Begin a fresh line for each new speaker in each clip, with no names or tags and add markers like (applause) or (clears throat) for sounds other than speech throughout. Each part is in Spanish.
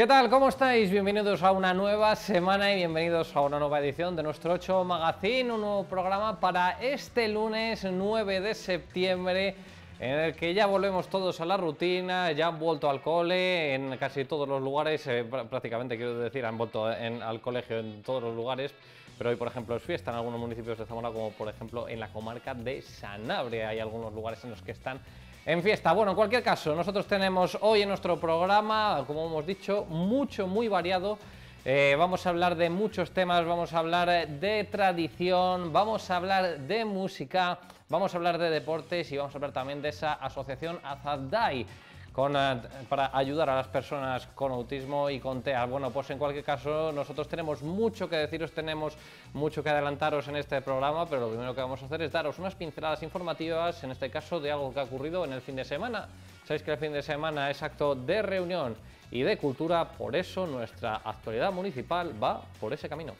¿Qué tal? ¿Cómo estáis? Bienvenidos a una nueva semana y bienvenidos a una nueva edición de nuestro 8 Magazine, un nuevo programa para este lunes 9 de septiembre en el que ya volvemos todos a la rutina, ya han vuelto al cole en casi todos los lugares, eh, prácticamente quiero decir, han vuelto al colegio en todos los lugares, pero hoy por ejemplo es fiesta en algunos municipios de Zamora, como por ejemplo en la comarca de Sanabria, hay algunos lugares en los que están en fiesta. Bueno, en cualquier caso, nosotros tenemos hoy en nuestro programa, como hemos dicho, mucho, muy variado. Eh, vamos a hablar de muchos temas, vamos a hablar de tradición, vamos a hablar de música, vamos a hablar de deportes y vamos a hablar también de esa asociación Azadai para ayudar a las personas con autismo y con TEA. Bueno, pues en cualquier caso, nosotros tenemos mucho que deciros, tenemos mucho que adelantaros en este programa, pero lo primero que vamos a hacer es daros unas pinceladas informativas, en este caso de algo que ha ocurrido en el fin de semana. Sabéis que el fin de semana es acto de reunión y de cultura, por eso nuestra actualidad municipal va por ese camino.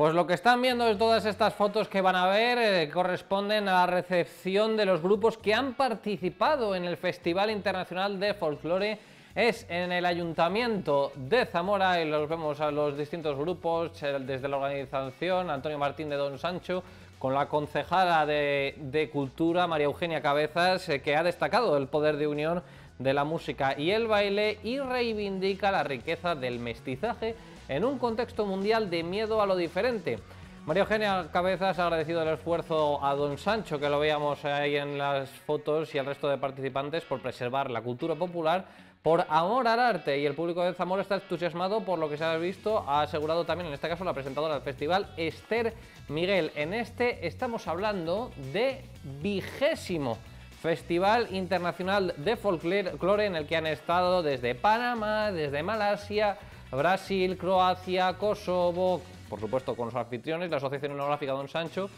Pues lo que están viendo es todas estas fotos que van a ver eh, corresponden a la recepción de los grupos que han participado en el Festival Internacional de Folclore, Es en el Ayuntamiento de Zamora y los vemos a los distintos grupos, eh, desde la organización Antonio Martín de Don Sancho, con la concejala de, Cultura, María Eugenia Cabezas, eh, que ha destacado el poder de unión de la música y el baile y reivindica la riqueza del mestizaje en un contexto mundial de miedo a lo diferente. María Eugenia Cabezas ha agradecido el esfuerzo a don Sancho, que lo veíamos ahí en las fotos, y al resto de participantes por preservar la cultura popular por amor al arte. Y el público de Zamora está entusiasmado por lo que se ha visto, ha asegurado también en este caso la presentadora del festival, Esther Miguel. En este estamos hablando de vigésimo. Festival Internacional de Folklore en el que han estado desde Panamá, desde Malasia, Brasil, Croacia, Kosovo, por supuesto con los anfitriones, la Asociación Etnográfica Don Sancho.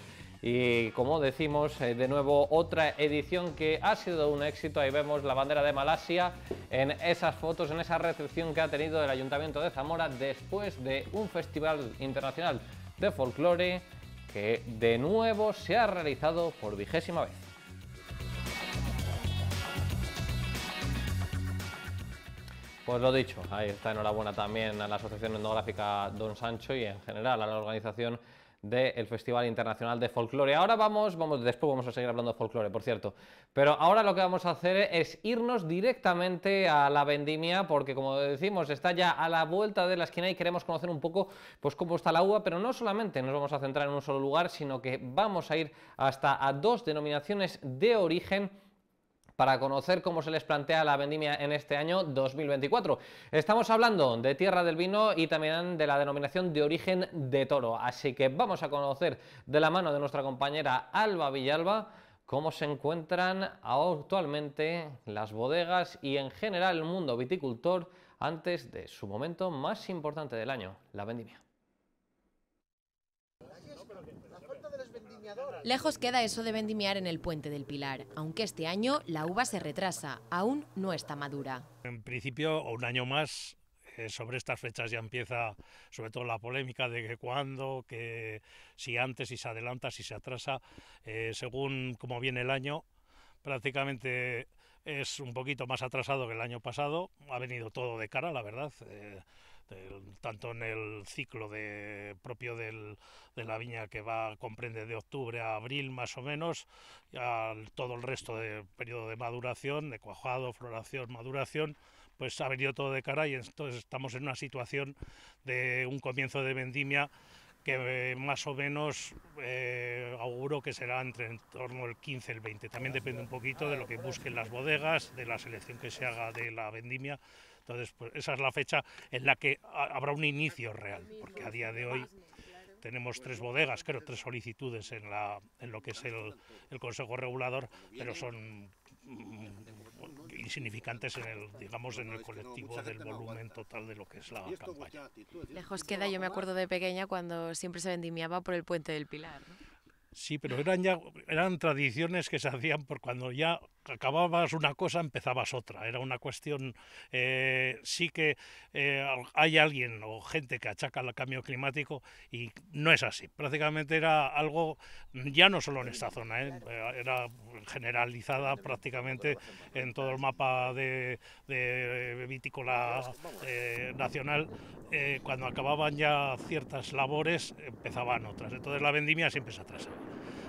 Y como decimos, eh, de nuevo otra edición que ha sido un éxito. Ahí vemos la bandera de Malasia en esas fotos, en esa recepción que ha tenido el Ayuntamiento de Zamora después de un festival internacional de folclore que de nuevo se ha realizado por vigésima vez. Pues lo dicho, ahí está enhorabuena también a la Asociación Etnográfica Don Sancho y en general a la organización del Festival Internacional de Folclore. Ahora vamos, vamos, después vamos a seguir hablando de folclore, por cierto, pero ahora lo que vamos a hacer es irnos directamente a la vendimia, porque como decimos, está ya a la vuelta de la esquina y queremos conocer un poco pues cómo está la uva, pero no solamente nos vamos a centrar en un solo lugar, sino que vamos a ir hasta a dos denominaciones de origen para conocer cómo se les plantea la vendimia en este año 2024. Estamos hablando de Tierra del Vino y también de la denominación de origen de toro, así que vamos a conocer de la mano de nuestra compañera Alba Villalba cómo se encuentran actualmente las bodegas y en general el mundo viticultor antes de su momento más importante del año, la vendimia.
Lejos queda eso de vendimiar en el Puente del Pilar, aunque este año la uva se retrasa, aún no está madura.
En principio, un año más, eh, sobre estas fechas ya empieza sobre todo la polémica de que cuándo, que si antes, si se adelanta, si se atrasa, eh, según cómo viene el año, prácticamente es un poquito más atrasado que el año pasado, ha venido todo de cara, la verdad. Eh, tanto en el ciclo propio de la viña que va comprende de octubre a abril más o menos, al todo el resto del periodo de maduración, de cuajado, floración, maduración, pues ha venido todo de cara y entonces estamos en una situación de un comienzo de vendimia que eh, más o menos eh, auguro que será entre en torno al 15 el 20. También depende un poquito de lo que busquen las bodegas, de la selección que se haga de la vendimia entonces, pues, esa es la fecha en la que habrá un inicio real, porque a día de hoy tenemos tres bodegas, creo, tres solicitudes en, la, en lo que es el, Consejo Regulador, pero son mm, insignificantes en el, digamos, en el colectivo del volumen total de lo que es la campaña.
Lejos queda, yo me acuerdo de pequeña cuando siempre se vendimiaba por el puente del
Pilar.
Sí, pero eran ya eran tradiciones que se hacían por cuando ya acababas una cosa, empezabas otra. Era una cuestión, eh, sí que eh, hay alguien o gente que achaca el cambio climático y no es así. Prácticamente era algo, ya no solo en esta zona, ¿eh? era generalizada prácticamente en todo el mapa de, vitícola nacional. cuando acababan ya ciertas labores, empezaban otras. Entonces la vendimia siempre se atrasa.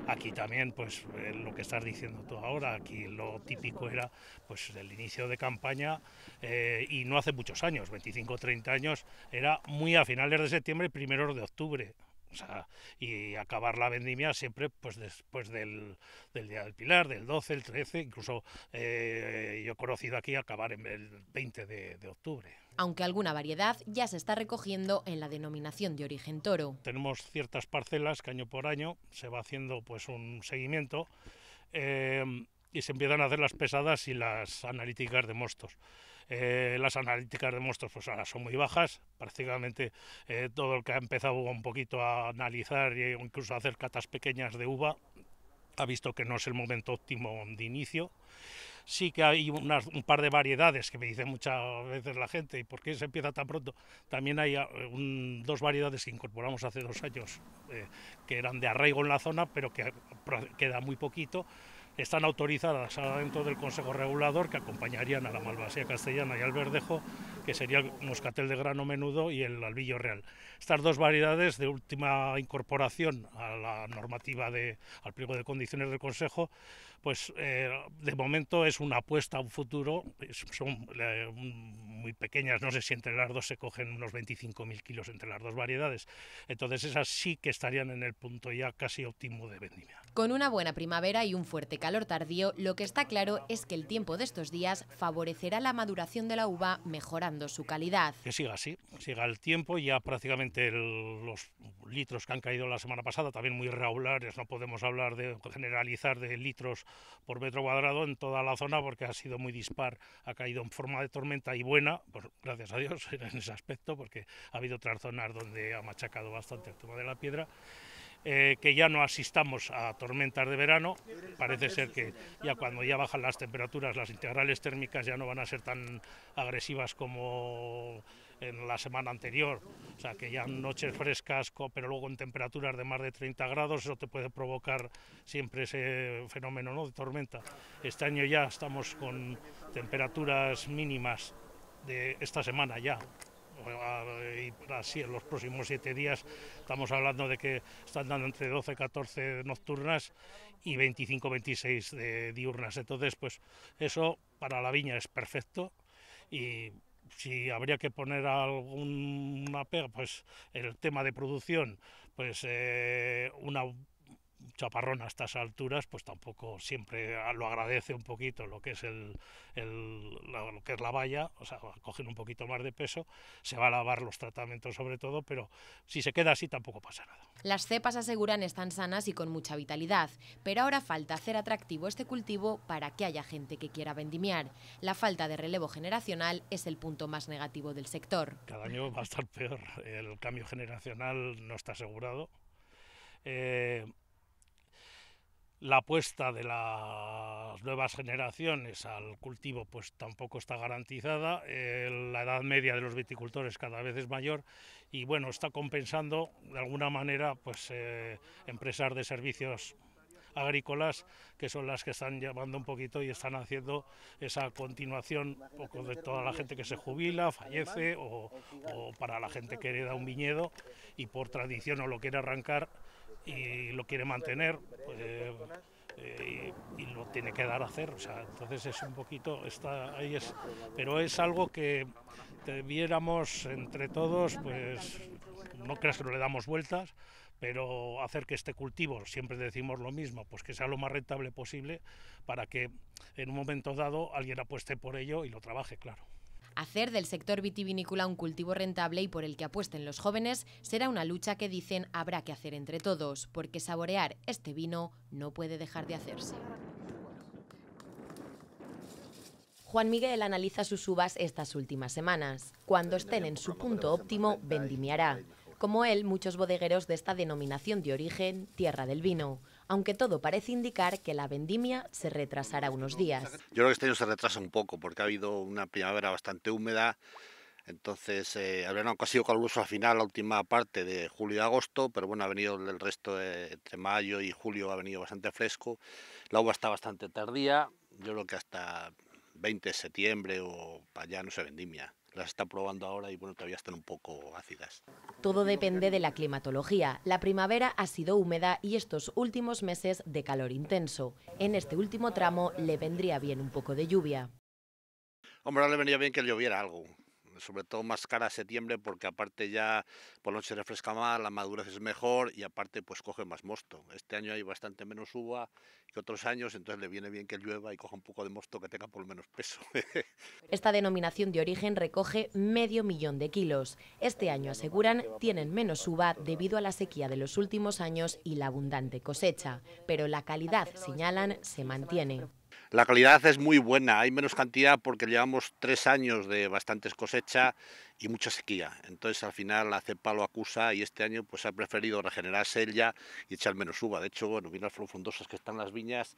Aquí también, pues eh, lo que estás diciendo tú ahora, aquí lo típico era pues el inicio de campaña eh, y no hace muchos años, 25 o 30 años, era muy a finales de septiembre, primeros de octubre. O sea, y acabar la vendimia siempre pues después del, del, Día del Pilar, del 12, el 13, incluso eh, yo he conocido aquí acabar en el 20 de
octubre aunque alguna variedad ya se está recogiendo en la denominación de origen toro.
Tenemos ciertas parcelas que año por año se va haciendo pues un seguimiento eh, y se empiezan a hacer las pesadas y las analíticas de mostos. Eh, las analíticas de mostos pues ahora son muy bajas, prácticamente eh, todo el que ha empezado un poquito a analizar e incluso a hacer catas pequeñas de uva ha visto que no es el momento óptimo de inicio sí que hay un par de variedades que me dice muchas veces la gente, ¿y por qué se empieza tan pronto? También hay ah, dos variedades que incorporamos hace dos años, eh, que eran de arraigo en la zona, pero que queda muy poquito están autorizadas dentro del Consejo Regulador que acompañarían a la Malvasía Castellana y al Verdejo, que sería el moscatel de grano menudo y el albillo real. Estas dos variedades de última incorporación a la normativa de, al pliego de condiciones del Consejo pues eh, de momento es una apuesta a un futuro, son eh, muy pequeñas, no sé si entre las dos se cogen unos 25.000 kilos entre las dos variedades, entonces esas sí que estarían en el punto ya casi óptimo de vendimia.
Con una buena primavera y un fuerte calor tardío, lo que está claro es que el tiempo de estos días favorecerá la maduración de la uva mejorando su calidad.
Que siga así, siga el tiempo, ya prácticamente los litros que han caído la semana pasada, también muy regulares, no podemos hablar de generalizar de litros por metro cuadrado en toda la zona porque ha sido muy dispar. Ha caído en forma de tormenta y buena, gracias a Dios (laughs) en ese aspecto, porque ha habido otras zonas donde ha machacado bastante el tema de la piedra. Eh, que ya no asistamos a tormentas de verano. Parece ser que ya cuando ya bajan las temperaturas, las integrales térmicas ya no van a ser tan agresivas como en la semana anterior. O sea, que ya mm. noches frescas, pero luego en temperaturas de más de 30 grados, eso te puede provocar siempre ese fenómeno ¿no? de tormenta. Este año ya estamos con temperaturas mínimas de esta semana ya. Y así en los próximos siete días estamos hablando de que están dando entre 12 14 nocturnas y 25 26 de diurnas. Entonces, pues eso para la viña es perfecto y si habría que poner alguna pega, pues el tema de producción, pues eh, una chaparrón a estas alturas, pues tampoco siempre lo agradece un poquito lo que es el, lo que es la valla, o sea, cogen un poquito más de peso, se va a lavar los tratamientos sobre todo, pero si se queda así tampoco pasa nada.
Las cepas aseguran están sanas y con mucha vitalidad, pero ahora falta hacer atractivo este cultivo para que haya gente que quiera vendimiar. La falta de relevo generacional es el punto más negativo del sector. Cada
año va a estar peor, el cambio generacional no está asegurado. Eh, la apuesta de las nuevas generaciones al cultivo pues tampoco está garantizada, la edad media de los viticultores cada vez es mayor y bueno, está compensando de alguna manera pues eh, empresas de servicios agrícolas que son las que están llevando un poquito y están haciendo esa continuación de toda la gente que se jubila, fallece o para la gente que hereda un viñedo y por tradición o lo quiere arrancar y lo quiere mantener pues, eh, y lo tiene que dar a hacer. O sea, entonces es un poquito, está ahí es, pero es algo que debiéramos entre todos, pues no creas que no le damos vueltas, pero hacer que este cultivo, siempre decimos lo mismo, pues que sea lo más rentable posible para que en un momento dado alguien apueste por ello y lo trabaje, claro.
Hacer del sector vitivinícola un cultivo rentable y por el que apuesten los jóvenes será una lucha que dicen habrá que hacer entre todos, porque saborear este vino no puede dejar de hacerse. Juan Miguel analiza sus uvas estas últimas semanas. Cuando estén en su punto óptimo, vendimiará. Como él, muchos bodegueros de esta denominación de origen, Tierra del Vino aunque todo parece indicar que la vendimia se retrasará unos días. Yo
creo que este año se retrasa un poco porque ha habido una primavera bastante húmeda, entonces eh, ha sido caluroso al final, la última parte de julio y agosto, pero bueno, ha venido el resto de, entre mayo y julio ha venido bastante fresco, la uva está bastante tardía, yo creo que hasta 20 de septiembre o para allá no se vendimia las está probando ahora y bueno, todavía están un poco ácidas.
Todo depende de la climatología. La primavera ha sido húmeda y estos últimos meses de calor intenso. En este último tramo le vendría bien un poco de lluvia.
Hombre, no le vendría bien que lloviera algo, Mm, sobre todo más cara a septiembre porque aparte ya por pues noche refresca más, la madurez es mejor y aparte pues coge más mosto. Este año hay bastante menos uva que otros años, entonces le viene bien que llueva y coja un poco de mosto que tenga por lo menos peso. (laughs)
Esta denominación de origen recoge medio millón de kilos. Este año, aseguran, tienen menos uva debido a la sequía de los últimos años y la abundante cosecha, pero la calidad, señalan, se mantiene.
La calidad es muy buena, hay menos cantidad porque llevamos tres años de bastantes cosecha y mucha sequía. Entonces al final la cepa lo acusa y este año pues ha preferido regenerarse ella y echar menos uva. De hecho, bueno, vino las profundosas que están las viñas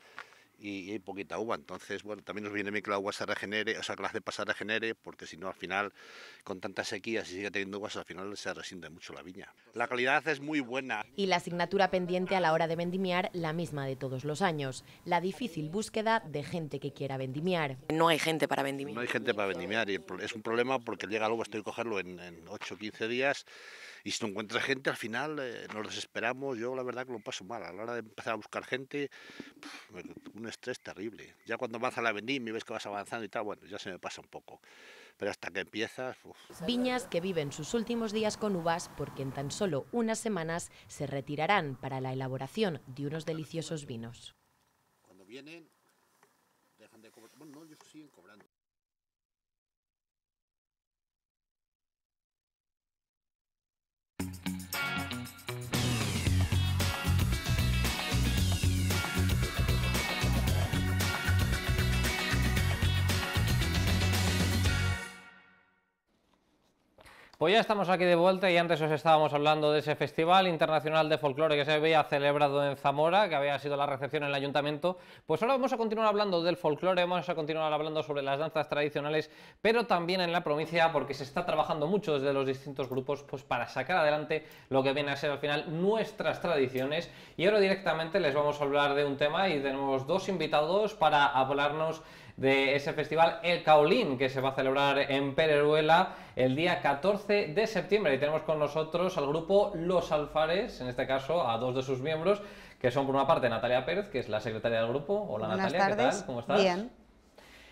y, hay poquita uva. Entonces, bueno, también nos viene bien que la uva se regenere, o sea, que la cepa se regenere, porque si no, al final, con tantas sequías y si sigue teniendo uvas, al final se resiente mucho la viña. La calidad es muy buena.
Y la asignatura pendiente a la hora de vendimiar, la misma de todos los años, la difícil búsqueda de gente que quiera vendimiar. No hay gente para vendimiar.
No hay gente para vendimiar y es un problema porque llega luego estoy cogerlo en, en 8 o 15 días y si no encuentras gente, al final eh, nos desesperamos. Yo la verdad que lo paso mal. A la hora de empezar a buscar gente, un estrés terrible. Ya cuando vas a la vendimia y ves que vas avanzando y tal, bueno, ya se me pasa un poco. Pero hasta que empiezas...
Viñas que viven sus últimos días con uvas porque en tan solo unas semanas se retirarán para la elaboración de unos deliciosos vinos.
Cuando vienen, dejan de
Pues ya estamos aquí de vuelta y antes os estábamos hablando de ese Festival Internacional de Folclore que se había celebrado en Zamora, que había sido la recepción en el ayuntamiento. Pues ahora vamos a continuar hablando del folclore, vamos a continuar hablando sobre las danzas tradicionales, pero también en la provincia, porque se está trabajando mucho desde los distintos grupos pues para sacar adelante lo que viene a ser al final nuestras tradiciones. Y ahora directamente les vamos a hablar de un tema y tenemos dos invitados para hablarnos de ese festival El Caolín, que se va a celebrar en Pereruela el día 14 de septiembre. Y tenemos con nosotros al grupo Los Alfares, en este caso a dos de sus miembros, que son por una parte Natalia Pérez, que es la secretaria del grupo. Hola Buenas Natalia, tardes. ¿qué tal? ¿Cómo estás? Bien.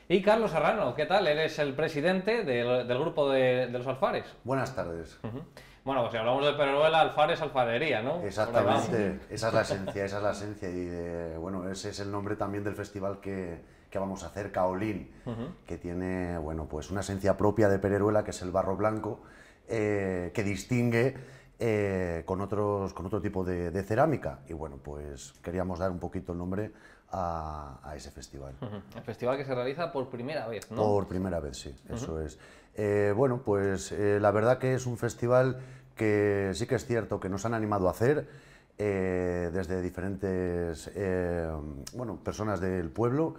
Y Carlos Serrano, ¿qué tal? Eres el presidente del, grupo de, los Alfares.
Buenas tardes.
Bueno, pues si hablamos de Pereruela, Alfares, Alfarería, ¿no? Exactamente, esa es la esencia,
esa es la esencia. Y bueno, ese es el nombre también del festival que, que vamos a hacer, Caolín, que tiene bueno, pues una esencia propia de Pereruela, que es el barro blanco, eh, que distingue eh, con, otros, con otro tipo de, cerámica. Y bueno, pues queríamos dar un poquito el nombre a, ese festival.
El festival que se realiza por primera vez, ¿no? Por
primera vez, sí, eso es. Eh, bueno, pues la verdad que es un festival que sí que es cierto que nos han animado a hacer. desde diferentes bueno, personas del pueblo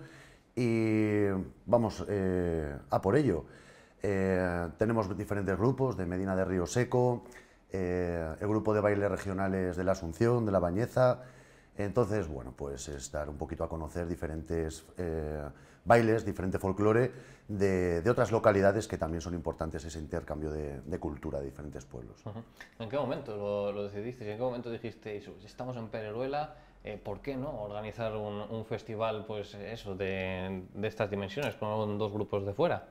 y vamos eh, a por ello. Eh, tenemos diferentes grupos de Medina de Río Seco, eh, el grupo de bailes regionales de la Asunción, de la Bañeza. Entonces, bueno, pues es dar un poquito a conocer diferentes bailes, diferente folclore de, de, otras localidades que también son importantes ese intercambio de, cultura de diferentes pueblos.
¿En qué momento lo, decidiste? ¿En qué momento dijisteis, estamos en Pereruela, eh, ¿por qué no organizar un, festival pues eso, de, estas dimensiones con dos grupos de fuera?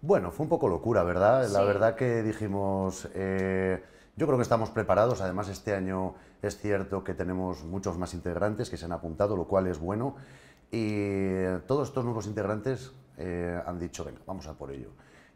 Bueno, fue un poco locura, ¿verdad? La verdad que dijimos, eh, yo creo que estamos preparados, además este año es cierto que tenemos muchos más integrantes que se han apuntado, lo cual es bueno, y todos estos nuevos integrantes eh, han dicho, venga, vamos a por ello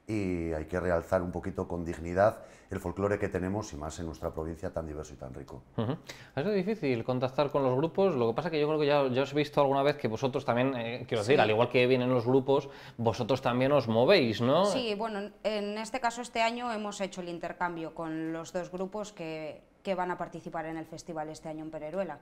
y hay que realzar un poquito con dignidad el folclore que tenemos y más en nuestra provincia tan diverso y tan rico. Ha
sido difícil contactar con los grupos, lo que pasa que yo creo que ya, os he visto alguna vez que vosotros también, eh, quiero decir, al igual que vienen los grupos, vosotros también os movéis, ¿no? Sí,
bueno, en este caso este año hemos hecho el intercambio con los dos grupos que, que van a participar en el festival este año en Pereruela.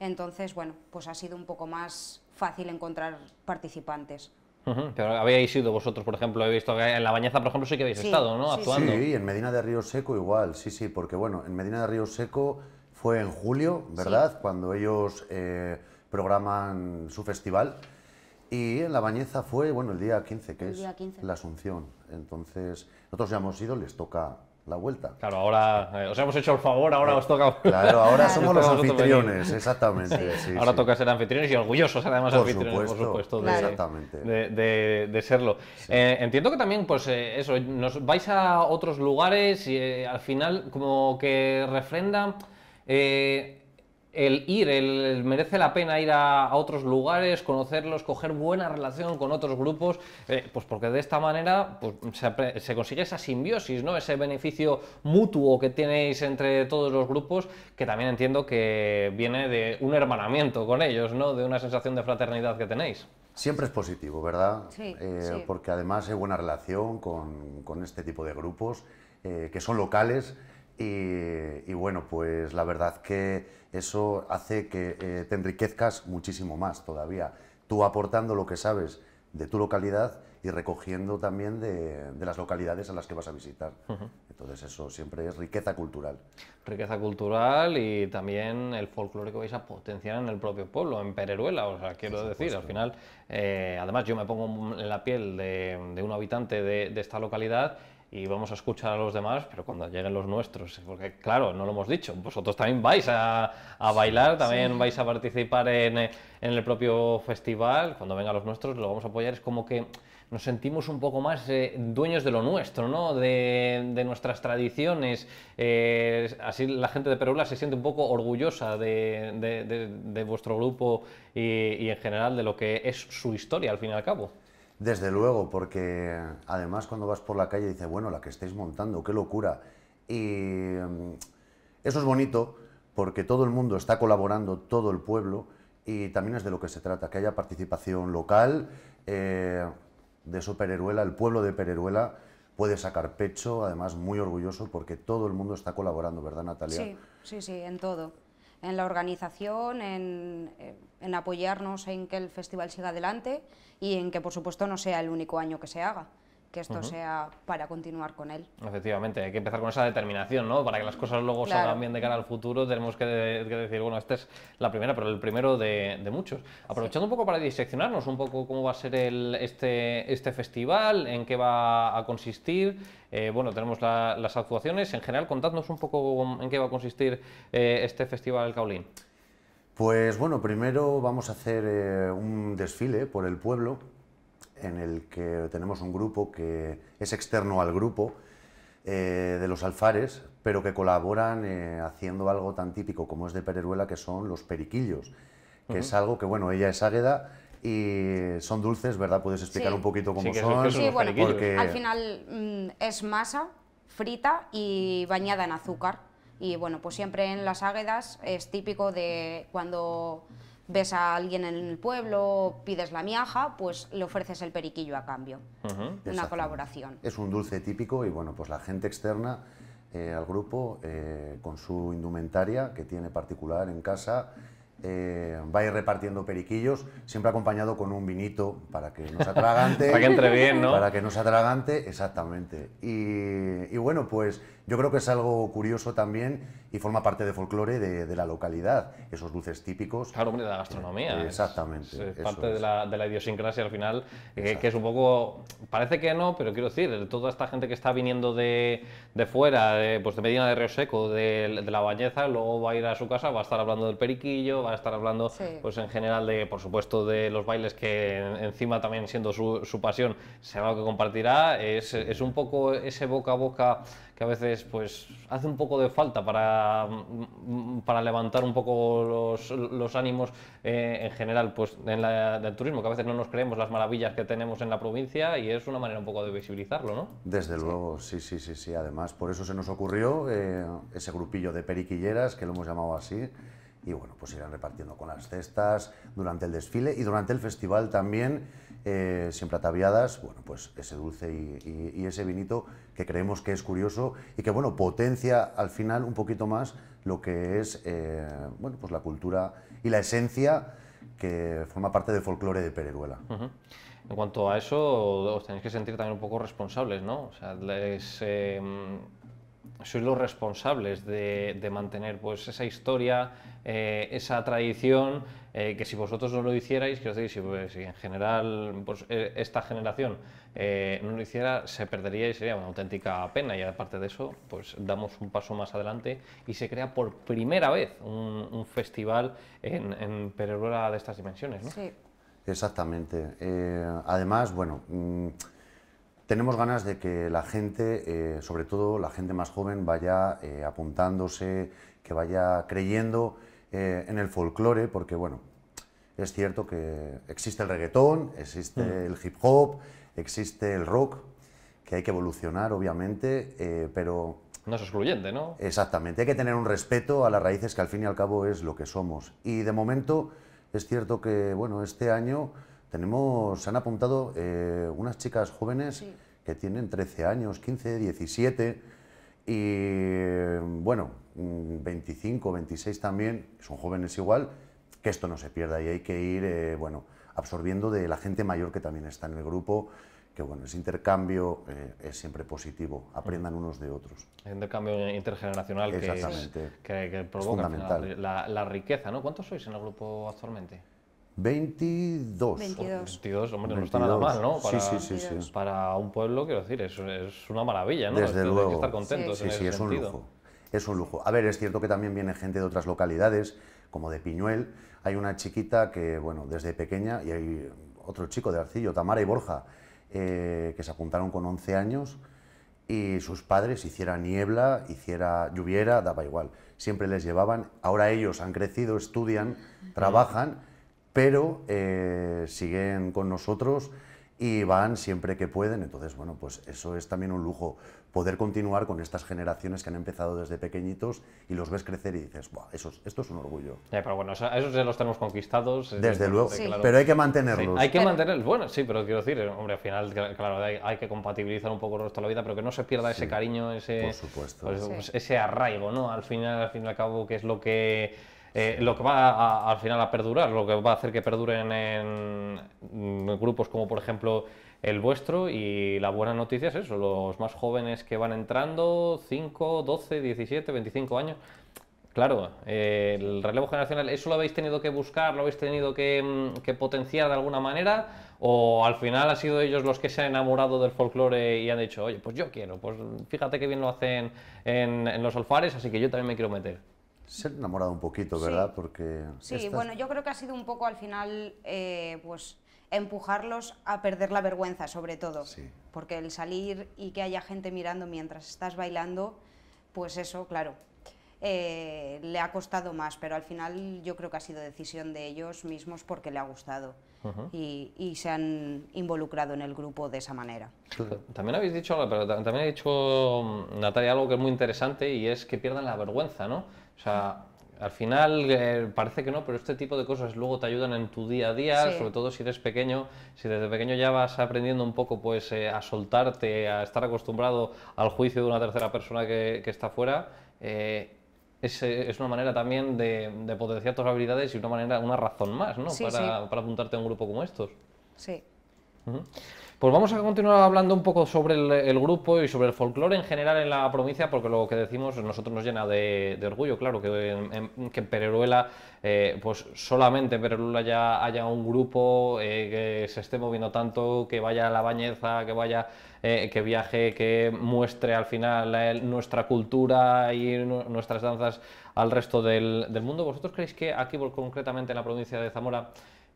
Entonces, bueno, pues ha sido un poco más fácil encontrar participantes.
Pero habéis ido vosotros, por ejemplo, he visto que en La Bañeza, por ejemplo, sí que habéis estado, ¿no? Actuando. Sí, en
Medina de Río Seco igual, sí, sí, porque bueno, en Medina de Río Seco fue en julio, ¿verdad? Cuando ellos eh, programan su festival. Y en La Bañeza fue, bueno, el día 15, que el es día la Asunción. Entonces, nosotros ya hemos ido, les toca la
vuelta.
Claro, ahora eh, os hemos hecho el favor, ahora os toca. Claro, ahora somos los anfitriones,
exactamente. ahora
toca ser anfitriones y orgullosos, además, anfitriones, por supuesto, de, de, serlo. Eh, entiendo que también, pues eh, eso, nos vais a otros lugares y al final, como que refrenda. Eh, el ir, el, merece la pena ir a, otros lugares, conocerlos, coger buena relación con otros grupos, eh, pues porque de esta manera pues, se, consigue esa simbiosis, ¿no? Ese beneficio mutuo que tenéis entre todos los grupos, que también entiendo que viene de un hermanamiento con ellos, ¿no? De una sensación de fraternidad que tenéis.
Siempre es positivo, ¿verdad? Sí, eh, Porque además hay buena relación con, este tipo de grupos, eh, que son locales, y, y bueno, pues la verdad que eso hace que eh, te enriquezcas muchísimo más todavía, tú aportando lo que sabes de tu localidad y recogiendo también de, las localidades a las que vas a visitar. Entonces eso siempre es riqueza cultural.
Riqueza cultural y también el folclore que vais a potenciar en el propio pueblo, en Pereruela, o quiero decir, al final, eh, además yo me pongo en la piel de, un habitante de esta localidad y vamos a escuchar a los demás, pero cuando lleguen los nuestros, porque claro, no lo hemos dicho, vosotros también vais a, bailar, también vais a participar eh, en, el propio festival, cuando vengan los nuestros lo vamos a apoyar, es como que nos sentimos un poco más eh, dueños de lo nuestro, ¿no? de, nuestras tradiciones, eh, así la gente de Perú se siente un poco orgullosa de, vuestro grupo y en general de lo que es su historia al fin y al cabo.
Desde luego, porque además cuando vas por la calle dices, bueno, la que estáis montando, qué locura. Y mm, eso es bonito porque todo el mundo está colaborando, todo el pueblo, y también es de lo que se trata, que haya participación local. Eh, de eso Pereruela, el pueblo de Pereruela puede sacar pecho, además muy orgulloso porque todo el mundo está colaborando, ¿verdad Natalia? Sí,
sí, sí, en todo en la organización, eh, en, apoyarnos en que el festival siga adelante y en que, por supuesto, no sea el único año que se haga que esto sea para continuar con él.
Efectivamente, hay que empezar con esa determinación, ¿no? Para que las cosas luego salgan bien de cara al futuro, tenemos que, decir, bueno, esta es la primera, pero el primero de, muchos. Aprovechando un poco para diseccionarnos un poco cómo va a ser este, este festival, en qué va a consistir, eh, bueno, tenemos las actuaciones, en general, contadnos un poco en qué va a consistir eh, este festival Caolín.
Pues bueno, primero vamos a hacer eh, un desfile por el pueblo, en el que tenemos un grupo que es externo al grupo eh, de los alfares, pero que colaboran eh, haciendo algo tan típico como es de Pereruela, que son los periquillos, que es algo que, bueno, ella es águeda y son dulces, ¿verdad? ¿Puedes explicar un poquito cómo son? sí, bueno, porque... al
final mm, es masa frita y bañada en azúcar. Y bueno, pues siempre en las águedas es típico de cuando ves a alguien en el pueblo, pides la miaja, pues le ofreces el periquillo a cambio.
Una colaboración. Es un dulce típico y bueno, pues la gente externa eh, al grupo, eh, con su indumentaria que tiene particular en casa, eh, va a ir repartiendo periquillos, siempre acompañado con un vinito para que no se atragante. (laughs) para que entre bien, ¿no? Para que no se atragante, exactamente. Y, y bueno, pues yo creo que es algo curioso también y forma parte de folclore de, la localidad, esos luces típicos. Claro, de la gastronomía. Eh, exactamente. Es, parte De, la,
de, la, idiosincrasia al final, eh, que es un poco, parece que no, pero quiero decir, toda esta gente que está viniendo de, fuera, de, pues de Medina de Río Seco, de, La Bañeza, luego va a ir a su casa, va a estar hablando del periquillo, va a estar hablando pues en general de, por supuesto, de los bailes que encima también siendo su, su pasión, será lo que compartirá. Es, es un poco ese boca a boca que a veces pues hace un poco de falta para, mm, levantar un poco los, ánimos eh, en general pues en la, del turismo, que a veces no nos creemos las maravillas que tenemos en la provincia y es una manera un poco de visibilizarlo, ¿no?
Desde luego, sí, sí, sí, sí. Además, por eso se nos ocurrió eh, ese grupillo de periquilleras, que lo hemos llamado así, y bueno, pues irán repartiendo con las cestas durante el desfile y durante el festival también, eh, siempre ataviadas, bueno, pues ese dulce y, ese vinito que creemos que es curioso y que, bueno, potencia al final un poquito más lo que es, eh, bueno, pues la cultura y la esencia que forma parte del folclore de Pereruela.
En cuanto a eso, os tenéis que sentir también un poco responsables, ¿no? O sea, les, em, sois los responsables de, mantener pues, esa historia, eh, esa tradición, eh, que si vosotros no lo hicierais, quiero decir, pues, si, en general pues, eh, esta generación no lo hiciera, se perdería y sería una auténtica pena. Y aparte de eso, pues damos un paso más adelante y se crea por primera vez un, festival en, en de estas dimensiones. ¿no? Sí.
Exactamente. además, bueno... Mm, tenemos ganas de que la gente, eh, sobre todo la gente más joven, vaya eh, apuntándose, que vaya creyendo eh, en el folclore, porque bueno, es cierto que existe el reggaetón, existe mm. el hip hop, existe el rock, que hay que evolucionar, obviamente, pero...
No es excluyente, ¿no?
Exactamente, hay que tener un respeto a las raíces que al fin y al cabo es lo que somos. Y de momento es cierto que, bueno, este año tenemos, se han apuntado eh, unas chicas jóvenes que tienen 13 años, 15, 17 y bueno, 25, mm, 26 también, son jóvenes igual, que esto no se pierda y hay que ir, eh, bueno, absorbiendo de la gente mayor que también está en el grupo, que bueno, ese intercambio eh, es siempre positivo, aprendan unos de otros.
Un intercambio intergeneracional que, provoca la riqueza, ¿no? ¿Cuántos sois en el grupo actualmente?
22. 22. hombre, no está nada mal, ¿no? Para, sí, sí, sí,
Para un pueblo, quiero decir, es, una maravilla, ¿no? Desde luego. Hay que estar contentos. Sí, sí, es un lujo.
Es un lujo. A ver, es cierto que también viene gente de otras localidades, como de Piñuel. Hay una chiquita que, bueno, desde pequeña, y hay otro chico de Arcillo, Tamara y Borja, eh, que se apuntaron con 11 años y sus padres hiciera niebla, hiciera lluviera, daba igual. Siempre les llevaban. Ahora ellos han crecido, estudian, mm. trabajan pero eh, siguen con nosotros y van siempre que pueden. Entonces, bueno, pues eso es también un lujo, poder continuar con estas generaciones que han empezado desde pequeñitos y los ves crecer y dices, eso, esto es un orgullo.
pero bueno, eso, esos ya los tenemos conquistados. Desde, luego, pero hay que mantenerlos. hay que mantenerlos, bueno, sí, pero quiero decir, hombre, al final, claro, hay, que compatibilizar un poco el resto de la vida, pero que no se pierda ese cariño, ese, supuesto. Pues, ese arraigo, ¿no? Al final, al fin y al cabo, que es lo que eh, lo que va al final a perdurar, lo que va a hacer que perduren en, mm, grupos como por ejemplo el vuestro y la buena noticia es eso, los más jóvenes que van entrando, 5, 12, 17, 25 años. Claro, eh, el relevo generacional, ¿eso lo habéis tenido que buscar, lo habéis tenido mm, que, potenciar de alguna manera? ¿O al final han sido ellos los que se han enamorado del folclore y han dicho, oye, pues yo quiero, pues fíjate que bien lo hacen en los alfares, así que yo también me quiero meter?
Se han enamorado un poquito, ¿verdad? Sí, Porque
sí bueno, yo creo que ha sido un poco al final, eh, pues empujarlos a perder la vergüenza, sobre todo. Porque el salir y que haya gente mirando mientras estás bailando, pues eso, claro, eh, le ha costado más, pero al final yo creo que ha sido decisión de ellos mismos porque le ha gustado y, se han involucrado en el grupo de esa manera.
También habéis dicho, también ha dicho mm, Natalia algo que es muy interesante y es que pierdan la vergüenza, ¿no? O sea, al final eh, parece que no, pero este tipo de cosas luego te ayudan en tu día a día, sobre todo si eres pequeño, si desde pequeño ya vas aprendiendo un poco pues eh, a soltarte, a estar acostumbrado al juicio de una tercera persona que, está fuera. Eh, es, una manera también de, potenciar tus habilidades y una manera, una razón más, ¿no? para, para apuntarte a un grupo como estos. Sí. Pues vamos a continuar hablando un poco sobre el, grupo y sobre el folclore en general en la provincia, porque lo que decimos nosotros nos llena de, orgullo, claro, que en, Pereruela, eh, pues solamente en Pereruela ya haya un grupo eh, que se esté moviendo tanto, que vaya a la bañeza, que vaya, eh, que viaje, que muestre al final nuestra cultura y nuestras danzas al resto del, del mundo. ¿Vosotros creéis que aquí, concretamente en la provincia de Zamora,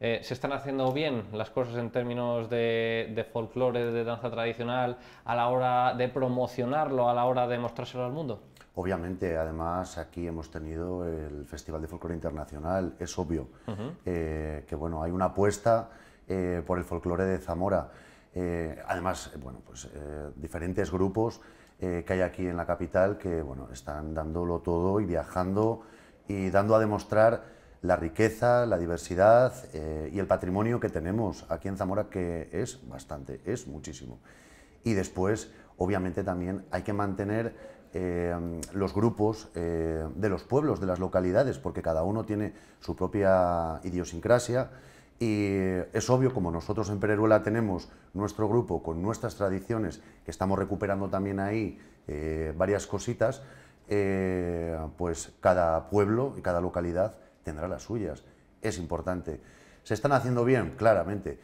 eh, se están haciendo bien las cosas en términos de, folclore, de danza tradicional, a la hora de promocionarlo, a la hora de mostrárselo
al mundo? Obviamente, además aquí hemos tenido el Festival de Folclore Internacional, es obvio eh, que bueno, hay una apuesta eh, por el folclore de Zamora. además, bueno, pues diferentes grupos que hay aquí en la capital que bueno, están dándolo todo y viajando y dando a demostrar la riqueza, la diversidad eh, y el patrimonio que tenemos aquí en Zamora, que es bastante, es muchísimo. Y después, obviamente, también hay que mantener eh, los grupos eh, de los pueblos, de las localidades, porque cada uno tiene su propia idiosincrasia. Y es obvio, como nosotros en Pereruela tenemos nuestro grupo con nuestras tradiciones, que estamos recuperando también ahí varias cositas, pues cada pueblo y cada localidad tendrá las suyas. Es importante. ¿Se están haciendo bien? Claramente.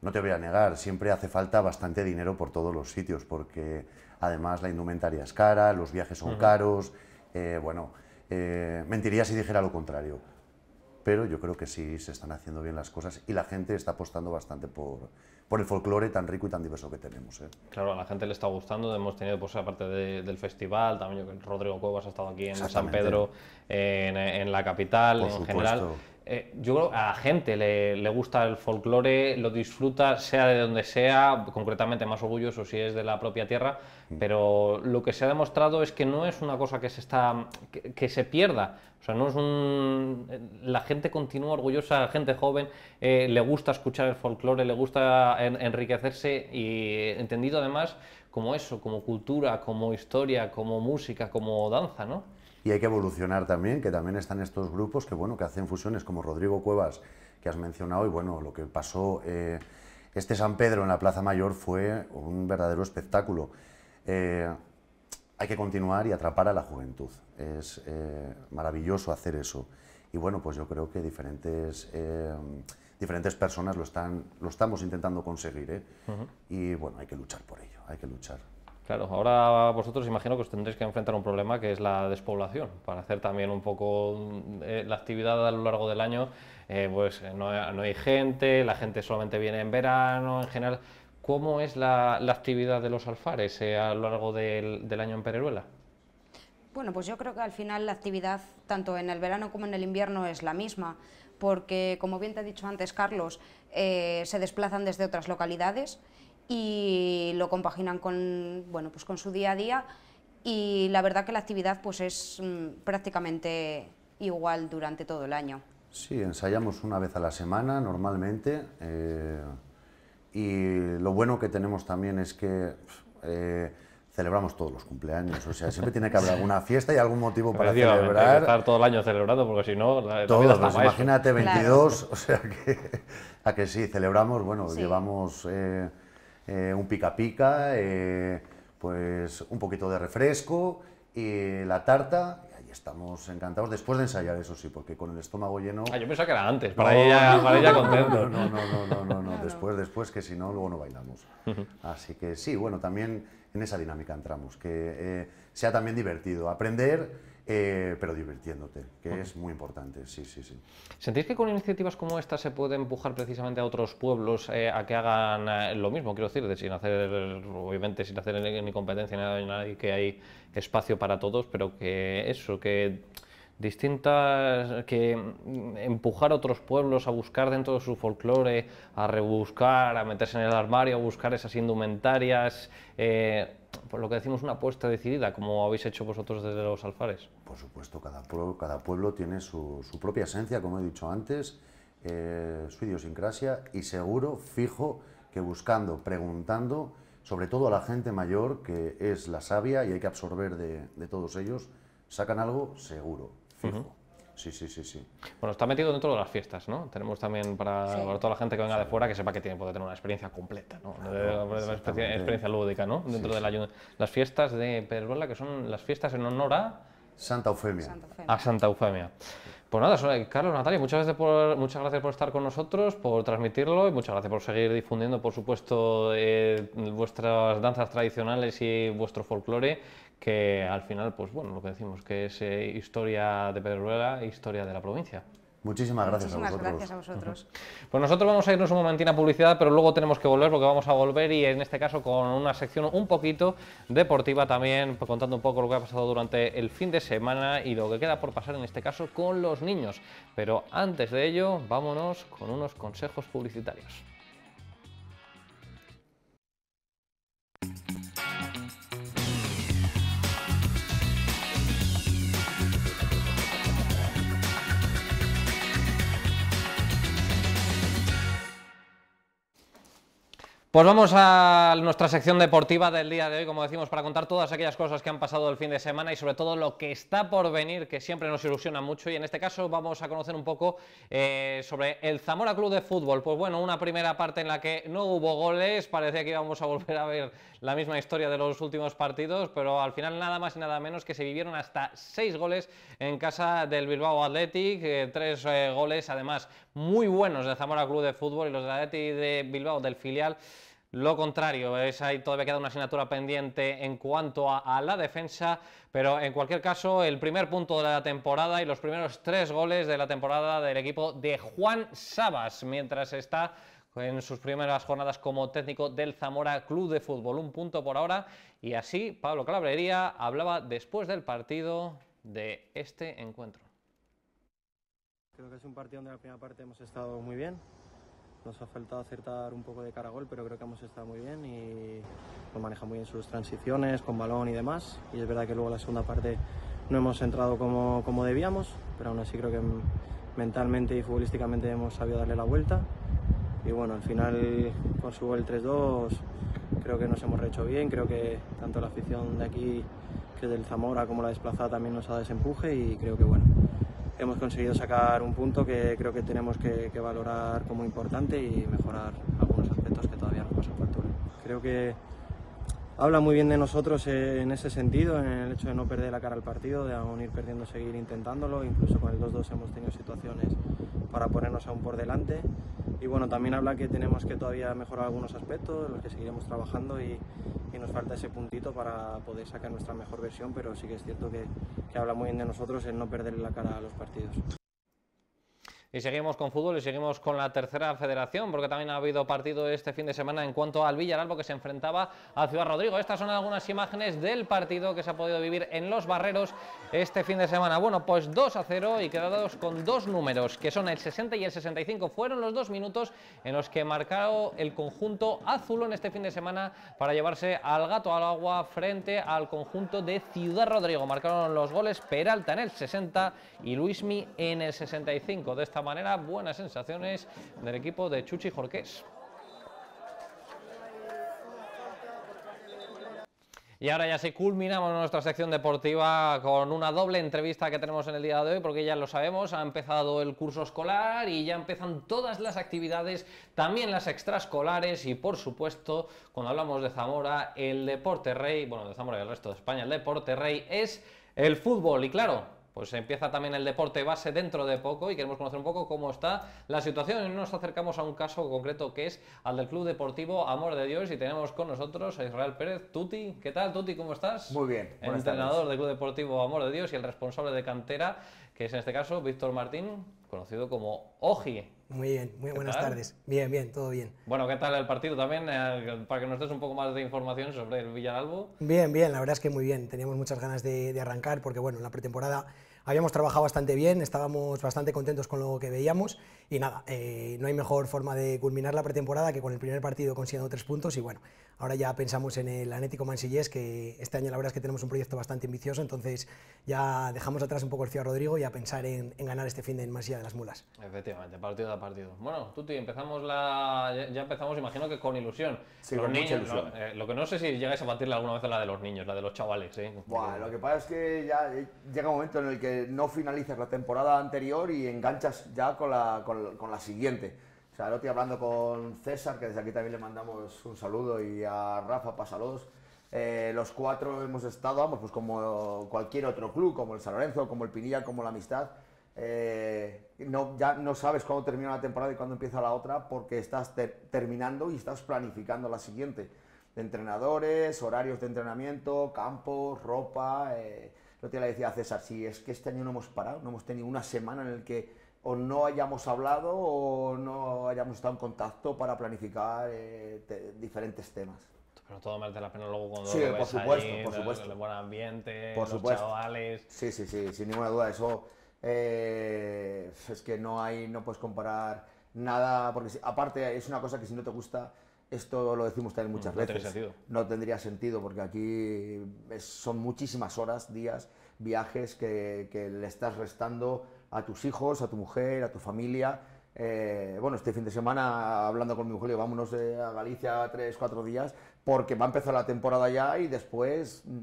No te voy a negar, siempre hace falta bastante dinero por todos los sitios, porque además la indumentaria es cara, los viajes son caros. Eh, bueno, eh, mentiría si dijera lo contrario. Pero yo creo que sí se están haciendo bien las cosas y la gente está apostando bastante por, por el folclore tan rico y tan diverso que tenemos. ¿eh?
Claro, a la gente le está gustando, hemos tenido, pues aparte del festival, también Rodrigo Cuevas ha estado aquí en San Pedro, en, la
capital, en general.
Eh, yo creo que a la gente le, gusta el folclore, lo disfruta, sea de donde sea, concretamente más orgulloso si es de la propia tierra, pero lo que se ha demostrado es que no es una cosa que se, está, que, se pierda. O sea, no es La gente continúa orgullosa, la gente joven eh, le gusta escuchar el folclore, le gusta enriquecerse y eh, entendido además como eso, como cultura, como historia, como música, como danza, ¿no?
y hay que evolucionar también, que también están estos grupos que, bueno, que hacen fusiones como Rodrigo Cuevas, que has mencionado, y bueno, lo que pasó eh, este San Pedro en la Plaza Mayor fue un verdadero espectáculo. Eh, hay que continuar y atrapar a la juventud. Es eh, maravilloso hacer eso. Y bueno, pues yo creo que diferentes, diferentes personas lo, están, lo estamos intentando conseguir. Y bueno, hay que luchar por ello, hay que luchar.
Claro, ahora vosotros imagino que os tendréis que enfrentar a un problema que es la despoblación, para hacer también un poco mm, eh, la actividad a lo largo del año, eh, pues eh, no, hay gente, la gente solamente viene en verano, en general. ¿Cómo es la, actividad de los alfares a lo largo del, del año en Pereruela?
Bueno, pues yo creo que al final la actividad, tanto en el verano como en el invierno, es la misma, porque como bien te ha dicho antes, Carlos, se desplazan desde otras localidades y lo compaginan con, bueno, pues con su día a día y la verdad que la actividad pues es mm, prácticamente igual durante todo el año. Sí,
ensayamos una vez a la semana normalmente eh, y lo bueno que tenemos también es que eh, celebramos todos los cumpleaños, o sea, siempre tiene que haber (laughs) alguna fiesta y algún motivo para celebrar. estar
todo el año celebrando porque si no... todos, pues imagínate 22,
o sea que... (laughs) A que sí, celebramos, bueno, llevamos... Eh, eh, un pica pica, eh, pues un poquito de refresco y la tarta. ahí estamos encantados después de ensayar, eso sí, porque con el estómago lleno. Ah, yo pensaba que era antes, para, ella, contento. No, no, no, no, no, (laughs) después, después, que si no, luego no bailamos. (laughs) Así que sí, bueno, también en esa dinámica entramos, que eh, sea también divertido. Aprender eh, pero divirtiéndote, que es muy importante, sí, sí, sí.
¿Sentís que con iniciativas como esta se puede empujar precisamente a otros pueblos eh, a que hagan eh, lo mismo? Quiero decir, sin hacer, obviamente, sin hacer ni competencia ni nada, y que hay espacio para todos, pero que eso, que distintas, que empujar a otros pueblos a buscar dentro de su folclore, a rebuscar, a meterse en el armario, a buscar esas indumentarias por lo que decimos, una apuesta decidida, como habéis hecho vosotros desde los alfares? Por
supuesto, cada pueblo, cada pueblo tiene su, propia esencia, como he dicho antes, eh, su idiosincrasia y seguro, fijo, que buscando, preguntando, sobre todo a la gente mayor, que es la sabia y hay que absorber de, todos ellos, sacan algo seguro, fijo. Sí, sí, sí, sí.
Bueno, está metido dentro de las fiestas, ¿no? Tenemos también para, toda la gente que venga de fuera que sepa que tiene, que tener una experiencia completa, ¿no? una experiencia lúdica, ¿no? Dentro de las fiestas de Perbola, que son las fiestas en honor a... Santa Eufemia. A Santa Eufemia. Pues nada, Carlos, Natalia, muchas, por, muchas gracias por estar con nosotros, por transmitirlo y muchas gracias por seguir difundiendo, por supuesto, eh, vuestras danzas tradicionales y vuestro folclore, que al final, pues bueno, lo que decimos, que es eh, historia de perruela historia de la provincia. Muchísimas gracias Muchísimas a vosotros. gracias a vosotros. Pues nosotros vamos a irnos un momentín a publicidad, pero luego tenemos que volver porque vamos a volver y en este caso con una sección un poquito deportiva también, pues, contando un poco lo que ha pasado durante el fin de semana y lo que queda por pasar en este caso con los niños. Pero antes de ello, vámonos con unos consejos publicitarios. Pues vamos a nuestra sección deportiva del día de hoy, como decimos, para contar todas aquellas cosas que han pasado el fin de semana y sobre todo lo que está por venir, que siempre nos ilusiona mucho. Y en este caso vamos a conocer un poco eh, sobre el Zamora Club de Fútbol. Pues bueno, una primera parte en la que no hubo goles, parecía que íbamos a volver a ver la misma historia de los últimos partidos, pero al final nada más y nada menos que se vivieron hasta seis goles en casa del Bilbao Athletic, eh, tres eh, goles además muy buenos de Zamora Club de Fútbol y los de de Bilbao, del filial. Lo contrario, es ahí todavía queda una asignatura pendiente en cuanto a, a, la defensa, pero en cualquier caso, el primer punto de la temporada y los primeros tres goles de la temporada del equipo de Juan Sabas, mientras está en sus primeras jornadas como técnico del Zamora Club de Fútbol. Un punto por ahora, y así Pablo Calabrería hablaba después del partido de este encuentro.
Creo que es un partido donde en la primera parte hemos estado muy bien. Nos ha faltado acertar un poco de cara gol, pero creo que hemos estado muy bien y nos maneja muy bien sus transiciones, con balón y demás. Y es verdad que luego la segunda parte no hemos entrado como, como debíamos, pero aún así creo que mentalmente y futbolísticamente hemos sabido darle la vuelta. Y bueno, al final con su gol 3-2 creo que nos hemos rehecho bien, creo que tanto la afición de aquí, que del Zamora, como la desplazada también nos ha dado y creo que bueno, hemos conseguido sacar un punto que creo que tenemos que, valorar como importante y mejorar algunos aspectos que todavía nos pasan factura. Creo que habla muy bien de nosotros e, en ese sentido, en el hecho de no perder la cara al partido, de aún ir perdiendo, seguir intentándolo. Incluso con el 2-2 hemos tenido situaciones para ponernos aún por delante. Y bueno, también habla que tenemos que todavía mejorar algunos aspectos, los que seguiremos trabajando y, nos falta ese puntito para poder sacar nuestra mejor versión, pero sí que es cierto que, habla muy bien de nosotros en no perder la cara a los partidos.
Y seguimos con fútbol y seguimos con la tercera federación, porque también ha habido partido este fin de semana en cuanto al Villaralbo que se enfrentaba a Ciudad Rodrigo. Estas son algunas imágenes del partido que se ha podido vivir en Los Barreros este fin de semana. Bueno, pues 2 a 0 y quedados con dos números, que son el 60 y el 65. Fueron los dos minutos en los que marcó el conjunto azul en este fin de semana para llevarse al gato al agua frente al conjunto de Ciudad Rodrigo. Marcaron los goles Peralta en el 60 y Luismi en el 65 de esta manera buenas sensaciones del equipo de Chuchi Jorqués. Y ahora ya se culminamos nuestra sección deportiva con una doble entrevista que tenemos en el día de hoy, porque ya lo sabemos, ha empezado el curso escolar y ya empiezan todas las actividades, también las extraescolares y por supuesto, cuando hablamos de Zamora, el deporte rey, bueno, de Zamora y el resto de España, el deporte rey es el fútbol. Y claro, pues empieza también el deporte base dentro de poco y queremos conocer un poco cómo está la situación. Y nos acercamos a un caso concreto que es al del Club Deportivo Amor de Dios y tenemos con nosotros a Israel Pérez, Tuti. ¿Qué tal, Tuti? ¿Cómo estás? Muy bien. El entrenador del Club Deportivo Amor de Dios y el responsable de cantera, que es en este caso Víctor Martín, conocido como Oji.
Muy bien, muy buenas tardes. Bien, bien, todo bien.
Bueno, ¿qué tal el partido también? Eh, para que nos des un poco más de información sobre el Villaralbo.
Bien, bien, la verdad es que muy bien. Teníamos muchas ganas de, arrancar porque, bueno, en la pretemporada habíamos trabajado bastante bien, estábamos bastante contentos con lo que veíamos y nada, eh, no hay mejor forma de culminar la pretemporada que con el primer partido consiguiendo tres puntos y bueno, Ahora ya pensamos en el Anético Mansillés, que este año la verdad es que tenemos un proyecto bastante ambicioso, entonces ya dejamos atrás un poco el Ciudad Rodrigo y a pensar en, ganar este fin de en de las Mulas.
Efectivamente, partido a partido. Bueno, Tuti, empezamos la, ya empezamos, imagino que con ilusión. los niños, eh, Lo, que no sé si llegáis a batirle alguna vez a la de los niños, la de los chavales. ¿eh? lo
que pasa es que ya eh, llega un momento en el que no finalizas la temporada anterior y enganchas ya con la siguiente. O sea, hablando con César, que desde aquí también le mandamos un saludo, y a Rafa Pasalos. Eh, los cuatro hemos estado, vamos, pues como cualquier otro club, como el San Lorenzo, como el Pinilla, como la Amistad. Eh, no, ya no sabes cuándo termina la temporada y cuándo empieza la otra porque estás terminando y estás planificando la siguiente. De entrenadores, horarios de entrenamiento, campo, ropa. Eh, le decía a César, si es que este año no hemos parado, no hemos tenido una semana en el que o no hayamos hablado o no hayamos estado en contacto para planificar eh, diferentes temas.
Pero todo merece la pena luego cuando sí, por supuesto, por supuesto. El, buen ambiente, por supuesto.
Sí, sí, sí, sin ninguna duda. Eso eh, es que no hay, no puedes comparar nada, porque aparte es una cosa que si no te gusta, esto lo decimos también muchas veces. Mm, no veces. Sentido. No tendría sentido, porque aquí son muchísimas horas, días, viajes que, que le estás restando a tus hijos, a tu mujer, a tu familia. Eh, bueno, este fin de semana hablando con mi mujer, vámonos eh, a Galicia tres, cuatro días, porque va a empezar la temporada ya y después... Mm,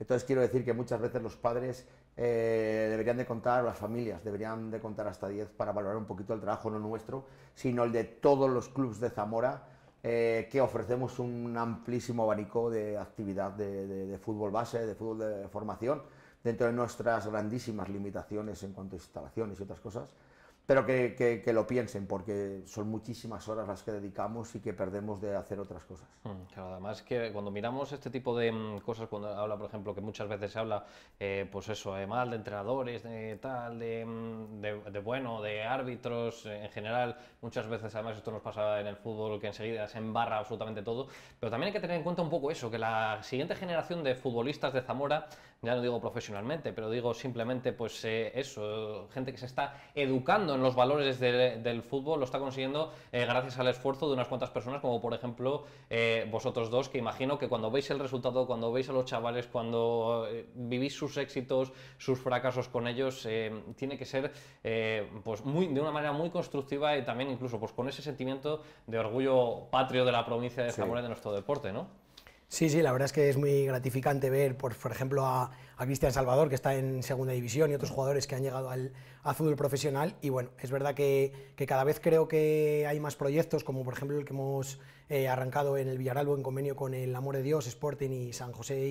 entonces quiero decir que muchas veces los padres eh, deberían de contar, las familias deberían de contar hasta diez... para valorar un poquito el trabajo no nuestro, sino el de todos los clubes de Zamora, que ofrecemos un amplísimo abanico de actividad de, fútbol base, de fútbol de formación, dentro de nuestras grandísimas limitaciones en cuanto a instalaciones y otras cosas, pero que, que, lo piensen, porque son muchísimas horas las que dedicamos y que perdemos de hacer otras cosas.
Mm, claro, además que cuando miramos este tipo de mm, cosas, cuando habla, por ejemplo, que muchas veces se habla, eh, pues eso, eh, mal de entrenadores, de tal, de, mm, de, bueno, de árbitros eh, en general, muchas veces además esto nos pasa en el fútbol, que enseguida se embarra absolutamente todo, pero también hay que tener en cuenta un poco eso, que la siguiente generación de futbolistas de Zamora ya no digo profesionalmente, pero digo simplemente pues eh, eso, gente que se está educando en los valores del fútbol, lo está consiguiendo eh, gracias al esfuerzo de unas cuantas personas, como por ejemplo eh, vosotros dos, que imagino que cuando veis el resultado, cuando veis a los chavales, cuando vivís sus éxitos, sus fracasos con ellos, tiene que ser pues muy, de una manera muy constructiva y también incluso pues con ese sentimiento de orgullo patrio de la provincia de Zamora de nuestro deporte, ¿no?
Sí, sí, la verdad es que es muy gratificante ver, por, ejemplo, a, Cristian Salvador, que está en segunda división, y otros jugadores que han llegado al, fútbol profesional. Y bueno, es verdad que, cada vez creo que hay más proyectos, como por ejemplo el que hemos eh, arrancado en el Villaralbo en convenio con el Amor de Dios, Sporting y San José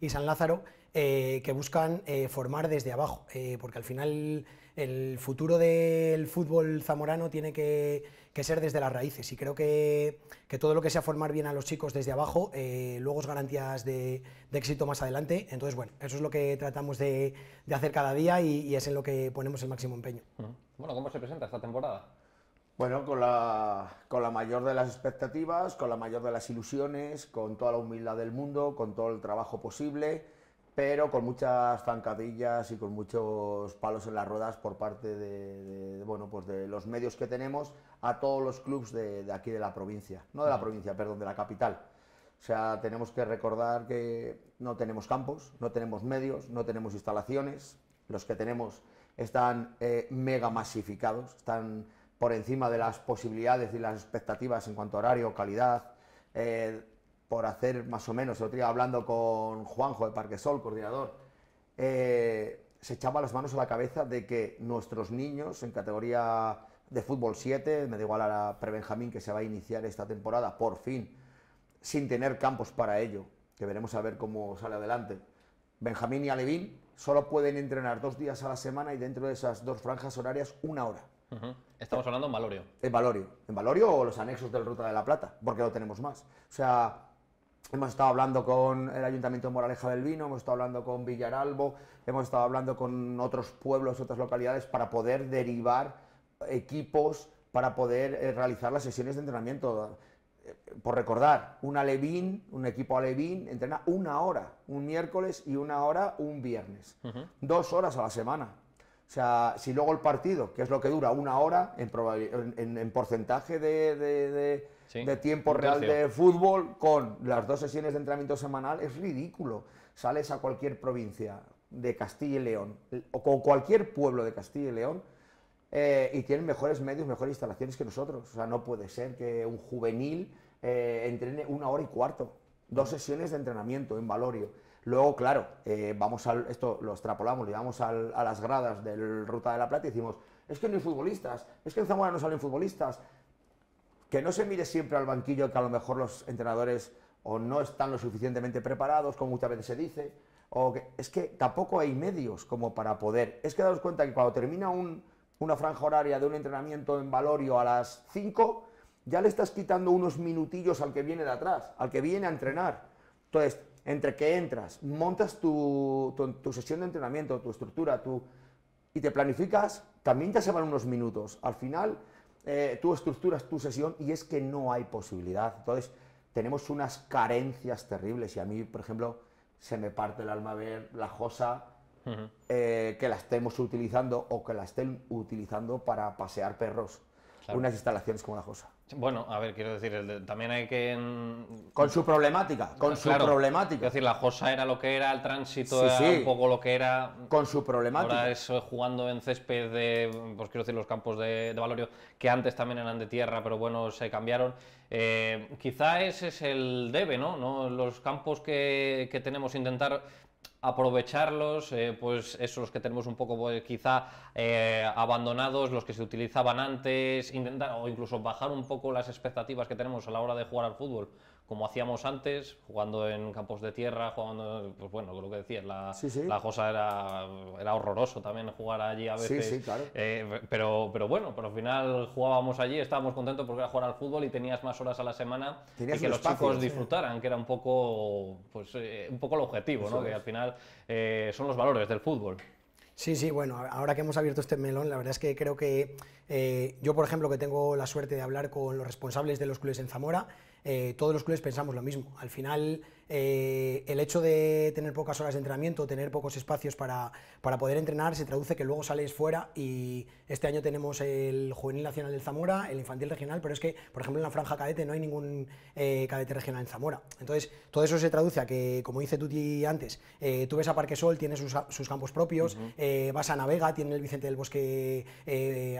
y, San Lázaro, eh, que buscan eh, formar desde abajo, porque al final el futuro del fútbol zamorano tiene que que ser desde las raíces. Y creo que, todo lo que sea formar bien a los chicos desde abajo, eh, luego es garantías de, éxito más adelante. Entonces, bueno, eso es lo que tratamos de, hacer cada día y, es en lo que ponemos el máximo empeño.
Bueno, ¿cómo se presenta esta temporada? Bueno, con la, con la mayor de las expectativas, con la mayor de las ilusiones, con toda la humildad del mundo, con todo el trabajo posible, pero con muchas zancadillas y con muchos palos en las ruedas por parte bueno, pues de los medios que tenemos, a todos los clubes de, aquí de la provincia, no de la provincia, perdón, de la capital. O sea, tenemos que recordar que no tenemos campos, no tenemos medios, no tenemos instalaciones, los que tenemos están eh, mega masificados, están por encima de las posibilidades y las expectativas en cuanto a horario, calidad, eh, por hacer más o menos, otro día hablando con Juanjo de Parquesol, coordinador, eh, se echaba las manos a la cabeza de que nuestros niños en categoría de fútbol 7, me da igual a la Prebenjamín que se va a iniciar esta temporada, por fin, sin tener campos para ello, que veremos a ver cómo sale adelante. Benjamín y Alevín solo pueden entrenar dos días a la semana y dentro de esas dos franjas horarias una hora. Estamos hablando en Valorio. En Valorio. En Valorio o los anexos del Ruta de la Plata, porque no tenemos más. O sea, hemos estado hablando con el Ayuntamiento de Moraleja del Vino, hemos estado hablando con Villaralbo, hemos estado hablando con otros pueblos, otras localidades, para poder derivar equipos para poder eh, realizar las sesiones de entrenamiento. por recordar, un alevín, un equipo alevín, entrena una hora un miércoles y una hora un viernes. Dos horas a la semana. O sea, si luego el partido, que es lo que dura una hora, en, porcentaje de, tiempo real de fútbol, con las dos sesiones de entrenamiento semanal, es ridículo. Sales a cualquier provincia de Castilla y León, o con cualquier pueblo de Castilla y León, eh, y tienen mejores medios, mejores instalaciones que nosotros. O sea, no puede ser que un juvenil eh, entrene una hora y cuarto, dos sesiones de entrenamiento en Valorio. Luego, claro, eh, vamos al, esto lo extrapolamos, y al, a las gradas del Ruta de la Plata y decimos, es que no hay futbolistas, es que en Zamora no salen futbolistas. Que no se mire siempre al banquillo que a lo mejor los entrenadores o no están lo suficientemente preparados, como muchas veces se dice, o que, es que tampoco hay medios como para poder. Es que daros cuenta que cuando termina un, una franja horaria de un entrenamiento en Valorio a las 5, ya le estás quitando unos minutillos al que viene de atrás, al que viene a entrenar. Entonces, entre que entras, montas tu, tu, sesión de entrenamiento, tu estructura, tu, y te planificas, también te se van unos minutos. Al final, eh, tú estructuras tu sesión y es que no hay posibilidad. Entonces, tenemos unas carencias terribles y a mí, por ejemplo, se me parte el alma ver la Josa eh, que la estemos utilizando o que la estén utilizando para pasear perros. unas instalaciones como la JOSA.
Bueno, a ver, quiero decir, también hay que... Con su problemática, con su problemática. Es decir, la JOSA era lo que era, el tránsito era un poco lo que era... Con su problemática. Ahora es jugando en césped de, pues quiero decir, los campos de, Valorio, que antes también eran de tierra, pero bueno, se cambiaron. Eh, quizá ese es el debe, ¿no? Los campos que, que tenemos, intentar aprovecharlos, eh, pues esos que tenemos un poco pues, quizá eh, abandonados, los que se utilizaban antes, intentar o incluso bajar un poco las expectativas que tenemos a la hora de jugar al fútbol como hacíamos antes, jugando en campos de tierra, jugando, pues bueno, lo que decías, la, cosa era, era horroroso también jugar allí a veces. Eh, pero, pero bueno, pero al final jugábamos allí, estábamos contentos porque era jugar al fútbol y tenías más horas a la semana y que los chicos disfrutaran, que era un poco, pues, eh, un poco el objetivo, ¿no? que al final eh, son los valores del fútbol.
Sí, sí, bueno, ahora que hemos abierto este melón, la verdad es que creo que yo, por ejemplo, que tengo la suerte de hablar con los responsables de los clubes en Zamora, eh, todos los clubes pensamos lo mismo. Al final, eh, el hecho de tener pocas horas de entrenamiento, tener pocos espacios para, poder entrenar, se traduce que luego sales fuera y este año tenemos el Juvenil Nacional del Zamora, el Infantil Regional, pero es que, por ejemplo, en la Franja Cadete no hay ningún eh, cadete regional en Zamora. Entonces, todo eso se traduce a que, como dice Tuti antes, tú ves a Parque Sol, tiene sus, campos propios, vas a Navega, tiene el Vicente del Bosque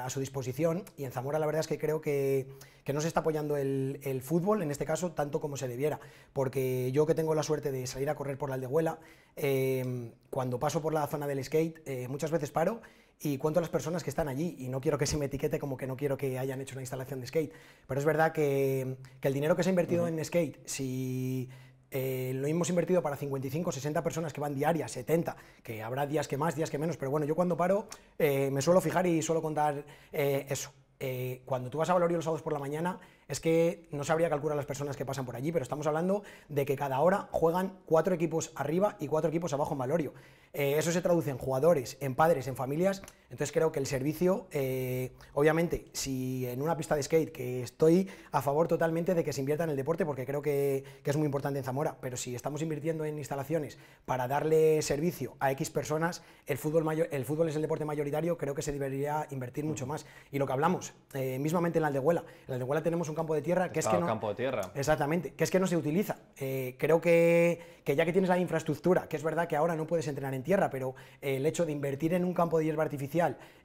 a su disposición y en Zamora la verdad es que creo que que no se está apoyando el, fútbol, en este caso, tanto como se debiera. Porque yo que tengo la suerte de salir a correr por la aldehuela, em, cuando paso por la zona del skate, eh, muchas veces paro y cuento a las personas que están allí. Y no quiero que se me etiquete como que no quiero que hayan hecho una instalación de skate. Pero es verdad que, el dinero que se ha invertido en skate, si eh, lo hemos invertido para 55, 60 personas que van diarias, 70, que habrá días que más, días que menos, pero bueno, yo cuando paro eh, me suelo fijar y suelo contar eso, eh, cuando tú vas a Valorio los sábados por la mañana, es que no sabría calcular las personas que pasan por allí, pero estamos hablando de que cada hora juegan cuatro equipos arriba y cuatro equipos abajo en Valorio. Eh, eso se traduce en jugadores, en padres, en familias entonces creo que el servicio, eh, obviamente, si en una pista de skate, que estoy a favor totalmente de que se invierta en el deporte, porque creo que, es muy importante en Zamora, pero si estamos invirtiendo en instalaciones para darle servicio a X personas, el fútbol, mayor, el fútbol es el deporte mayoritario, creo que se debería invertir mucho más. Y lo que hablamos, eh, mismamente en la Aldehuela, en la Aldehuela tenemos un campo de tierra que es que no... campo de tierra. Exactamente, que es que no se utiliza. Eh, creo que, que, ya que tienes la infraestructura, que es verdad que ahora no puedes entrenar en tierra, pero el hecho de invertir en un campo de hierba artificial,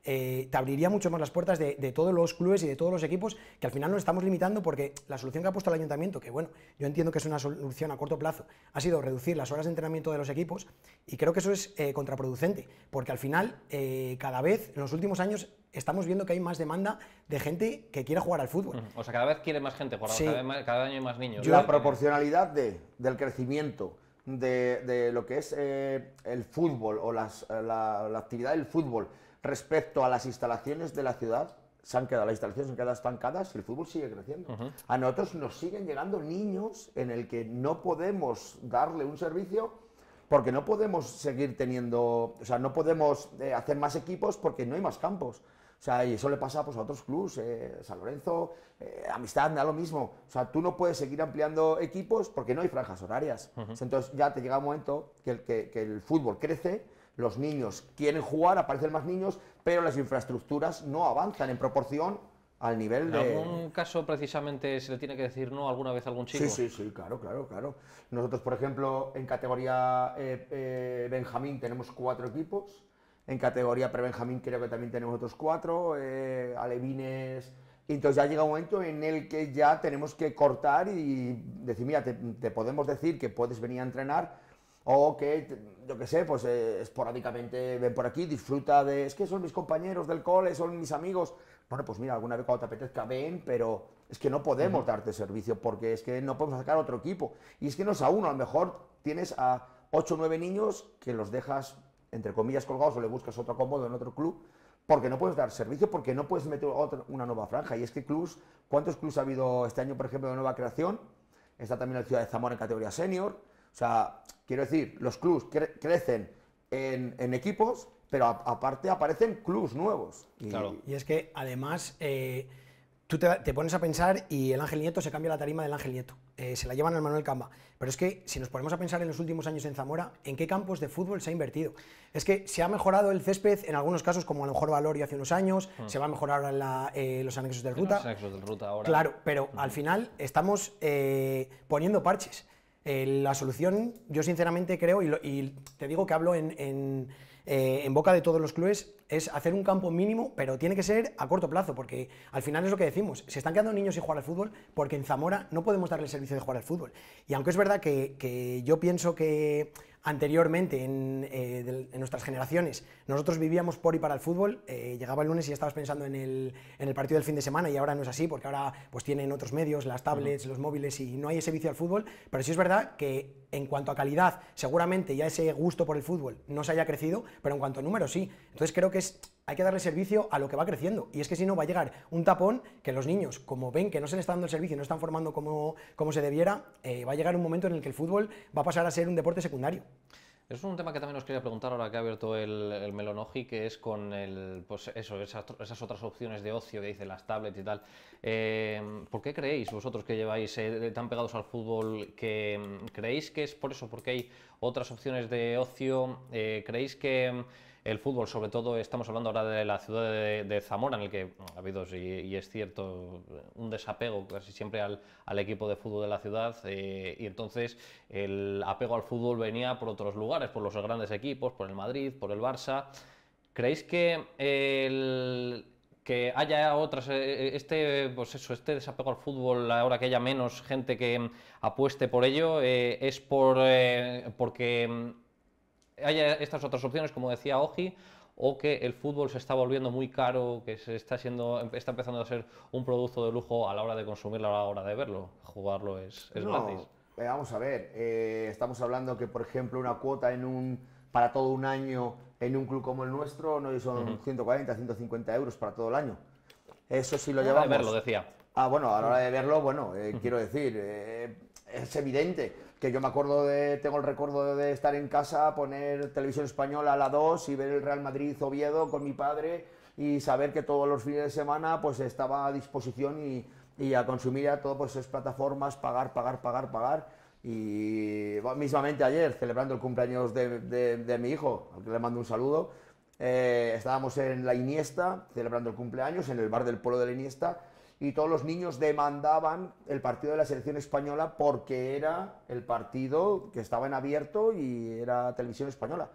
eh, te abriría mucho más las puertas de, todos los clubes y de todos los equipos, que al final nos estamos limitando porque la solución que ha puesto el ayuntamiento, que bueno, yo entiendo que es una solución a corto plazo, ha sido reducir las horas de entrenamiento de los equipos y creo que eso es eh, contraproducente, porque al final eh, cada vez en los últimos años estamos viendo que hay más demanda de gente que quiere jugar al fútbol. O sea,
cada vez quiere más gente cada, año hay más niños. Yo, la
proporcionalidad del crecimiento. De, de, lo que es el fútbol o la, la, actividad del fútbol respecto a las instalaciones de la ciudad, se han quedado, las instalaciones se han quedado estancadas y el fútbol sigue creciendo. A nosotros nos siguen llegando niños en el que no podemos darle un servicio porque no podemos seguir teniendo, o sea, no podemos eh, hacer más equipos porque no hay más campos. O sea, y eso le pasa pues, a otros clubes, eh, San Lorenzo, eh, Amistad, da lo mismo. O sea, tú no puedes seguir ampliando equipos porque no hay franjas horarias. Entonces ya te llega un momento que el, que, que el fútbol crece los niños quieren jugar, aparecen más niños, pero las infraestructuras no avanzan en proporción al nivel de... En
algún caso precisamente se le tiene que decir no alguna vez a algún chico. Sí, sí,
sí, claro, claro, claro. Nosotros, por ejemplo, en categoría eh, eh, Benjamín tenemos cuatro equipos, en categoría pre-Benjamín creo que también tenemos otros cuatro, eh, alevines... Y entonces ya llega un momento en el que ya tenemos que cortar y decir, mira, te podemos decir que puedes venir a entrenar, o que, yo qué sé, pues eh, esporádicamente ven por aquí, disfruta de, es que son mis compañeros del cole, son mis amigos. Bueno, pues mira, alguna vez cuando te apetezca ven, pero es que no podemos darte servicio porque es que no podemos sacar otro equipo. Y es que no es a uno, a lo mejor tienes a 8 o 9 niños que los dejas, entre comillas, colgados o le buscas otro cómodo en otro club porque no puedes dar servicio, porque no puedes meter una nueva franja. Y es que clubs, ¿cuántos clubs ha habido este año, por ejemplo, de nueva creación? Está también el Ciudad de Zamora en categoría senior. O sea, quiero decir, los clubs crecen en, equipos, pero aparte aparecen clubs nuevos.
Y, claro. y es que además eh, tú te, pones a pensar y el Ángel Nieto se cambia la tarima del Ángel Nieto. Eh, se la llevan al Manuel Camba. Pero es que si nos ponemos a pensar en los últimos años en Zamora, ¿en qué campos de fútbol se ha invertido? Es que se ha mejorado el césped en algunos casos, como a lo mejor Valorio hace unos años, ah. se va a mejorar eh, los anexos del Ruta. Los
anexos del Ruta ahora. Claro,
pero al final estamos poniendo parches. Eh, la solución, yo sinceramente creo, y, te digo que hablo eh, en, boca de todos los clubes, es hacer un campo mínimo, pero tiene que ser a corto plazo, porque al final es lo que decimos, se están quedando niños sin jugar al fútbol porque en Zamora no podemos darle el servicio de jugar al fútbol. Y aunque es verdad que yo pienso que anteriormente eh, en, nuestras generaciones, nosotros vivíamos por y para el fútbol, eh, llegaba el lunes y ya estabas pensando en el, partido del fin de semana y ahora no es así porque ahora pues tienen otros medios, las tablets, los móviles y no hay ese vicio al fútbol, pero sí es verdad que en cuanto a calidad, seguramente ya ese gusto por el fútbol no se haya crecido, pero en cuanto a número, sí. Entonces creo que es hay que darle servicio a lo que va creciendo. Y es que si no va a llegar un tapón que los niños, como ven que no se les está dando el servicio, y no están formando como, como se debiera, eh, va a llegar un momento en el que el fútbol va a pasar a ser un deporte secundario.
Es un tema que también os quería preguntar ahora que ha abierto el, el Melonoji, que es con el, pues esas, otras opciones de ocio que dicen las tablets y tal. Eh, ¿Por qué creéis vosotros que lleváis eh, tan pegados al fútbol que mm, creéis que es por eso? Porque hay otras opciones de ocio. ¿Creéis que mm, el fútbol, sobre todo estamos hablando ahora de la ciudad de, Zamora, en el que ha habido, y, es cierto, un desapego casi siempre al, equipo de fútbol de la ciudad, eh, y entonces el apego al fútbol venía por otros lugares, por los grandes equipos, por el Madrid, por el Barça. ¿Creéis que que haya otras eh, eh, este pues eso este desapego al fútbol ahora que haya menos gente que apueste por ello es por porque ¿Hay estas otras opciones, como decía Oji, o que el fútbol se está volviendo muy caro, que se está, siendo, está empezando a ser un producto de lujo a la hora de consumirlo, a la hora de verlo. Jugarlo es, es gratis.
Eh, vamos a ver, eh, estamos hablando que, por ejemplo, una cuota en un, para todo un año en un club como el nuestro no son 140, 150 euros para todo el año. Eso sí lo ah, llevamos. A la hora de verlo, decía. Ah, bueno, a la hora de verlo, bueno, eh, quiero decir, es evidente que yo me acuerdo de, tengo el recuerdo de estar en casa, poner televisión española a la 2 y ver el Real Madrid Oviedo con mi padre y saber que todos los fines de semana pues estaba a disposición y, y a consumir a todas pues, esas plataformas, pagar, pagar, pagar, pagar. Y mismamente ayer, celebrando el cumpleaños de, de, mi hijo, al que le mando un saludo, eh, estábamos en la Iniesta, celebrando el cumpleaños, en el bar del Polo de la Iniesta, y todos los niños demandaban el partido de la selección española porque era el partido que estaba en abierto y era televisión española.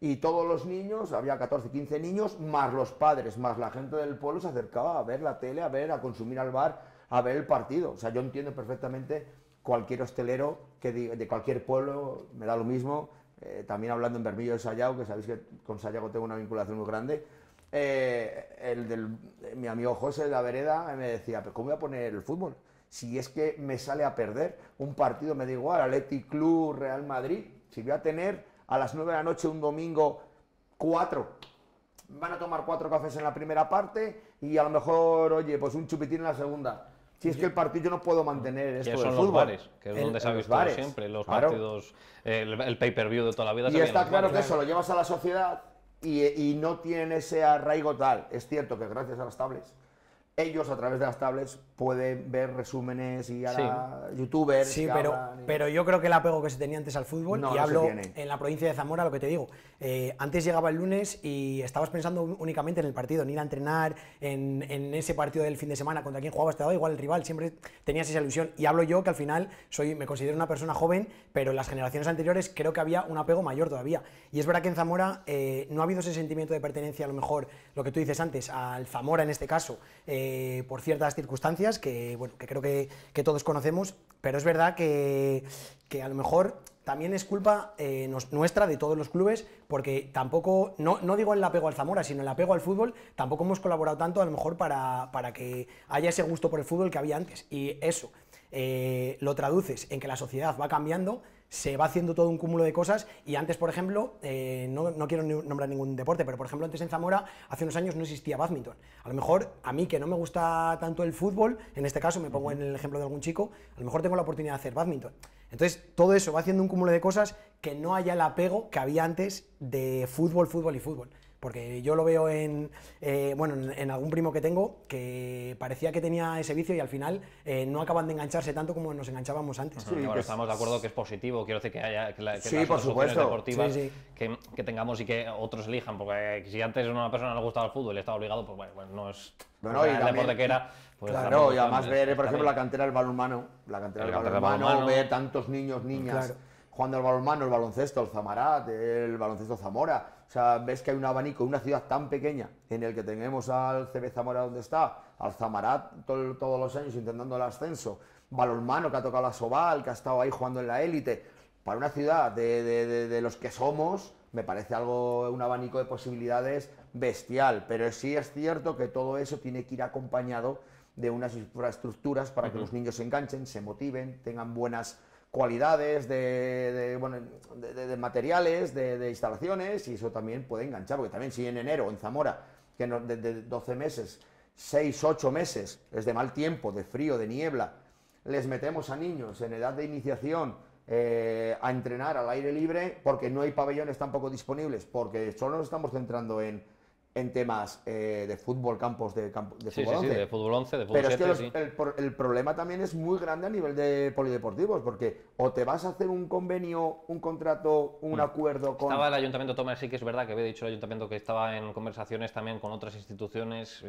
Y todos los niños, había 14, 15 niños, más los padres, más la gente del pueblo se acercaba a ver la tele, a ver, a consumir al bar, a ver el partido. O sea, yo entiendo perfectamente cualquier hostelero que de, cualquier pueblo, me da lo mismo, eh, también hablando en Bermillo de Sayago, que sabéis que con Sayago tengo una vinculación muy grande, eh, el del, eh, mi amigo José de la Vereda me decía, ¿cómo voy a poner el fútbol? Si es que me sale a perder un partido, me digo, al Atleti Club, Real Madrid, si voy a tener a las 9 de la noche un domingo cuatro, van a tomar cuatro cafés en la primera parte y a lo mejor, oye, pues un chupitín en la segunda. Si es que el partido no puedo mantener esto son fútbol. bares, que es donde se ha visto siempre, los partidos,
el, el pay-per-view de toda la vida. Y está claro que eso
lo llevas a la sociedad y, no tienen ese arraigo tal. Es cierto que gracias a las tablets, ellos a través de las tablets puede ver resúmenes y a youtubers. Sí,
pero, yo creo que el apego que se tenía antes al fútbol, y hablo en la provincia de Zamora, lo que te digo, eh, antes llegaba el lunes y estabas pensando únicamente en el partido, en ir a entrenar, en, ese partido del fin de semana, contra quien jugabas, te daba igual el rival, siempre tenías esa ilusión. Y hablo yo que al final soy, me considero una persona joven, pero en las generaciones anteriores creo que había un apego mayor todavía. Y es verdad que en Zamora eh, no ha habido ese sentimiento de pertenencia, a lo mejor, lo que tú dices antes, al Zamora en este caso, eh, por ciertas circunstancias que, bueno, creo que, que todos conocemos, pero es verdad que, a lo mejor también es culpa eh, nuestra de todos los clubes, porque tampoco, no, digo el apego al Zamora, sino el apego al fútbol, tampoco hemos colaborado tanto a lo mejor para, que haya ese gusto por el fútbol que había antes. Y eso eh, lo traduces en que la sociedad va cambiando se va haciendo todo un cúmulo de cosas y antes, por ejemplo, eh, no, no, quiero nombrar ningún deporte, pero por ejemplo antes en Zamora, hace unos años no existía badminton. A lo mejor a mí que no me gusta tanto el fútbol, en este caso me pongo en el ejemplo de algún chico, a lo mejor tengo la oportunidad de hacer badminton. Entonces, todo eso va haciendo un cúmulo de cosas que no haya el apego que había antes de fútbol, fútbol y fútbol. Porque yo lo veo en, eh, bueno, en, algún primo que tengo que parecía que tenía ese vicio y al final eh, no acaban de engancharse tanto como nos enganchábamos antes. Pues estamos de acuerdo
que es positivo, quiero decir que haya por deportivas que, tengamos y que otros elijan, porque eh, si antes una persona no le gustaba el fútbol y estaba obligado, pues bueno, no es bueno, el también, deporte que era.
Pues, claro, y además ver, por ejemplo, la cantera del balonmano, la cantera, del, balonmano, ver tantos niños, niñas jugando al balonmano, el baloncesto, el Zamarat, el baloncesto Zamora. O sea, ves que hay un abanico, una ciudad tan pequeña en el que tenemos al CB Zamora donde está, al Zamarat todos los años intentando el ascenso, balonmano que ha tocado la Sobal, que ha estado ahí jugando en la élite. Para una ciudad de, los que somos, me parece algo, un abanico de posibilidades bestial. Pero sí es cierto que todo eso tiene que ir acompañado de unas infraestructuras para que los niños se enganchen, se motiven, tengan buenas cualidades de, bueno, de, materiales, de, instalaciones, y eso también puede enganchar, porque también si en enero en Zamora, que no, de, 12 meses, 6, 8 meses, es de mal tiempo, de frío, de niebla, les metemos a niños en edad de iniciación eh, a entrenar al aire libre, porque no hay pabellones tampoco disponibles, porque solo nos estamos centrando en en temas eh, de fútbol, campos de, fútbol 11. de
fútbol 11, Pero es que
el, problema también es muy grande a nivel de polideportivos, porque o te vas a hacer un convenio, un contrato, un mm. acuerdo con... Estaba el
Ayuntamiento toma sí que es verdad que había dicho el Ayuntamiento que estaba en conversaciones también con otras instituciones.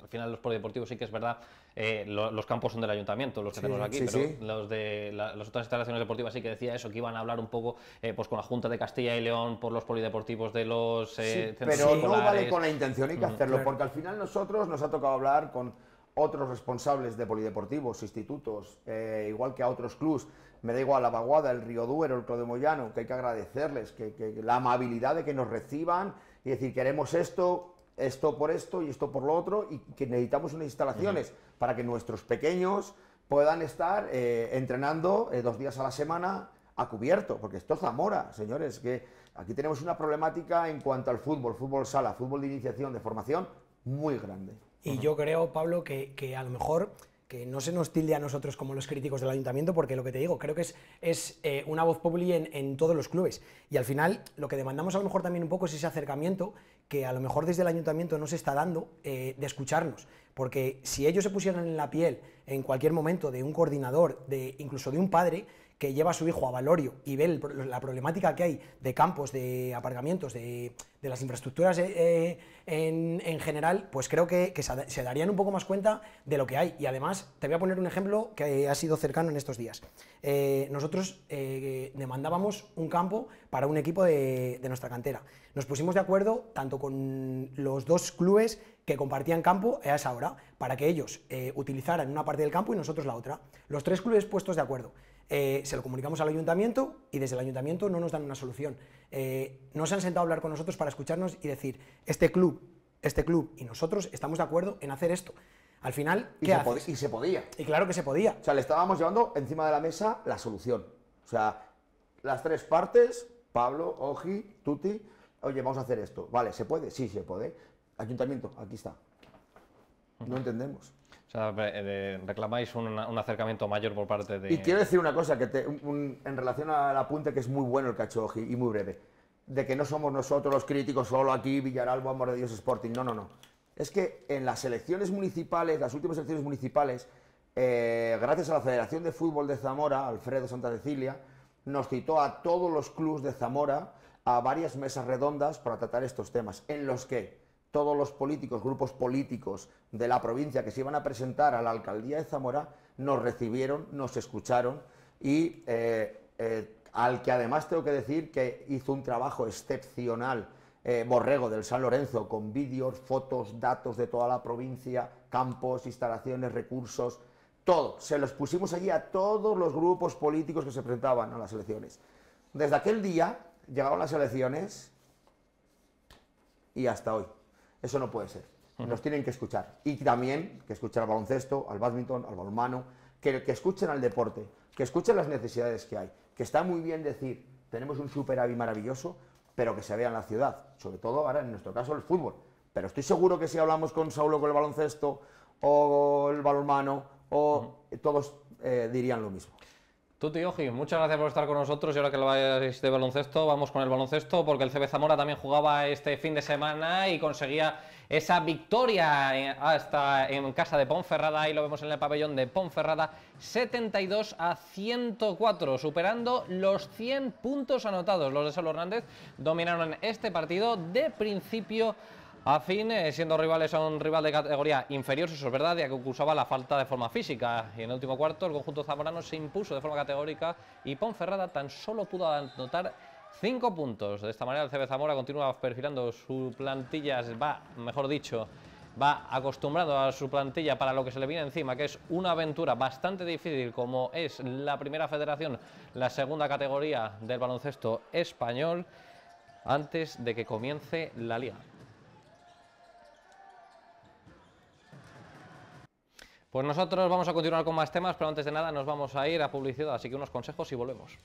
Al final los polideportivos sí que es verdad eh, los campos son del ayuntamiento, los que tenemos aquí, pero los de las otras instalaciones deportivas sí que decía eso, que iban a hablar un poco eh, pues con la Junta de Castilla y León por los polideportivos de los eh,
Pero no vale con la intención, hay que mm, hacerlo, porque al final nosotros nos ha tocado hablar con otros responsables de polideportivos, institutos, eh, igual que a otros clubs, me da igual la Vaguada, el Río Duero, el moyano que hay que agradecerles, que, la amabilidad de que nos reciban y decir queremos esto, esto por esto y esto por lo otro y que necesitamos unas instalaciones para que nuestros pequeños puedan estar eh, entrenando eh, dos días a la semana a cubierto, porque esto es Zamora, señores, que aquí tenemos una problemática en cuanto al fútbol, fútbol sala, fútbol de iniciación, de formación, muy grande. Y yo
creo, Pablo, que, a lo mejor que no se nos tilde a nosotros como los críticos del ayuntamiento, porque lo que te digo, creo que es, eh, una voz pública en, en, todos los clubes. Y al final, lo que demandamos a lo mejor también un poco es ese acercamiento que a lo mejor desde el ayuntamiento no se está dando eh, de escucharnos. Porque si ellos se pusieran en la piel en cualquier momento de un coordinador, de incluso de un padre, que lleva a su hijo a Valorio y ve la problemática que hay de campos, de aparcamientos, de, las infraestructuras eh, eh, en, general, pues creo que, se darían un poco más cuenta de lo que hay. Y además, te voy a poner un ejemplo que ha sido cercano en estos días. Eh, nosotros demandábamos un campo para un equipo de, nuestra cantera. Nos pusimos de acuerdo tanto con los dos clubes que compartían campo a esa hora, para que ellos utilizaran una parte del campo y nosotros la otra. Los tres clubes puestos de acuerdo. Eh, se lo comunicamos al ayuntamiento y desde el ayuntamiento no nos dan una solución. Eh, no se han sentado a hablar con nosotros para escucharnos y decir, este club, este club y nosotros estamos de acuerdo en hacer esto. Al final, ¿qué y, y se
podía. Y claro que se podía. O sea, le estábamos llevando encima de la mesa la solución. O sea, las tres partes, Pablo, Oji, Tuti, oye, vamos a hacer esto. Vale, ¿se puede? Sí, se puede. Ayuntamiento, aquí está. No entendemos
sea, eh, reclamáis un, acercamiento mayor por parte de... Y quiero decir
una cosa que en relación al apunte que es muy bueno el cachoji y muy breve, de que no somos nosotros los críticos solo aquí, Villaralbo, Amor de Dios Sporting, no, no, no. Es que en las elecciones municipales, las últimas elecciones municipales, eh, gracias a la Federación de Fútbol de Zamora, Alfredo Santa Cecilia, nos citó a todos los clubes de Zamora a varias mesas redondas para tratar estos temas, en los que todos los políticos, grupos políticos de la provincia que se iban a presentar a la alcaldía de Zamora, nos recibieron, nos escucharon y eh, eh, al que además tengo que decir que hizo un trabajo excepcional eh, Borrego del San Lorenzo con vídeos, fotos, datos de toda la provincia, campos, instalaciones, recursos, todo. Se los pusimos allí a todos los grupos políticos que se presentaban a las elecciones. Desde aquel día llegaron las elecciones y hasta hoy. Eso no puede ser. Nos tienen que escuchar. Y también que escuchen al baloncesto, al badminton, al balonmano, que, escuchen al deporte, que escuchen las necesidades que hay. Que está muy bien decir, tenemos un superávit maravilloso, pero que se vea en la ciudad. Sobre todo ahora, en nuestro caso, el fútbol. Pero estoy seguro que si hablamos con Saulo con el baloncesto, o el balonmano, o todos eh, dirían lo mismo.
Tuti Oji, muchas gracias por estar con nosotros y ahora que lo vais de baloncesto, vamos con el baloncesto porque el CB Zamora también jugaba este fin de semana y conseguía esa victoria eh, hasta en casa de Ponferrada y lo vemos en el pabellón de Ponferrada 72 a 104, superando los 100 puntos anotados. Los de Solo Hernández dominaron este partido de principio a fin, eh, siendo rivales a un rival de categoría inferior, eso es verdad, ya que ocursaba la falta de forma física. Y en el último cuarto, el conjunto zamorano se impuso de forma categórica y Ponferrada tan solo pudo anotar 5 puntos. De esta manera, el CB Zamora continúa perfilando su plantilla, va, mejor dicho, va acostumbrando a su plantilla para lo que se le viene encima, que es una aventura bastante difícil, como es la primera federación, la segunda categoría del baloncesto español, antes de que comience la liga. Pues nosotros vamos a continuar con más temas, pero antes de nada nos vamos a ir a publicidad, así que unos consejos y volvemos.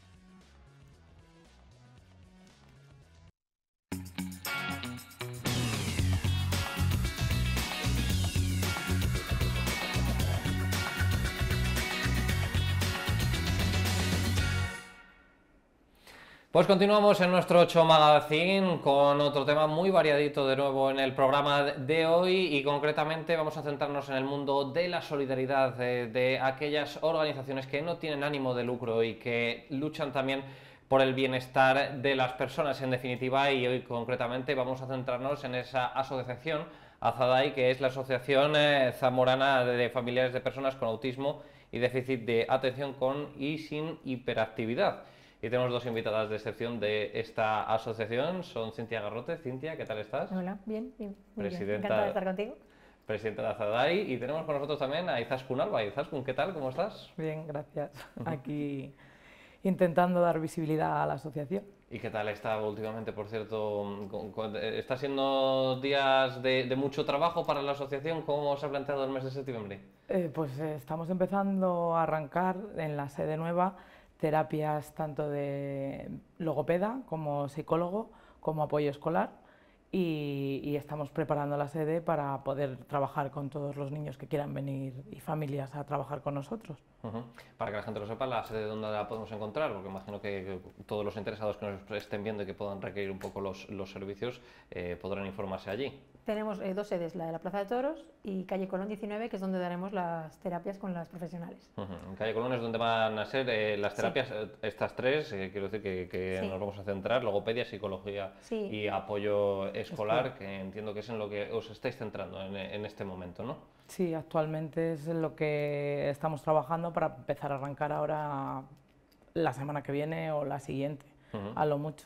Pues continuamos en nuestro 8 Magazine con otro tema muy variadito de nuevo en el programa de hoy y concretamente vamos a centrarnos en el mundo de la solidaridad eh, de, aquellas organizaciones que no tienen ánimo de lucro y que luchan también por el bienestar de las personas en definitiva y hoy concretamente vamos a centrarnos en esa asociación Azadai que es la Asociación eh, Zamorana de Familiares de Personas con Autismo y Déficit de Atención con y sin Hiperactividad. Y tenemos dos invitadas de excepción de esta asociación, son Cintia Garrote. Cintia, ¿qué tal estás?
Hola, bien, bien. Presidenta, Encantada de estar contigo.
Presidenta de Azadai. Y tenemos con nosotros también a Izaskun Alba. Izaskun, ¿qué tal? ¿Cómo estás?
Bien, gracias. Aquí intentando dar visibilidad a la asociación.
¿Y qué tal está últimamente, por cierto? ¿Está siendo días de, mucho trabajo para la asociación? ¿Cómo se ha planteado el mes de septiembre?
Eh, pues eh, estamos empezando a arrancar en la sede nueva terapias tanto de logopeda como psicólogo, como apoyo escolar y, estamos preparando la sede para poder trabajar con todos los niños que quieran venir y familias a trabajar con nosotros.
Para que la gente lo sepa, la sede dónde la podemos encontrar, porque imagino que todos los interesados que nos estén viendo y que puedan requerir un poco los, servicios eh, podrán informarse allí.
Tenemos eh, dos sedes, la de la Plaza de Toros y Calle Colón 19, que es donde daremos las terapias con las profesionales.
Calle Colón es donde van a ser eh, las terapias, eh, estas tres, quiero decir que, nos vamos a centrar, logopedia, psicología y apoyo escolar, que entiendo que es en lo que os estáis centrando en, este momento, ¿no?
Sí, actualmente es en lo que estamos trabajando para empezar a arrancar ahora la semana que viene o la siguiente, a lo mucho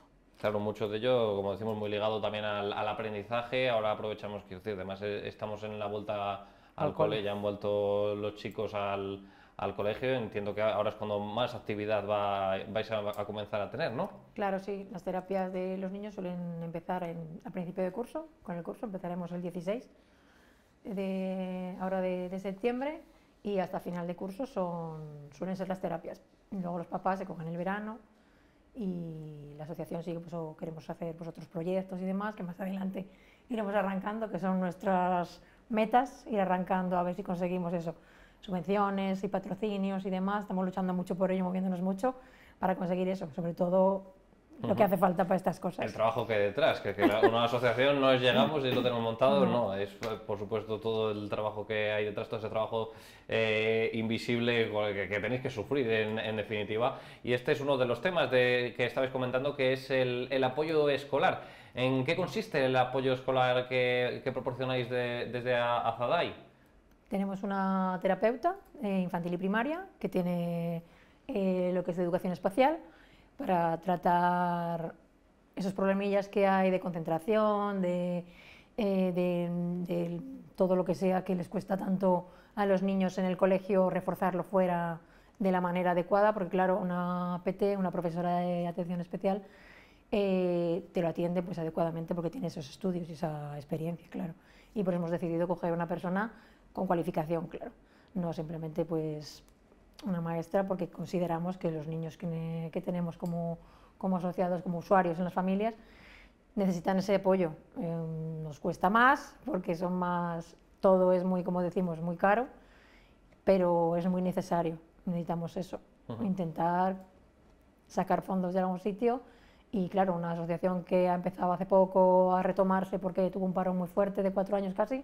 muchos de ellos, como decimos, muy ligado también al, aprendizaje. Ahora aprovechamos que además eh, estamos en la vuelta al, colegio cole. ya han vuelto los chicos al, colegio. Entiendo que ahora es cuando más actividad va, vais a, comenzar a tener, ¿no?
Claro, sí. Las terapias de los niños suelen empezar en, a principio de curso. Con el curso empezaremos el 16 de, ahora septiembre y hasta final de curso son, suelen ser las terapias. Luego los papás se cogen el verano y la asociación sigue, pues queremos hacer pues, otros proyectos y demás, que más adelante iremos arrancando, que son nuestras metas, ir arrancando a ver si conseguimos eso, subvenciones y patrocinios y demás, estamos luchando mucho por ello, moviéndonos mucho para conseguir eso, sobre todo lo que hace falta para estas cosas. El
trabajo que hay detrás, que, que una asociación no es llegamos y lo tenemos montado, no, es eh, por supuesto todo el trabajo que hay detrás, todo ese trabajo eh, invisible que, tenéis que sufrir en, definitiva. Y este es uno de los temas de, que estabais comentando, que es el, apoyo escolar. ¿En qué consiste el apoyo escolar que, proporcionáis desde Azadai?
Tenemos una terapeuta eh, infantil y primaria que tiene lo que es educación espacial para tratar esos problemillas que hay de concentración, eh, de, todo lo que sea que les cuesta tanto a los niños en el colegio reforzarlo fuera de la manera adecuada, porque claro, una PT, una profesora de atención especial, eh, te lo atiende pues adecuadamente porque tiene esos estudios y esa experiencia, claro. Y pues hemos decidido coger una persona con cualificación, claro, no simplemente pues una maestra porque consideramos que los niños que, tenemos como, como, asociados, como usuarios en las familias, necesitan ese apoyo. Em, nos cuesta más porque son más, todo es muy, como decimos, muy caro, pero es muy necesario. Necesitamos eso, intentar sacar fondos de algún sitio y claro, una asociación que ha empezado hace poco a retomarse porque tuvo un paro muy fuerte de cuatro años casi,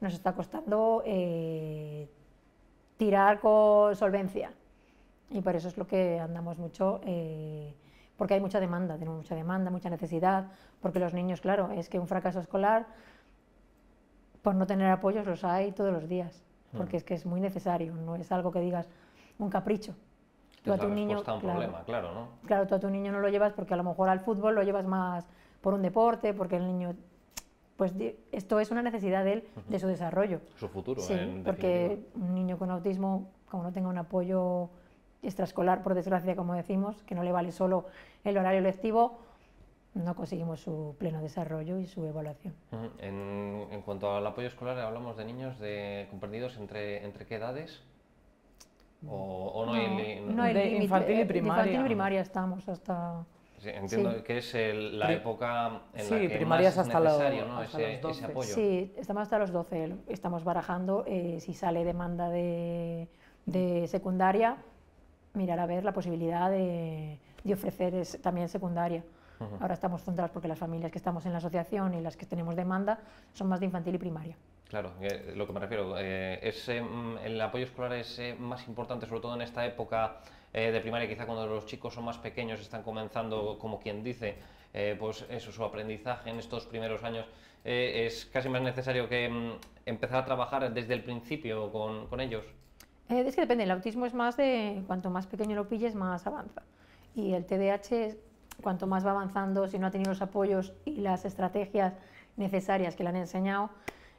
nos está costando eh, tirar con solvencia. Y por eso es lo que andamos mucho, eh, porque hay mucha demanda, tenemos mucha demanda, mucha necesidad, porque los niños, claro, es que un fracaso escolar, por no tener apoyos, los hay todos los días, porque mm. es que es muy necesario, no es algo que digas un capricho. tu Claro, tú a tu niño no lo llevas porque a lo mejor al fútbol lo llevas más por un deporte, porque el niño pues esto es una necesidad de de su desarrollo.
Su futuro, sí, porque
un niño con autismo, como no tenga un apoyo extraescolar, por desgracia, como decimos, que no le vale solo el horario lectivo, no conseguimos su pleno desarrollo y su evaluación.
en, cuanto al apoyo escolar, hablamos de niños de, comprendidos entre, entre qué edades? O, no, de
infantil y primaria. Infantil y
primaria estamos hasta
entiendo que es la época en sí, la que primarias hasta necesario, ese, los 12. apoyo. Sí,
estamos hasta los 12. Estamos barajando eh, si sale demanda de, de, secundaria, mirar a ver la posibilidad de, de ofrecer también secundaria. Ahora estamos centrados porque las familias que estamos en la asociación y las que tenemos demanda son más de infantil y primaria.
Claro, eh, lo que me refiero, eh, es, mm, el apoyo escolar es más importante, sobre todo en esta época eh, de primaria, quizá cuando los chicos son más pequeños, están comenzando, como quien dice, eh, pues eso, su aprendizaje en estos primeros años, eh, es casi más necesario que mm, empezar a trabajar desde el principio con, con ellos.
es que depende, el autismo es más de cuanto más pequeño lo pilles, más avanza. Y el TDAH, cuanto más va avanzando, si no ha tenido los apoyos y las estrategias necesarias que le han enseñado,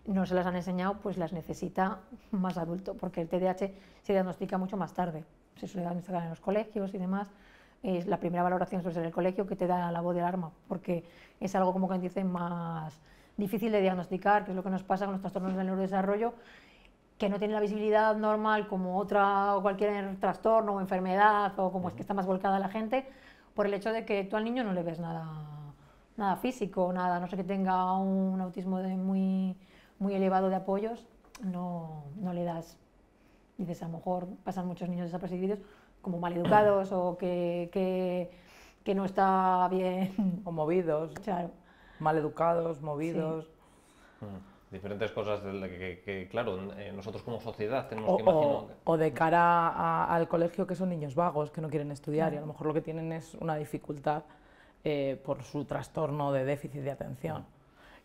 no se las han enseñado, pues las necesita más adulto, porque el TDAH se diagnostica mucho más tarde se suele administrar en los colegios y demás. Es la primera valoración suele ser el colegio que te da la voz del alarma, porque es algo, como que dicen más difícil de diagnosticar, que es lo que nos pasa con los trastornos del neurodesarrollo, que no tiene la visibilidad normal como otra o cualquier trastorno o enfermedad o como es que está más volcada la gente, por el hecho de que tú al niño no le ves nada, nada físico, nada, no sé que tenga un autismo de muy, muy elevado de apoyos, no, no le das dices, a lo mejor pasan muchos niños desapercibidos como educados o que, que, que, no está bien.
O movidos. Claro. educados, movidos.
Hmm. Diferentes cosas que, que, claro, eh, nosotros como sociedad tenemos o, que imaginar.
O, de cara al colegio que son niños vagos, que no quieren estudiar y a lo mejor lo que tienen es una dificultad eh, por su trastorno de déficit de atención.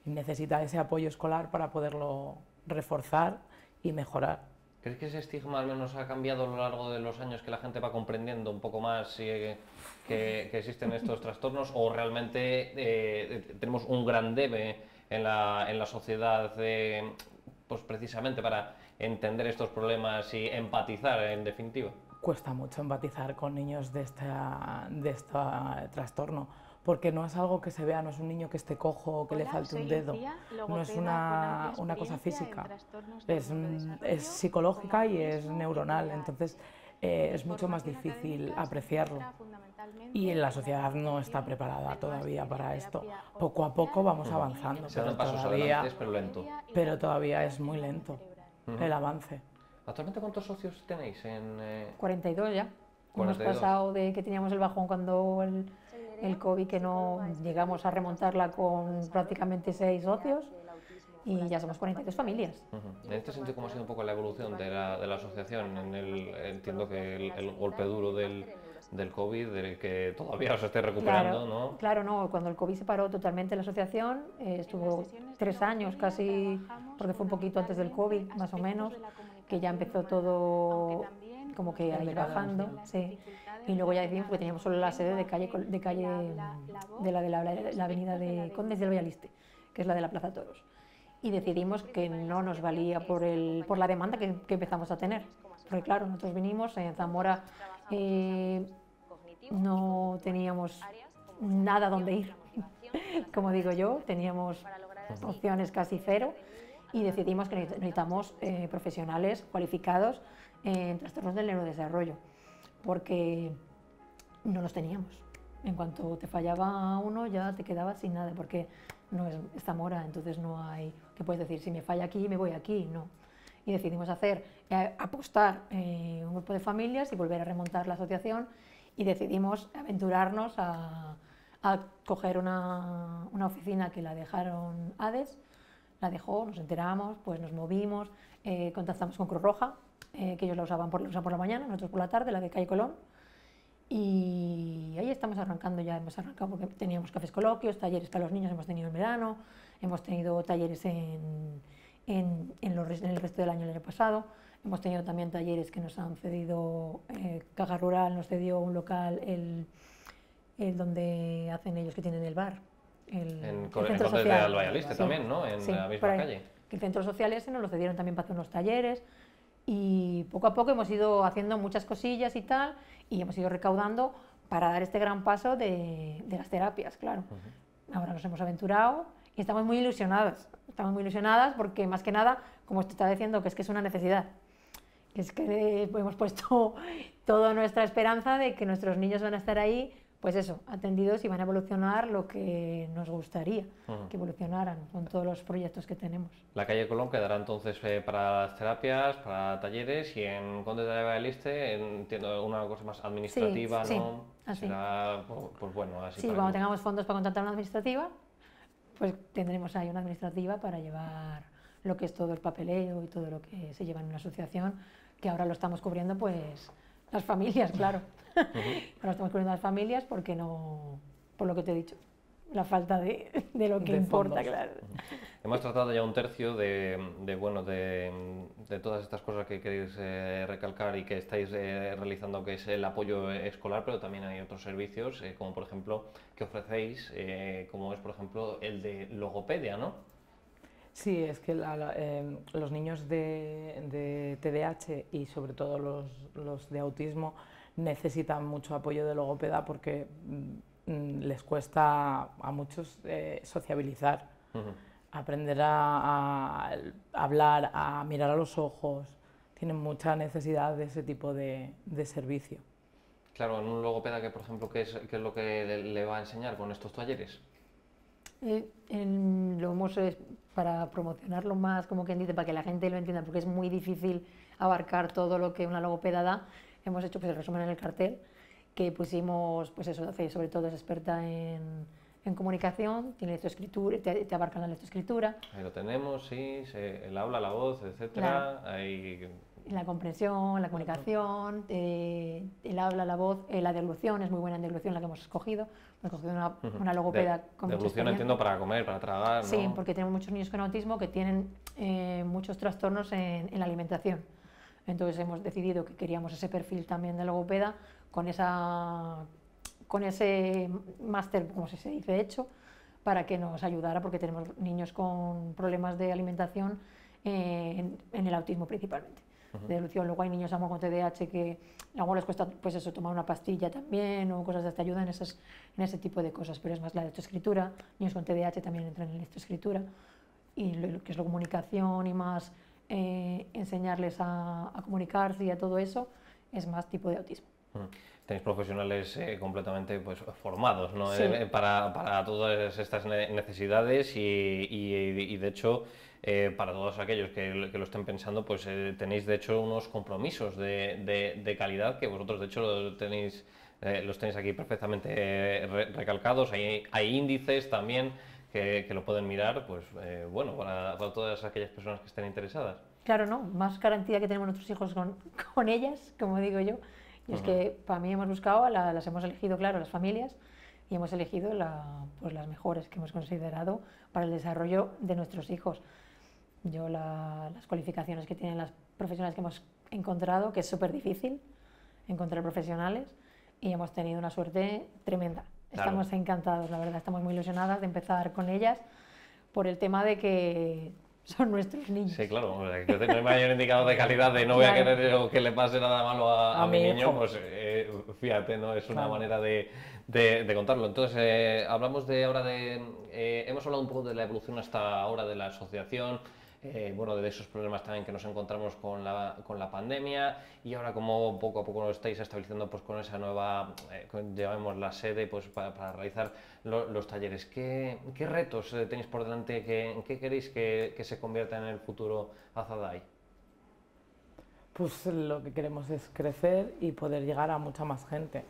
Hmm. Y necesita ese apoyo escolar para poderlo reforzar y mejorar. ¿Crees
que ese estigma al menos ha cambiado a lo largo de los años que la gente va comprendiendo un poco más eh, que, existen estos (laughs) trastornos o realmente eh, tenemos un gran debe en la, en sociedad pues precisamente para entender estos problemas y empatizar en definitiva?
Cuesta mucho empatizar con niños de, de este trastorno porque no es algo que se vea, no es un niño que esté cojo o que le falte un dedo, no es una, una cosa física, es, es, psicológica pues y es neuronal, entonces eh, es mucho más difícil apreciarlo. Y la sociedad no está preparada todavía para esto. Poco a poco vamos avanzando, pero todavía, pero, lento. pero todavía es muy lento el avance. ¿Actualmente cuántos socios tenéis? En,
42 eh? ya.
Hemos pasado
de que teníamos el bajón cuando el el COVID, que no llegamos a remontarla con prácticamente seis socios y ya somos cuarenta familias. Uh familias.
En este sentido, ¿cómo ha sido un poco la evolución de la, de la asociación? En el, entiendo que el, golpe duro del, del COVID, de que todavía se esté recuperando, ¿no?
Claro, no. Cuando el COVID se paró totalmente la asociación, eh, estuvo tres años casi, porque fue un poquito antes del COVID, más o menos, que ya empezó todo como que ahí bajando, sí. Y luego ya decidimos, porque teníamos solo la sede de calle de, calle, mm, de, la, de la, avenida de Condes del Vallaliste, que es la de la Plaza Toros. Y decidimos que no nos valía por, el, por la demanda que, empezamos a tener. Porque claro, nosotros vinimos en Zamora, eh, no teníamos nada donde ir, (laughs) como digo yo, teníamos opciones casi cero y decidimos que necesitamos eh, profesionales cualificados en trastornos del neurodesarrollo, porque no los teníamos. En cuanto te fallaba uno, ya te quedabas sin nada, porque no es Zamora, entonces no hay que puedes decir, si me falla aquí, me voy aquí, no. Y decidimos hacer, eh, apostar eh, un grupo de familias y volver a remontar la asociación y decidimos aventurarnos a, coger una, oficina que la dejaron Hades, la dejó, nos enteramos, pues nos movimos, eh, contactamos con Cruz Roja, eh, que ellos la usaban por, la mañana, nosotros por la tarde, la de Calle Colón. Y ahí estamos arrancando, ya hemos arrancado porque teníamos cafés coloquios, talleres para los niños, hemos tenido en verano, hemos tenido talleres en, el resto del año, el año pasado. Hemos tenido también talleres que nos han cedido, eh, Caja Rural nos cedió un local, el, donde hacen ellos que tienen el bar. El,
en centro social. de Albayaliste también, ¿no? En la misma calle.
Que el centro social ese nos lo cedieron también para hacer unos talleres y poco a poco hemos ido haciendo muchas cosillas y tal, y hemos ido recaudando para dar este gran paso de, las terapias, claro. Ahora nos hemos aventurado y estamos muy ilusionadas, estamos muy ilusionadas porque más que nada, como te está diciendo, que es que es una necesidad, que es que hemos puesto (laughs) toda nuestra esperanza de que nuestros niños van a estar ahí pues eso, atendidos y van a evolucionar lo que nos gustaría que evolucionaran con todos los proyectos que tenemos.
La calle Colón quedará entonces eh, para las terapias, para talleres y en Conde de la Liste entiendo una cosa más administrativa, ¿no?
Sí, Será,
pues, pues bueno, así. Sí, cuando tengamos
fondos para contratar una administrativa, pues tendremos ahí una administrativa para llevar lo que es todo el papeleo y todo lo que se lleva en una asociación, que ahora lo estamos cubriendo pues las familias, claro. pero (laughs) estamos con las familias porque no, por lo que te he dicho, la falta de, lo que importa, claro.
Hemos tratado ya un tercio de, bueno, de, todas estas cosas que queréis eh, recalcar y que estáis eh, realizando, que es el apoyo escolar, pero también hay otros servicios, eh, como por ejemplo, que ofrecéis, como es por ejemplo el de logopedia, ¿no?
Sí, es que em, los niños de, TDAH y sobre todo los, de autismo necesitan mucho apoyo de logopeda porque mm, mm, les cuesta a muchos eh, sociabilizar, aprender a, hablar, a mirar a los ojos. Tienen mucha necesidad de ese tipo de, servicio.
Claro, en un logopeda que, por ejemplo, ¿qué es, lo que le va a enseñar con estos talleres?
Eh, en, lo hemos
eh, para promocionarlo más, como quien dice, para que la gente lo entienda, porque es muy difícil abarcar todo lo que una logopeda da. Hemos hecho pues, el resumen en el cartel que pusimos, pues eso, sobre todo es experta en, en comunicación, tiene lectoescritura, te, te abarcan la lectoescritura.
Ahí lo tenemos, sí, eh, el habla, la voz, etcétera.
La, comprensión, la comunicación, el habla, la voz, la dilución, es muy buena en deglución la que hemos escogido, una, logopeda con Devolución entiendo
para comer, para tragar. Sí, porque
tenemos muchos niños con autismo que tienen eh, muchos trastornos en, la alimentación. Entonces hemos decidido que queríamos ese perfil también de logopeda con, esa, con ese máster, como se dice, hecho, para que nos ayudara, porque tenemos niños con problemas de alimentación eh, en el autismo principalmente de Luego hay niños con TDAH que a les cuesta pues eso, tomar una pastilla también o cosas de esta ayuda en, esas, en ese tipo de cosas, pero es más la lectoescritura. Niños con TDAH también entran en lectoescritura y lo, que es la comunicación y más eh, enseñarles a, comunicarse y a todo eso es más tipo de autismo.
Tenéis profesionales eh, completamente pues, formados eh, para, todas estas necesidades y de hecho eh, para todos aquellos que, lo estén pensando, pues eh, tenéis de hecho unos compromisos de, calidad que vosotros de hecho tenéis, eh, los tenéis aquí perfectamente recalcados. Hay, índices también que, lo pueden mirar, pues bueno, para, todas aquellas personas que estén interesadas.
Claro, ¿no? Más garantía que tenemos nuestros hijos con, (laughs) ellas, como digo yo. Y es que para mí hemos buscado, las hemos elegido, claro, las familias y hemos elegido pues, las mejores que hemos considerado para el desarrollo de nuestros hijos. Yo las cualificaciones que tienen las profesionales que hemos encontrado, que es súper difícil encontrar profesionales, y hemos tenido una suerte tremenda. Estamos encantados, la verdad, estamos muy ilusionadas de empezar con ellas por el tema de que son nuestros niños.
Sí, claro, que no hay mayor indicador de calidad de no voy a querer que le pase nada malo a, mi niño, pues eh, fíjate, ¿no? Es una manera de, de, contarlo. Entonces, eh, hablamos de ahora de... Eh, hemos hablado un poco de la evolución hasta ahora de la asociación, eh, bueno, de esos problemas también que nos encontramos con la, con la pandemia y ahora como poco a poco lo estáis estabilizando pues con esa nueva, eh, la sede pues para, para realizar los talleres. ¿Qué, ¿Qué, retos eh, tenéis por delante? ¿Qué, qué queréis que, que, se convierta en el futuro Azadai?
Pues lo que queremos es crecer y poder llegar a mucha más gente.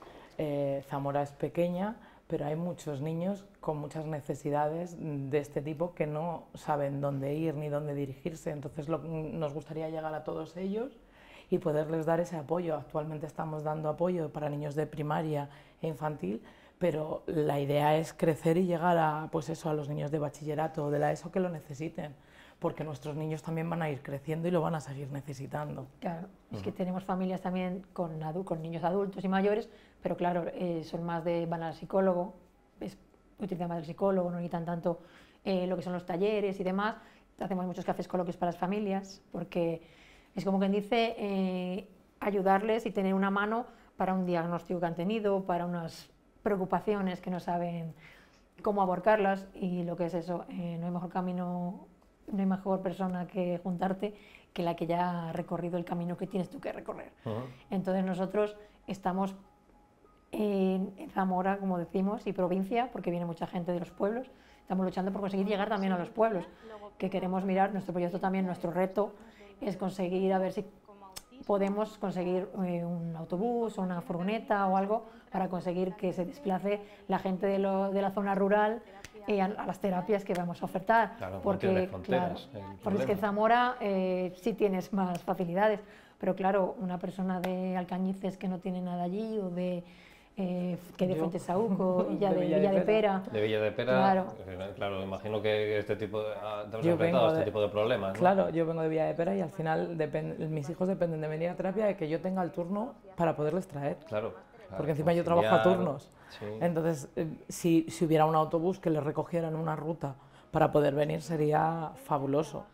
Zamora es pequeña, pero hay muchos niños con muchas necesidades de este tipo que no saben dónde ir ni dónde dirigirse. Entonces nos gustaría llegar a todos ellos y poderles dar ese apoyo. Actualmente estamos dando apoyo para niños de primaria e infantil, pero la idea es crecer y llegar a, pues eso, a los niños de bachillerato o de la ESO que lo necesiten porque nuestros niños también van a ir creciendo y lo van a seguir necesitando. Claro, es que
tenemos familias también con, con niños adultos y mayores, pero claro, eh, son más de, van al psicólogo, es, utilizan más el psicólogo, no necesitan tanto eh, lo que son los talleres y demás. Hacemos muchos cafés coloquios para las familias, porque es como quien dice, eh, ayudarles y tener una mano para un diagnóstico que han tenido, para unas preocupaciones que no saben cómo aborcarlas y lo que es eso, no hay mejor camino no hay mejor persona que juntarte que la que ya ha recorrido el camino que tienes tú que recorrer. Entonces nosotros estamos en, Zamora, como decimos, y provincia, porque viene mucha gente de los pueblos. Estamos luchando por conseguir llegar también a los pueblos, que queremos mirar nuestro proyecto también, nuestro reto es conseguir a ver si podemos conseguir eh, un autobús o una furgoneta o algo para conseguir que se desplace la gente de, de la zona rural a, las terapias que vamos a ofertar. porque, claro, porque en Zamora eh, sí tienes más facilidades, pero claro, una persona de Alcañices que no tiene nada allí o de... Eh, que de
Fuentesauco, Villa (laughs) de, de, Villa de, Pera.
De Villa de Pera, claro, eh, claro imagino que este tipo de, ah, este tipo de problemas. Claro, yo
vengo de Villa de Pera y al final mis hijos dependen de venir a terapia de que yo tenga el turno para poderles traer. claro porque encima yo trabajo a turnos. Entonces, eh, si, hubiera un autobús que le recogieran una ruta para poder venir sería fabuloso.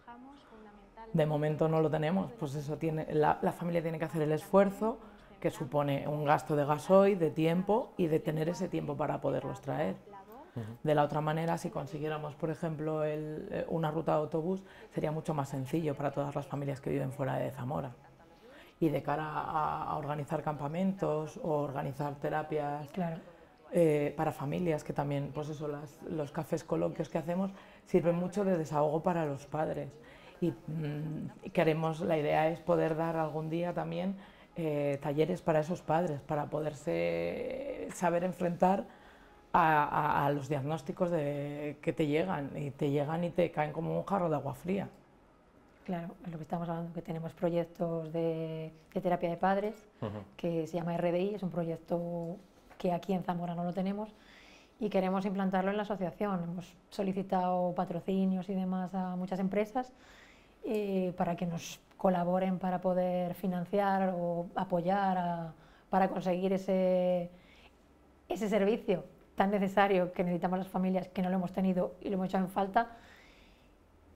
De momento no lo tenemos, pues eso tiene, la, familia tiene que hacer el esfuerzo que supone un gasto de gasoil, de tiempo y de tener ese tiempo para poderlos traer. De la otra manera, si consiguiéramos, por ejemplo, eh, una ruta de autobús, sería mucho más sencillo para todas las familias que viven fuera de Zamora. Y de cara a, organizar campamentos o organizar terapias eh, para familias, que también, pues eso, las, los cafés coloquios que hacemos sirven mucho de desahogo para los padres. Y mm, queremos, la idea es poder dar algún día también eh, talleres para esos padres, para poderse saber enfrentar a, los diagnósticos de, que te llegan, y te llegan y te caen como un jarro de agua fría.
Claro, lo que estamos hablando, que tenemos proyectos de, terapia de padres, que se llama RDI, es un proyecto que aquí en Zamora no lo tenemos y queremos implantarlo en la asociación. Hemos solicitado patrocinios y demás a muchas empresas eh, para que nos colaboren para poder financiar o apoyar para conseguir ese, ese servicio tan necesario que necesitamos las familias, que no lo hemos tenido y lo hemos hecho en falta.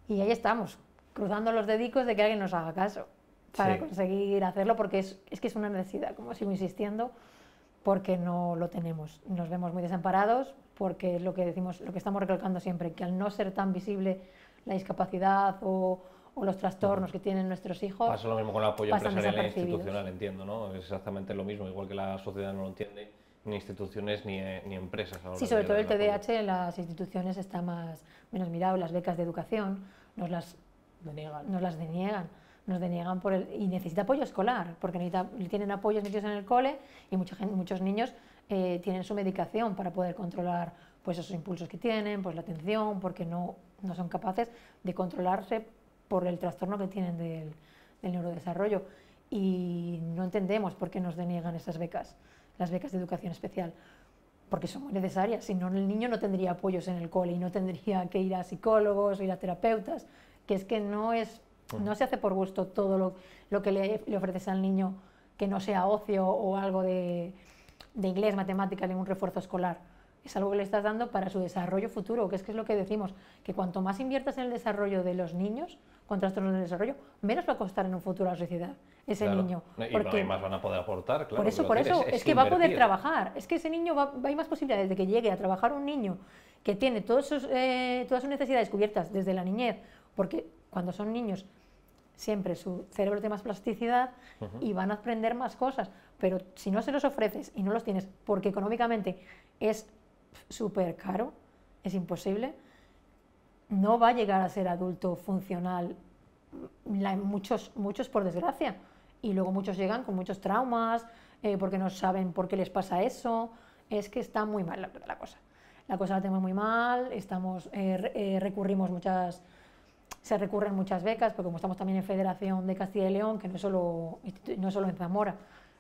Y ahí estamos, cruzando los dedicos de que alguien nos haga caso para conseguir hacerlo, porque es, es que es una necesidad, como sigo insistiendo porque no lo tenemos. Nos vemos muy desamparados porque lo que decimos, lo que estamos recalcando siempre, que al no ser tan visible la discapacidad o, los trastornos que tienen nuestros hijos. Pasa lo mismo con el apoyo
empresarial e institucional, entiendo, ¿no? Es exactamente lo mismo, igual que la sociedad no lo entiende, ni instituciones ni, eh, ni empresas. Sí, sobre todo el TDAH
en las instituciones está más menos mirado, las becas de educación nos las,
nos las
deniegan nos deniegan por el, y necesita apoyo escolar, porque tienen apoyos metidos en el cole y mucha muchos niños eh, tienen su medicación para poder controlar pues esos impulsos que tienen, pues la atención, porque no, no son capaces de controlarse por el trastorno que tienen del, neurodesarrollo. Y no entendemos por qué nos deniegan esas becas, las becas de educación especial porque son necesarias, si no el niño no tendría apoyos en el cole y no tendría que ir a psicólogos, ir a terapeutas, que es que no es no se hace por gusto todo lo, que le, le, ofreces al niño que no sea ocio o algo de, de inglés, matemáticas, ningún refuerzo escolar. Es algo que le estás dando para su desarrollo futuro, que es que es lo que decimos, que cuanto más inviertas en el desarrollo de los niños, con trastornos de desarrollo, menos va a costar en un futuro a la sociedad ese niño. Y más
van a poder aportar, claro. Por eso, por eso, es, que va a poder trabajar.
Es que ese niño va, hay más posibilidades de que llegue a trabajar un niño que tiene todos eh, todas sus necesidades cubiertas desde la niñez, porque cuando son niños siempre su cerebro tiene más plasticidad y van a aprender más cosas. Pero si no se los ofreces y no los tienes, porque económicamente es súper caro, es imposible, no va a llegar a ser adulto funcional, mm, muchos, muchos por desgracia. Y luego muchos llegan con muchos traumas, eh, porque no saben por qué les pasa eso. Es que está muy mal la, cosa. La cosa la tenemos muy mal, estamos, eh, eh, recurrimos muchas se recurren muchas becas, porque como estamos también en Federación de Castilla y León, que no es solo, no solo en Zamora,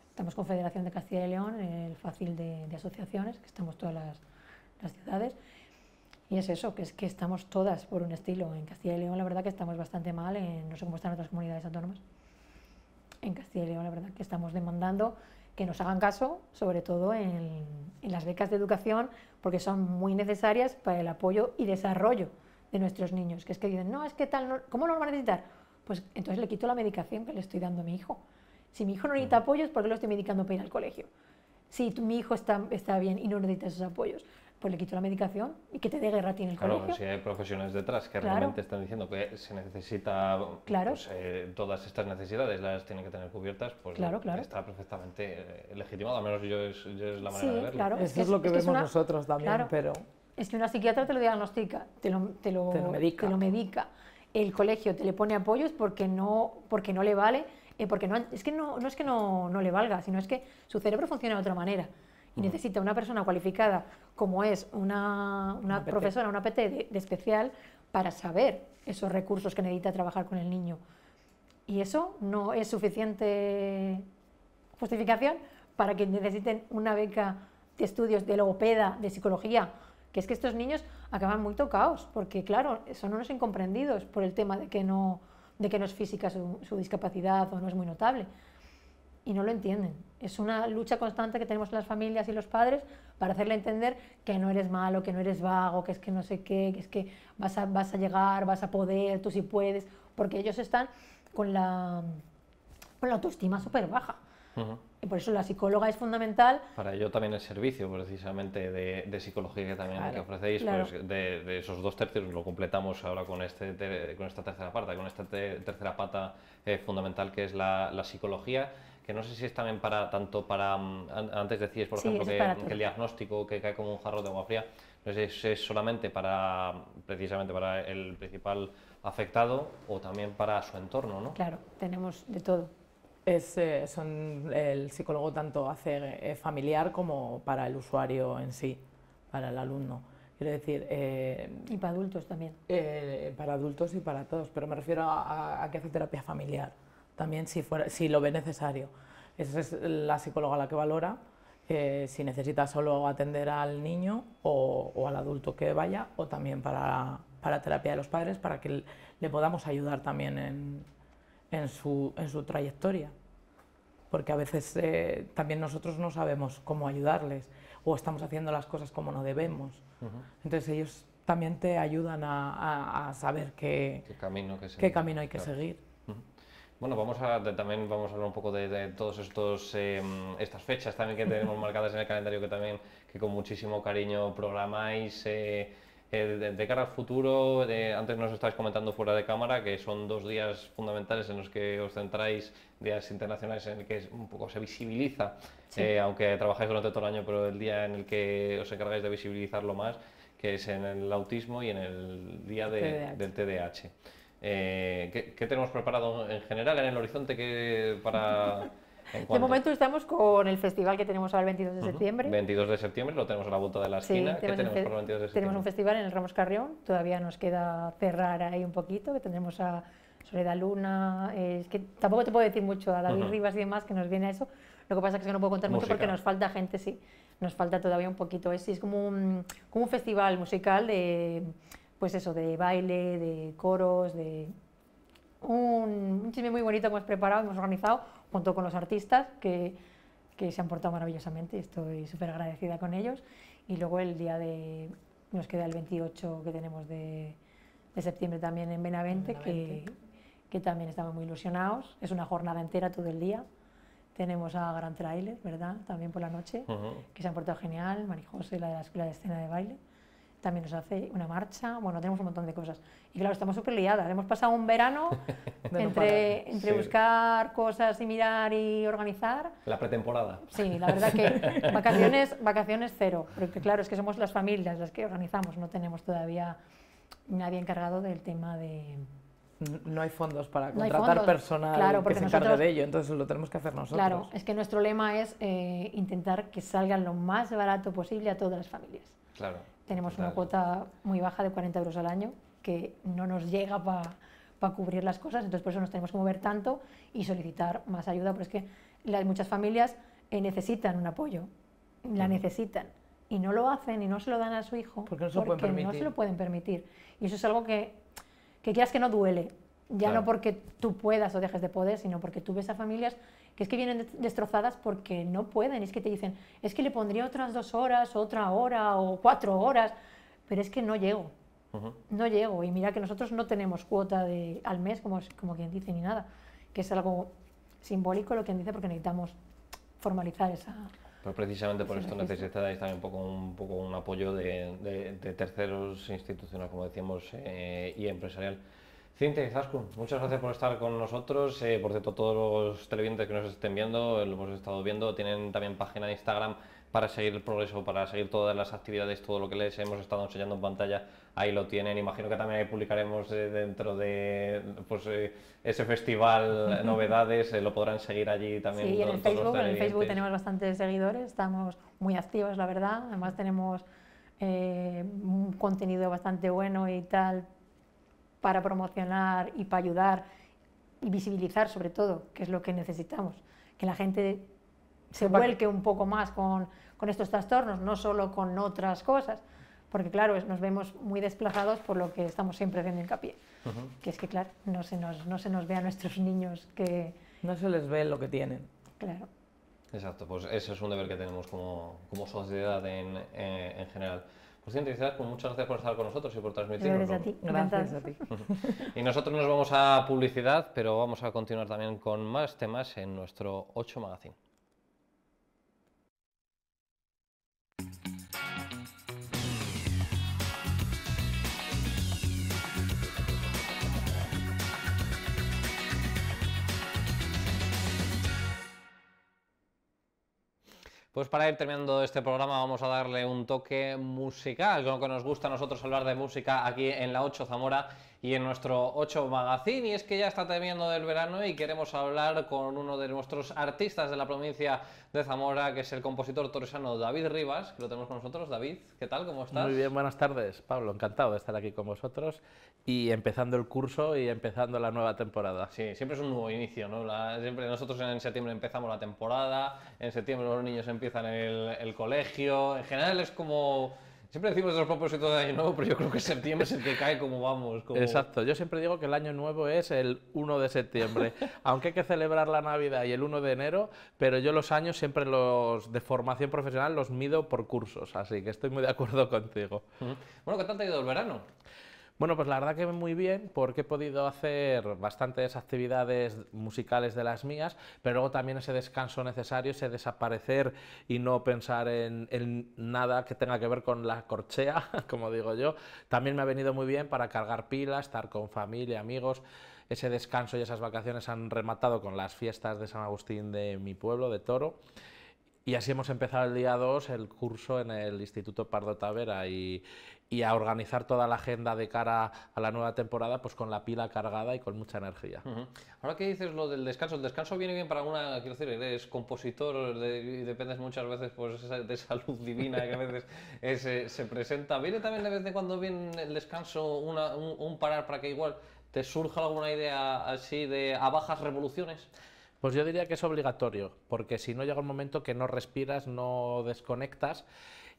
estamos con Federación de Castilla y León, el fácil de, asociaciones, que estamos todas las, ciudades. Y es eso, que es que estamos todas por un estilo. En Castilla y León la verdad que estamos bastante mal, no sé cómo están otras comunidades autónomas. En Castilla y León la verdad que estamos demandando que nos hagan caso, sobre todo en las becas de educación, porque son muy necesarias para el apoyo y desarrollo de nuestros niños, que es que dicen, no, es que tal, no, ¿cómo lo van a necesitar? Pues entonces le quito la medicación que le estoy dando a mi hijo. Si mi hijo no necesita apoyos, ¿por qué lo estoy medicando para ir al colegio? Si mi hijo está, está bien y no necesita esos apoyos, pues le quito la medicación y que te dé guerra tiene el colegio. Claro, si
hay profesiones detrás que realmente están diciendo que se necesita, pues, eh, todas estas necesidades las tienen que tener cubiertas, pues claro, está perfectamente eh, legitimado, al menos yo es, yo es la manera de verlo. Claro. Eso es, lo que vemos
nosotros también, pero es que una psiquiatra te lo diagnostica, te lo, lo, medica. El colegio te le pone apoyos porque no, porque no le vale, eh, porque no, es que no, es que no, le valga, sino es que su cerebro funciona de otra manera. Y necesita una persona cualificada como es una, profesora, una PT de, de, especial, para saber esos recursos que necesita trabajar con el niño. Y eso no es suficiente justificación para que necesiten una beca de estudios de logopeda, de psicología, que es que estos niños acaban muy tocados, porque claro, son unos incomprendidos por el tema de que no, de que no es física su, discapacidad o no es muy notable. Y no lo entienden. Es una lucha constante que tenemos las familias y los padres para hacerle entender que no eres malo, que no eres vago, que es que no sé qué, que es que vas a, vas a llegar, vas a poder, tú si puedes, porque ellos están con la, la autoestima súper baja. Y Por eso la psicóloga es fundamental.
Para ello también el servicio precisamente de, psicología que también ofrecéis, pues, de, esos dos tercios lo completamos ahora con, este, con esta tercera parte, con esta tercera pata eh, fundamental que es la, psicología que no sé si es también para tanto para mm, antes decías por ejemplo que, que, el diagnóstico que cae como un jarro de agua fría no sé si es solamente para precisamente para el principal afectado o también para su entorno no
claro tenemos de todo es, eh, son, el psicólogo tanto hace eh, familiar como para el usuario en sí, para el alumno. Quiero decir... Eh,
y para adultos también.
para adultos y para todos, pero me refiero a, que hace terapia familiar, también si, fuera, si lo ve necesario. Esa es la psicóloga la que valora si necesita solo atender al niño o, al adulto que vaya, o también para terapia de los padres, para que le podamos ayudar también en, en su, en su trayectoria, porque a veces eh, también nosotros no sabemos cómo ayudarles o estamos haciendo las cosas como no debemos. Entonces ellos también te ayudan a, a, saber qué, qué, camino, hay que seguir.
Bueno, vamos a, también vamos a hablar un poco de, de todas estos em, estas fechas también que tenemos (laughs) marcadas en el calendario que también que con muchísimo cariño programáis. Eh, eh, de, cara al futuro, eh, antes nos estáis comentando fuera de cámara que son dos días fundamentales en los que os centráis, días internacionales en el que un poco se visibiliza, eh, aunque trabajáis durante todo el año, pero el día en el que os encargáis de visibilizarlo más, que es en el autismo y en el día del TDAH. ¿qué, tenemos preparado en general en el horizonte que para... De momento
estamos con el festival que tenemos ahora el 22 de septiembre.
22 de septiembre, lo tenemos a la vuelta de la
esquina. tenemos un festival
en el Ramos Carrión, todavía nos queda cerrar ahí un poquito, que tendremos a Soledad Luna, eh, es que tampoco te puedo decir mucho, a David Rivas y demás que nos viene a eso. Lo que pasa es que no puedo contar mucho porque nos falta gente, sí, nos falta todavía un poquito. Es, es como, un, festival musical de, pues eso, de baile, de coros, de un, chisme muy bonito que hemos preparado, hemos organizado junto con los artistas que, que se han portado maravillosamente, estoy súper agradecida con ellos. Y luego el día de, nos queda el 28 que tenemos de, de septiembre también en Benavente, Que, que, también estamos muy ilusionados. Es una jornada entera todo el día. Tenemos a Gran Trailer, ¿verdad? También por la noche, que se han portado genial, Marijose, la de la Escuela de Escena de Baile también nos hace una marcha, bueno, tenemos un montón de cosas. Y claro, estamos súper liadas, hemos pasado un verano
(laughs) entre, entre
buscar cosas y mirar y organizar.
La pretemporada. Sí, la verdad que (laughs) vacaciones,
vacaciones cero, porque claro, es que somos las familias las que organizamos, no tenemos todavía nadie encargado del tema de...
No hay fondos para contratar personal que se encargue de ello, entonces lo tenemos que hacer nosotros. Claro,
es que nuestro lema es eh, intentar que salgan lo más barato posible a todas las familias. Claro. Tenemos una cuota muy baja de 40 euros al año que no nos llega para cubrir las cosas, entonces por eso nos tenemos que mover tanto y solicitar más ayuda, pero es que las, muchas familias eh, necesitan un apoyo, la necesitan y no lo hacen y no se lo dan a su hijo porque no se, lo pueden permitir. Y eso es algo que, que quieras que no duele, ya no porque tú puedas o dejes de poder, sino porque tú ves a familias es que vienen destrozadas porque no pueden, es que te dicen, es que le pondría otras dos horas, otra hora o cuatro horas, pero es que no llego, no llego. Y mira que nosotros no tenemos cuota de, al mes, como, como quien dice, ni nada, que es algo simbólico lo que dice porque necesitamos formalizar esa...
Pero pues precisamente por esto necesitáis también un poco un, apoyo de, terceros institucionales, como decíamos, eh, y empresarial. Cinti, muchas gracias por estar con nosotros. Eh, por cierto, todos los televidentes que nos estén viendo, lo hemos estado viendo, tienen también página de Instagram para seguir el progreso, para seguir todas las actividades, todo lo que les hemos estado enseñando en pantalla, ahí lo tienen. Imagino que también ahí publicaremos eh, dentro de pues, eh, ese festival (laughs) novedades, lo podrán seguir allí también. Sí, en Facebook, en el Facebook tenemos
bastantes seguidores, estamos muy activos, la verdad. Además tenemos un contenido bastante bueno y tal para promocionar y para ayudar y visibilizar sobre todo, que es lo que necesitamos, que la gente se vuelque un poco más con, con, estos trastornos, no solo con otras cosas, porque claro, nos vemos muy desplazados por lo que estamos siempre haciendo hincapié, que es que claro, no se, nos, no se nos ve a nuestros niños que...
No se les ve lo que tienen.
Claro.
Exacto, pues ese es un deber que tenemos como, como sociedad en, eh, en general. Pues pues muchas gracias por estar con nosotros y por transmitirnos. Gracias a ti. Gracias a ti. (laughs) y nosotros nos vamos a publicidad, pero vamos a continuar también con más temas en nuestro 8 Magazine. Pues para ir terminando este programa vamos a darle un toque musical, con lo que nos gusta a nosotros hablar de música aquí en la 8 Zamora y en nuestro 8 Magazine. Y es que ya está terminando el verano y queremos hablar con uno de nuestros artistas de la provincia de Zamora, que es el compositor torresano David Rivas, que lo tenemos con nosotros. David, ¿qué tal? ¿Cómo estás? Muy bien,
buenas tardes, Pablo. Encantado de estar aquí con vosotros y empezando el
curso y empezando la nueva temporada. Sí, siempre es un nuevo inicio, ¿no? siempre nosotros en septiembre empezamos la temporada, en septiembre los niños empiezan el colegio, en general es como Siempre decimos los propósitos de Año Nuevo, pero yo creo que septiembre es el que cae como vamos. Exacto,
yo siempre digo que el Año Nuevo es el 1 de septiembre, (laughs) aunque hay que celebrar la Navidad y el 1 de enero, pero yo los años siempre los de formación profesional los mido por cursos, así que estoy muy de acuerdo contigo.
Bueno, ¿qué tal te ha ido el verano?
Bueno, pues la verdad que muy bien, porque he podido hacer bastantes actividades musicales de las mías, pero luego también ese descanso necesario, ese desaparecer y no pensar en, nada que tenga que ver con la corchea, (laughs) como digo yo, también me ha venido muy bien para cargar pilas, estar con familia, amigos ese descanso y esas vacaciones han rematado con las fiestas de San Agustín de mi pueblo, de Toro. Y así hemos empezado el día 2 el curso en el Instituto Pardo Tavera y, y a organizar toda la agenda de cara a la nueva temporada pues con la pila cargada y con mucha energía.
Ahora qué dices lo del descanso, el descanso viene bien para una, quiero decir, eres compositor y dependes muchas veces pues, de esa luz divina que a veces (laughs) se presenta. ¿Viene también de vez en cuando bien el descanso, un, un parar para que igual te surja alguna idea así de a bajas revoluciones?
Pues yo diría que es obligatorio, porque si no llega un momento que no respiras, no desconectas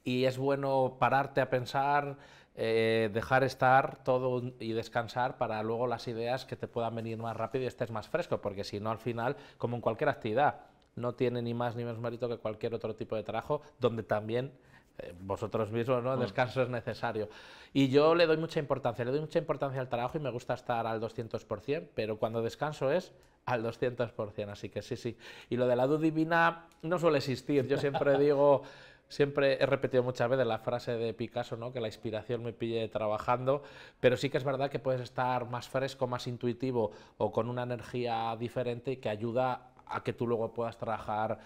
y es bueno pararte a pensar, eh, dejar estar todo y descansar para luego las ideas que te puedan venir más rápido y estés más fresco, porque si no al final, como en cualquier actividad, no tiene ni más ni menos mérito que cualquier otro tipo de trabajo, donde también eh, vosotros mismos, ¿no? Mm. descanso es necesario. Y yo le doy mucha importancia, le doy mucha importancia al trabajo y me gusta estar al 200%, pero cuando descanso es al 200%, así que sí, sí. Y lo de la duda divina no suele existir, yo siempre (laughs) digo siempre he repetido muchas veces la frase de Picasso, ¿no? que la inspiración me pille trabajando, pero sí que es verdad que puedes estar más fresco, más intuitivo o con una energía diferente que ayuda a que tú luego puedas trabajar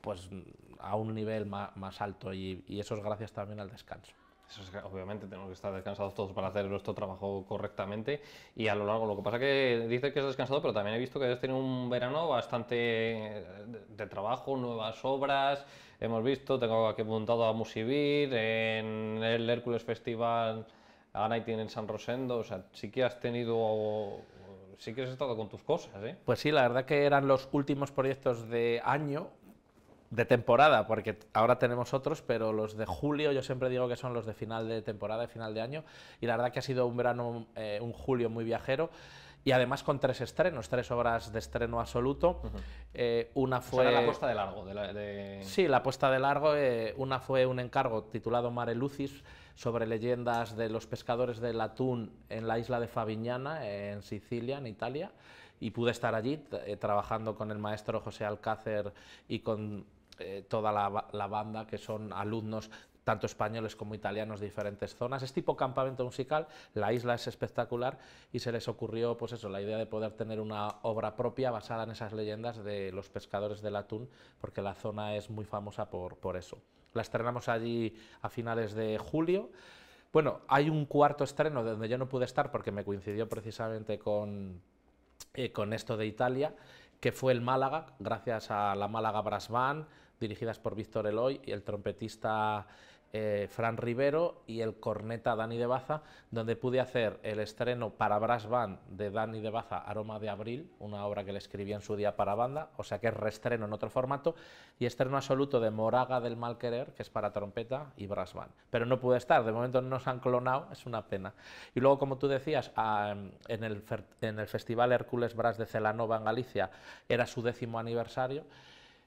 pues, a un nivel más, alto y eso es gracias también al descanso
obviamente tenemos que estar descansados todos para hacer nuestro trabajo correctamente y a lo largo. Lo que pasa que dices que has descansado, pero también he visto que has tenido un verano bastante eh, de, trabajo, nuevas obras. Hemos visto, tengo aquí apuntado a Musivir, en el Hércules Festival, a Nighting en San Rosendo. O sea, sí que has tenido sí que has estado con tus cosas, ¿eh?
Pues sí, la verdad que eran los últimos proyectos de año de temporada, porque ahora tenemos otros, pero los de julio yo siempre digo que son los de final de temporada, de final de año, y la verdad que ha sido un verano, eh, un julio muy viajero y además con tres estrenos, tres obras de estreno absoluto. Eh, una fue... la puesta de
largo. Sí,
la puesta de largo. Eh, una fue un encargo titulado Mare Lucis sobre leyendas de los pescadores del atún en la isla de Favignana, en Sicilia, en Italia. Y pude estar allí trabajando con el maestro José Alcácer y con eh, toda la, banda, que son alumnos tanto españoles como italianos de diferentes zonas. Es tipo campamento musical, la isla es espectacular y se les ocurrió pues eso, la idea de poder tener una obra propia basada en esas leyendas de los pescadores del atún, porque la zona es muy famosa por, eso. La estrenamos allí a finales de julio. Bueno, hay un cuarto estreno donde yo no pude estar porque me coincidió precisamente con, eh, con esto de Italia, que fue el Málaga, gracias a la Málaga Brass dirigidas por Víctor Eloy y el trompetista eh, Fran Rivero y el corneta Dani de Baza, donde pude hacer el estreno para Brass Band de Dani de Baza, Aroma de Abril, una obra que le escribí en su día para banda, o sea que es reestreno en otro formato, y estreno absoluto de Moraga del Malquerer, que es para trompeta y Brass Band. Pero no pude estar, de momento no se han clonado, es una pena. Y luego, como tú decías, ah, en, el, en el Festival Hércules Brass de Celanova en Galicia era su décimo aniversario,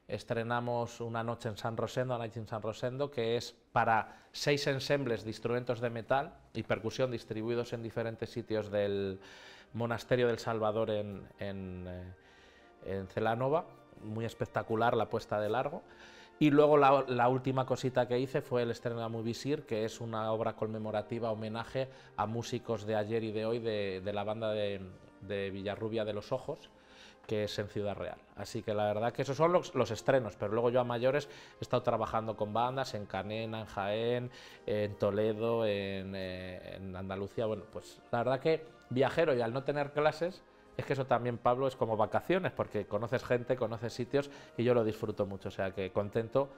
estrenamos una noche en San Rosendo, San Rosendo, que es para seis ensembles de instrumentos de metal y percusión distribuidos en diferentes sitios del monasterio del Salvador en, eh, Celanova. Muy espectacular la puesta de largo. Y luego la, última cosita que hice fue el estreno de visir que es una obra conmemorativa, homenaje a músicos de ayer y de hoy de, la banda de Villarrubia de los Ojos, que es en Ciudad Real. Así que la verdad que esos son los, estrenos, pero luego yo a mayores he estado trabajando con bandas en Canena, en Jaén, en Toledo, eh, en, Andalucía. Bueno, pues la verdad que viajero y al no tener clases, es que eso también, Pablo, es como vacaciones, porque conoces gente, conoces sitios y yo lo disfruto mucho, o sea que contento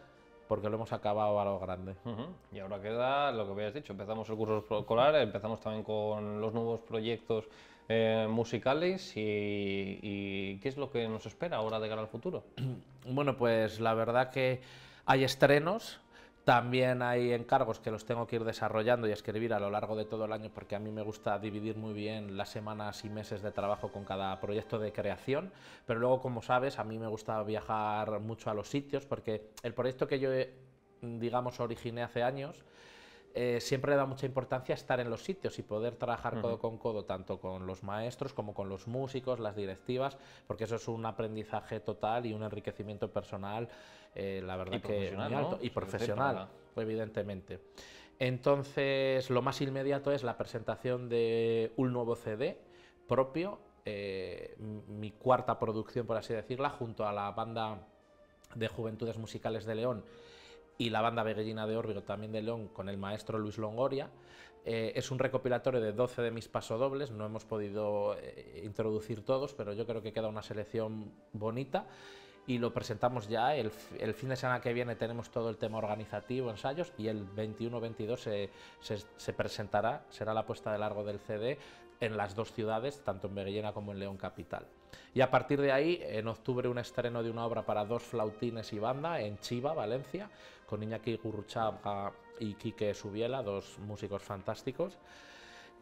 porque lo hemos acabado a lo grande.
Y ahora queda lo que habías dicho, empezamos el curso escolar, empezamos también con los nuevos proyectos eh, musicales y, qué es lo que nos espera ahora de cara al futuro. (clears throat) Bueno,
pues la verdad que hay estrenos. También hay encargos que los tengo que ir desarrollando y escribir a lo largo de todo el año porque a mí me gusta dividir muy bien las semanas y meses de trabajo con cada proyecto de creación. Pero luego, como sabes, a mí me gusta viajar mucho a los sitios porque el proyecto que yo digamos, originé hace años, eh, siempre le da mucha importancia estar en los sitios y poder trabajar codo con codo, tanto con los maestros como con los músicos, las directivas, porque eso es un aprendizaje total y un enriquecimiento personal, eh, la verdad que muy alto. Y profesional, evidentemente. Entonces, lo más inmediato es la presentación de un nuevo CD propio, eh, mi cuarta producción, por así decirla, junto a la banda de Juventudes Musicales de León y la banda beguellina de Orbigo, también de León, con el maestro Luis Longoria. Eh, es un recopilatorio de 12 de mis pasodobles, no hemos podido eh, introducir todos, pero yo creo que queda una selección bonita y lo presentamos ya. El, fin de semana que viene tenemos todo el tema organizativo, ensayos, y el 21-22 se, presentará, será la puesta de largo del CD en las dos ciudades, tanto en Beguellena como en León Capital. Y a partir de ahí, en octubre, un estreno de una obra para dos flautines y banda en Chiva, Valencia con Iñaki Gurruchaga y Quique Subiela, dos músicos fantásticos.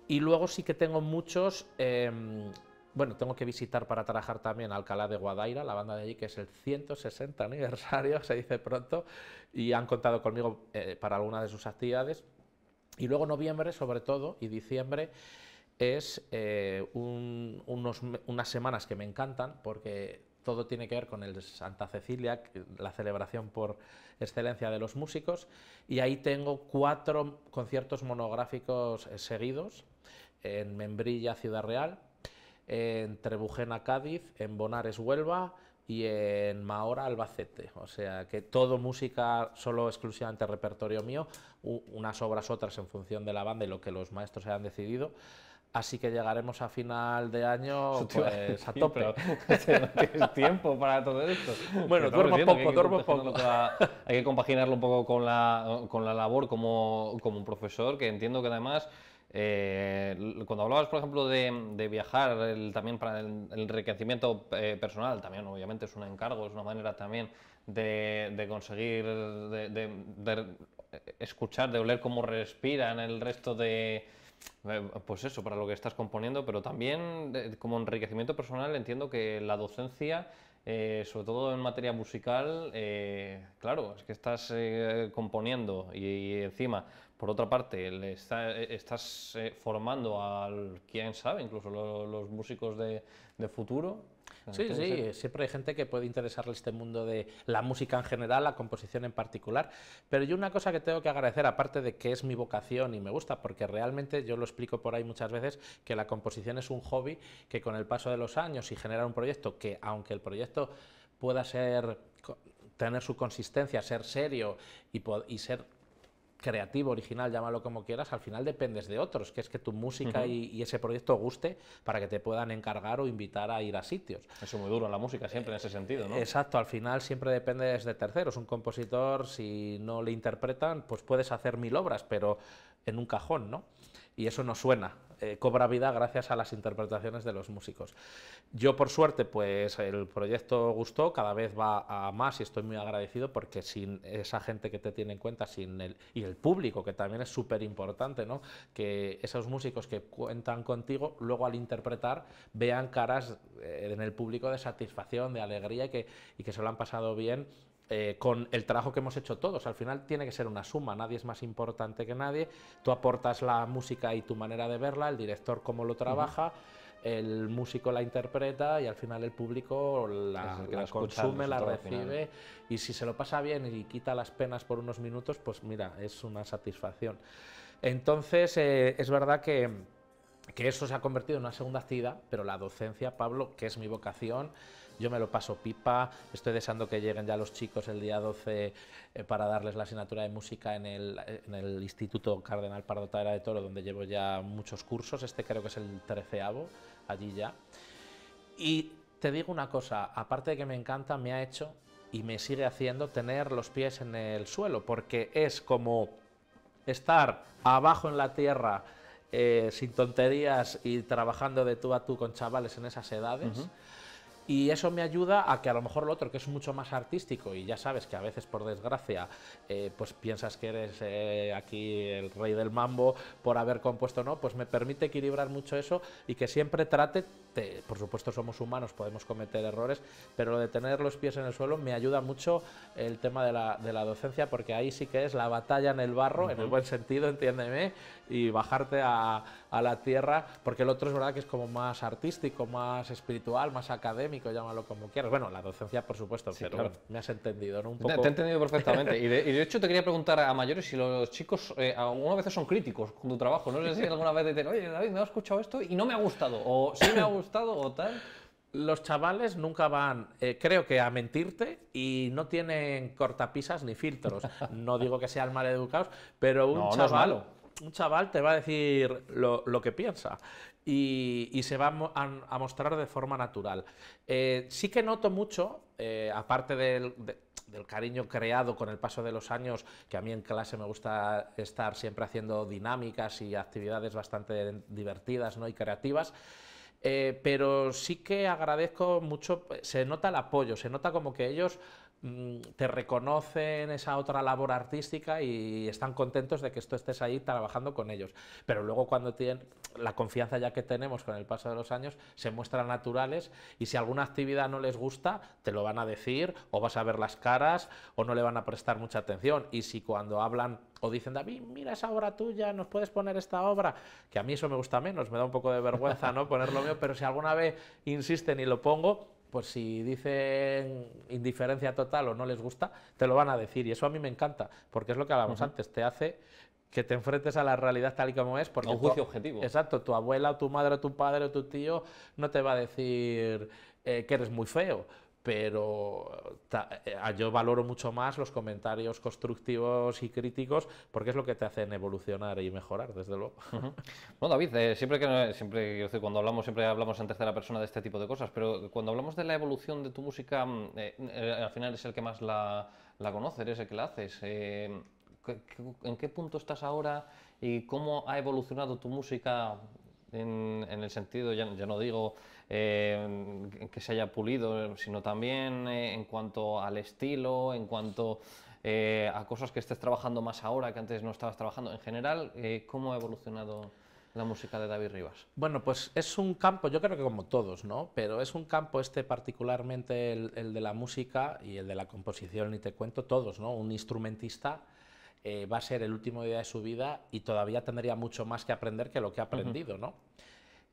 Y luego sí que tengo muchos, em, bueno, tengo que visitar para trabajar también Alcalá de Guadaira, la banda de allí, que es el 160 aniversario, (laughs) se dice pronto, y han contado conmigo eh, para alguna de sus actividades. Y luego noviembre, sobre todo, y diciembre, es eh, unas semanas que me encantan, porque todo tiene que ver con el Santa Cecilia, la celebración por excelencia de los músicos, y ahí tengo cuatro conciertos monográficos eh, seguidos, en Membrilla, Ciudad Real, en Trebujena, Cádiz, en Bonares, Huelva y en Mahora, Albacete. O sea, que todo música, solo exclusivamente repertorio mío, unas obras, otras en función de la banda y lo que los maestros hayan decidido, Así que llegaremos a final de año a pues, tope. Pero,
(laughs) tienes tiempo para todo esto. Bueno, duermo poco, duermo poco. hay que compaginarlo un poco con la, con la labor como, como un profesor, que entiendo que además... Eh, cuando hablabas, por ejemplo, de, de viajar también para el, enriquecimiento eh, personal, también obviamente es un encargo, es una manera también de, de conseguir, de, de escuchar, de oler cómo respiran el resto de, eh, pues eso, para lo que estás componiendo, pero también eh, como enriquecimiento personal entiendo que la docencia, eh, sobre todo en materia musical, claro, es que estás componiendo y, encima, por otra parte, le estás formando a quién sabe, incluso los músicos de, de futuro.
Sí, sí, eh,
siempre hay gente que puede interesarle este mundo de
la música en general, la composición en particular, pero yo una cosa que tengo que agradecer, aparte de que es mi vocación y me gusta, porque realmente yo lo explico por ahí muchas veces, que la composición es un hobby que con el paso de los años y generar un proyecto que, aunque el proyecto pueda ser tener su consistencia, ser serio y, y ser creativo, original, llámalo como quieras, al final dependes de otros, que es que tu música y, ese proyecto guste para que te puedan encargar o invitar a ir a sitios. Eso es muy duro la música siempre en ese sentido, ¿no? Eh, exacto, al final siempre dependes de terceros. Un compositor, si no le interpretan, pues puedes hacer mil obras, pero en un cajón, ¿no? Y eso no suena. Eh, cobra vida gracias a las interpretaciones de los músicos. Yo por suerte pues el proyecto gustó, cada vez va a más y estoy muy agradecido porque sin esa gente que te tiene en cuenta sin el, y el público que también es súper importante, que esos músicos que cuentan contigo luego al interpretar vean caras eh, en el público de satisfacción, de alegría y que, y que se lo han pasado bien eh, con el trabajo que hemos hecho todos. Al final tiene que ser una suma, nadie es más importante que nadie. Tú aportas la música y tu manera de verla, el director cómo lo trabaja, el músico la interpreta y al final el público la, consume, la recibe. Y si se lo pasa bien y quita las penas por unos minutos, pues mira, es una satisfacción. Entonces, eh, es verdad que, que eso se ha convertido en una segunda actividad, pero la docencia, Pablo, que es mi vocación, yo me lo paso pipa, estoy deseando que lleguen ya los chicos el día 12 eh, para darles la asignatura de música en el, Instituto Cardenal Pardo de Toro, donde llevo ya muchos cursos, este creo que es el treceavo, allí ya. Y te digo una cosa, aparte de que me encanta, me ha hecho y me sigue haciendo tener los pies en el suelo, porque es como estar abajo en la tierra, eh, sin tonterías y trabajando de tú a tú con chavales en esas edades y eso me ayuda a que a lo mejor lo otro, que es mucho más artístico y ya sabes que a veces por desgracia eh, pues piensas que eres eh, aquí el rey del mambo por haber compuesto, no, pues me permite equilibrar mucho eso y que siempre trate, por supuesto somos humanos, podemos cometer errores, pero lo de tener los pies en el suelo me ayuda mucho el tema de la, docencia porque ahí sí que es la batalla en el barro, en el buen sentido, entiéndeme, y bajarte a a la tierra, porque el otro es verdad que es como más artístico, más espiritual, más académico, llámalo como quieras. Bueno, la docencia, por supuesto, claro. me has
entendido, ¿no? Un poco... Te he entendido perfectamente. (laughs) Y de, hecho te quería preguntar a mayores si los chicos alguna eh, algunas veces son críticos con tu trabajo. No sé si alguna vez te dicen, oye, David, me has escuchado esto y no me ha gustado, o sí me ha
gustado, o tal los chavales nunca van, eh, creo que a mentirte y no tienen cortapisas ni filtros. No digo que sean educados pero un chavalo un chaval te va a decir lo, que piensa y, se va a, mostrar de forma natural. Eh, sí que noto mucho, eh, aparte del, cariño creado con el paso de los años, que a mí en clase me gusta estar siempre haciendo dinámicas y actividades bastante divertidas y creativas. Eh, pero sí que agradezco mucho, se nota el apoyo, se nota como que ellos Mm, te reconocen esa otra labor artística y están contentos de que tú estés ahí trabajando con ellos. Pero luego cuando tienen la confianza ya que tenemos con el paso de los años, se muestran naturales y si alguna actividad no les gusta, te lo van a decir o vas a ver las caras o no le van a prestar mucha atención. Y si cuando hablan o dicen, David, mira esa obra tuya, nos puedes poner esta obra, que a mí eso me gusta menos, me da un poco de vergüenza no (laughs) poner lo mío, pero si alguna vez insisten y lo pongo, pues si dicen indiferencia total o no les gusta, te lo van a decir. Y eso a mí me encanta, porque es lo que hablamos antes, te hace que te enfrentes a la realidad tal y como es. Porque un juicio objetivo. Exacto, tu abuela, tu madre, tu padre, tu tío no te va a decir eh, que eres muy feo pero eh, yo valoro mucho más los comentarios constructivos y críticos porque es lo que te hacen evolucionar
y mejorar, desde luego. Bueno, David, eh, siempre que siempre, cuando hablamos, siempre hablamos en tercera persona de este tipo de cosas, pero cuando hablamos de la evolución de tu música, mm, eh, al final es el que más la, la conoce, eres el que la haces. ¿En qué punto estás ahora y cómo ha evolucionado tu música en, el sentido, ya no digo eh, que se haya pulido, sino también eh, en cuanto al estilo, en cuanto eh, a cosas que estés trabajando más ahora que antes no estabas trabajando. En general, ¿cómo ha evolucionado? la música de David Rivas?
Bueno, pues es un campo, yo creo que como todos, ¿no? Pero es un campo este particularmente el, de la música y el de la composición, y te cuento todos, ¿no? Un instrumentista va a ser el último día de su vida y todavía tendría mucho más que aprender que lo que ha aprendido, ¿no?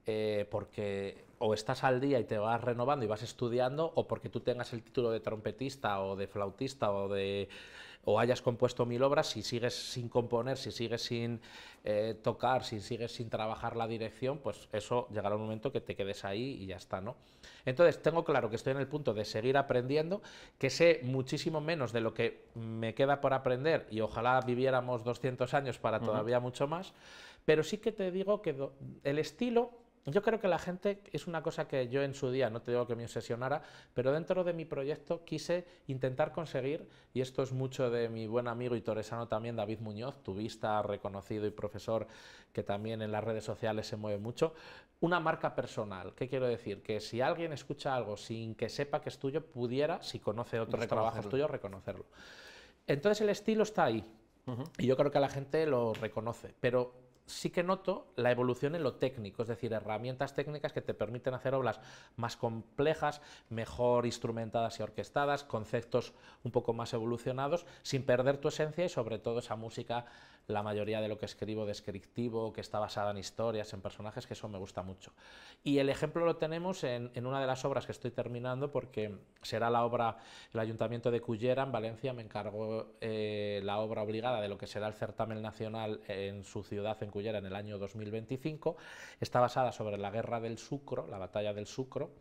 Eh, porque o estás al día y te vas renovando y vas estudiando, o porque tú tengas el título de trompetista o de flautista o de o hayas compuesto mil obras, si sigues sin componer, si sigues sin eh, tocar, si sigues sin trabajar la dirección, pues eso llegará un momento que te quedes ahí y ya está, ¿no? Entonces, tengo claro que estoy en el punto de seguir aprendiendo, que sé muchísimo menos de lo que me queda por aprender y ojalá viviéramos 200 años para todavía mucho más, pero sí que te digo que el estilo yo creo que la gente es una cosa que yo en su día, no te digo que me obsesionara, pero dentro de mi proyecto quise intentar conseguir, y esto es mucho de mi buen amigo y toresano también, David Muñoz, tuvista, reconocido y profesor que también en las redes sociales se mueve mucho, una marca personal. ¿Qué quiero decir? Que si alguien escucha algo sin que sepa que es tuyo, pudiera, si conoce otro trabajo tuyo reconocerlo. Entonces el estilo está ahí, Y yo creo que la gente lo reconoce. Pero sí que noto la evolución en lo técnico, es decir, herramientas técnicas que te permiten hacer obras más complejas, mejor instrumentadas y orquestadas, conceptos un poco más evolucionados, sin perder tu esencia y sobre todo esa música la mayoría de lo que escribo descriptivo, que está basada en historias, en personajes, que eso me gusta mucho. Y el ejemplo lo tenemos en, una de las obras que estoy terminando, porque será la obra, el Ayuntamiento de Cullera, en Valencia, me encargó eh, la obra obligada de lo que será el certamen nacional en su ciudad, en Cullera, en el año 2025. Está basada sobre la guerra del Sucro, la batalla del Sucro,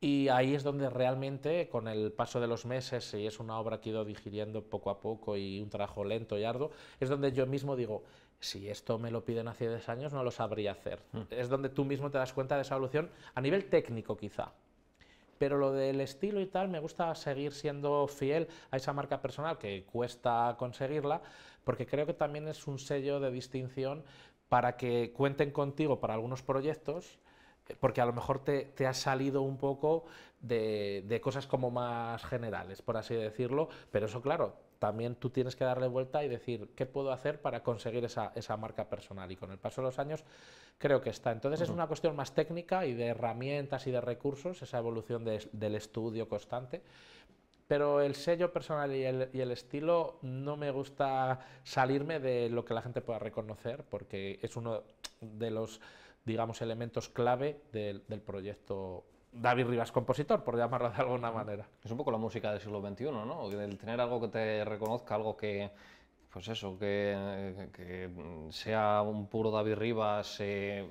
y ahí es donde realmente, con el paso de los meses, si es una obra que he ido digiriendo poco a poco y un trabajo lento y arduo, es donde yo mismo digo, si esto me lo piden hace 10 años, no lo sabría hacer. Hmm. Es donde tú mismo te das cuenta de esa evolución a nivel técnico quizá. Pero lo del estilo y tal, me gusta seguir siendo fiel a esa marca personal que cuesta conseguirla, porque creo que también es un sello de distinción para que cuenten contigo para algunos proyectos porque a lo mejor te, te has salido un poco de, de, cosas como más generales, por así decirlo, pero eso claro, también tú tienes que darle vuelta y decir, ¿qué puedo hacer para conseguir esa, esa marca personal? Y con el paso de los años creo que está. Entonces es una cuestión más técnica y de herramientas y de recursos, esa evolución del estudio constante, pero el sello personal y el, y el, estilo no me gusta salirme de lo que la gente pueda reconocer, porque es uno de los digamos, elementos clave del,
proyecto David Rivas compositor, por llamarlo de alguna manera. Es un poco la música del siglo XXI, ¿no? El tener algo que te reconozca, algo que, pues eso, que, sea un puro David Rivas, eh,